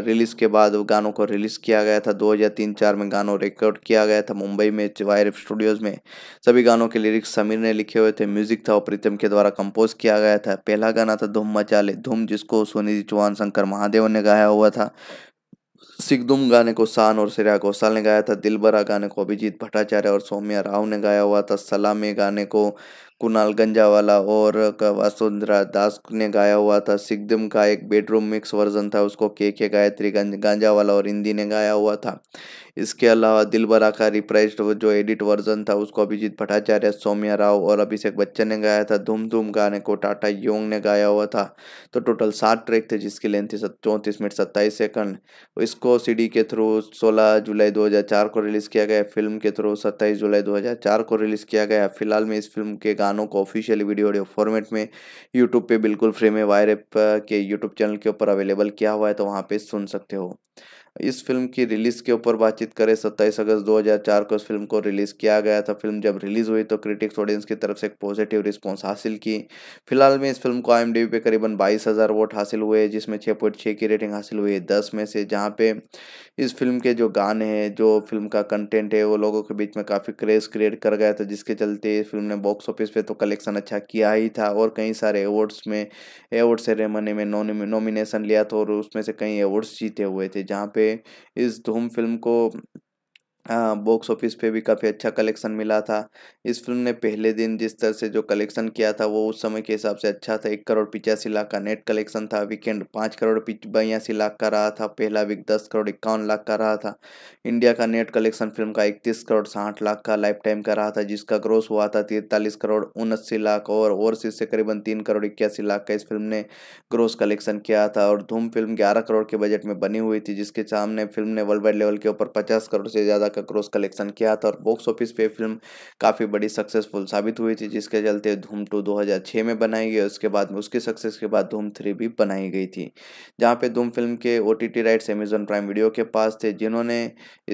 रिलीज़ के बाद वो गानों को रिलीज़ किया गया था 2003-4 में गानों रिकॉर्ड किया गया था मुंबई में वायर स्टूडियोज़ में सभी गानों के लिरिक्स समीर ने लिखे हुए थे म्यूज़िक था वो प्रीतम के द्वारा कंपोज किया गया था पहला गाना था धुम मचाले धुम जिसको सोनी चौहान शंकर महादेव ने गाया हुआ था सिगदुम गाने को सान और श्रेया घोषाल ने गाया था दिलबरा गाने को अभिजीत भट्टाचार्य और सौम्या राव ने गाया हुआ था सलामी गाने को कुणाल गंजावाला और वासुंधरा दास ने गाया हुआ था सिकदम का एक बेडरूम मिक्स वर्जन था उसको के के गायत्री गांजावाला और हिंदी ने गाया हुआ था इसके अलावा दिलबरा का रिप्राइज जो एडिट वर्जन था उसको अभिजीत भट्टाचार्य सौम्या राव और अभिषेक बच्चन ने गाया था धूम धूम गाने को टाटा योंग ने गाया हुआ था तो टोटल सात ट्रैक थे जिसकी लेंथ थी चौंतीस मिनट सत्ताईस सेकंड इसको सी के थ्रू सोलह जुलाई दो को रिलीज़ किया गया फिल्म के थ्रू सत्ताईस जुलाई दो को रिलीज़ किया गया फिलहाल में इस फिल्म के गाने गानों को ऑफिशियली वीडियो ऑडियो फॉर्मेट में यूट्यूब पे बिल्कुल फ्री में वायर एप uh, के यूट्यूब चैनल के ऊपर अवेलेबल किया हुआ है तो वहाँ पे सुन सकते हो इस फिल्म की रिलीज़ के ऊपर बातचीत करें सत्ताईस अगस्त 2004 को इस फिल्म को रिलीज़ किया गया था फिल्म जब रिलीज़ हुई तो क्रिटिक्स ऑडियंस की तरफ से एक पॉजिटिव रिस्पांस हासिल की फिलहाल में इस फिल्म को आई पे करीबन बाईस हज़ार वोट हासिल हुए जिसमें छः पॉइंट छः की रेटिंग हासिल हुई है दस में से जहाँ पे इस फिल्म के जो गाने हैं जो फिल्म का कंटेंट है वो लोगों के बीच में काफ़ी क्रेज़ क्रिएट कर गया था जिसके चलते इस फिल्म ने बॉक्स ऑफिस पे तो कलेक्शन अच्छा किया ही था और कई सारे अवार्ड्स में अवार्ड सेरेमनी में नॉमिनेशन लिया था और उसमें से कई अवार्ड्स जीते हुए थे जहाँ पे पे इस धूम फिल्म को बॉक्स ऑफिस पे भी काफ़ी अच्छा कलेक्शन मिला था इस फिल्म ने पहले दिन जिस तरह से जो कलेक्शन किया था वो उस समय के हिसाब से अच्छा था एक करोड़ पिचासी लाख का नेट कलेक्शन था वीकेंड पाँच करोड़ पिच बयासी लाख का रहा था पहला वीक दस करोड़ इक्यावन लाख का रहा था इंडिया का नेट कलेक्शन फिल्म का इकतीस करोड़ साठ लाख का लाइफ टाइम का रहा था जिसका ग्रोस हुआ था तिरतालीस करोड़ उनस्सी लाख और ओवरसीज से करीबन तीन करोड़ इक्यासी लाख का इस फिल्म ने ग्रोस कलेक्शन किया था और धूम फिल्म ग्यारह करोड़ के बजट में बनी हुई थी जिसके सामने फिल्म ने वर्ल्ड वाइड लेवल के ऊपर पचास करोड़ से ज़्यादा का क्रॉस कलेक्शन किया था और बॉक्स ऑफिस पे फिल्म काफ़ी बड़ी सक्सेसफुल साबित हुई थी जिसके चलते धूम टू दो में बनाई गई उसके बाद में उसके सक्सेस के बाद धूम थ्री भी बनाई गई थी जहाँ पे धूम फिल्म के ओ राइट्स अमेजोन प्राइम वीडियो के पास थे जिन्होंने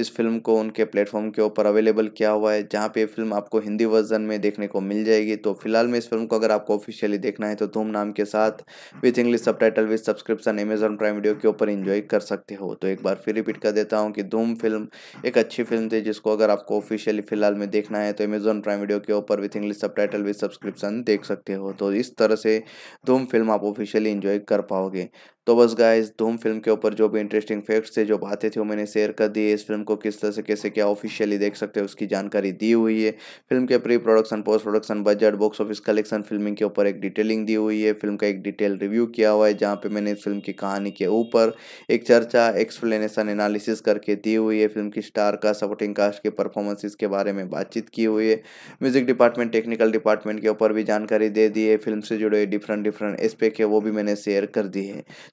इस फिल्म को उनके प्लेटफॉर्म के ऊपर अवेलेबल किया हुआ है जहाँ पे फिल्म आपको हिंदी वर्जन में देखने को मिल जाएगी तो फिलहाल में इस फिल्म को अगर आपको ऑफिशियली देखना है तो धूम नाम के साथ with English subtitle with subscription Amazon Prime Video के ऊपर इंजॉय कर सकते हो तो एक बार फिर रिपीट कर देता हूँ कि धूम फिल्म एक अच्छी फिल्म थी जिसको अगर आपको ऑफिशियली फिलहाल में देखना है तो अमेजोन प्राइम वीडियो के ऊपर with English subtitle with subscription देख सकते हो तो इस तरह से धूम फिल्म आप ऑफिशियली इंजॉय कर पाओगे तो बस इस धूम फिल्म के ऊपर जो भी इंटरेस्टिंग फैक्ट्स थे जो बातें थी वो मैंने शेयर कर दी इस फिल्म को किस तरह से कैसे क्या ऑफिशियली देख सकते हैं उसकी जानकारी दी हुई है फिल्म के pre production post production budget box office collection filming के ऊपर एक डिटेलिंग दी हुई है फिल्म का एक डिटेल रिव्यू किया हुआ है जहाँ पर मैंने इस फिल्म की कहानी के ऊपर एक चर्चा एक्सप्लेनेशन एनालिसिस करके दी हुई है फिल्म की स्टार का सपोर्टिंग कास्ट के परफॉर्मेंसिस के बारे में बातचीत की हुई है म्यूजिक डिपार्टमेंट टेक्निकल डिपार्टमेंट के ऊपर भी जानकारी दे दी है फिल्म से जुड़े डिफरेंट डिफरेंट एस्पेक्ट है वो भी मैंने शेयर कर दी है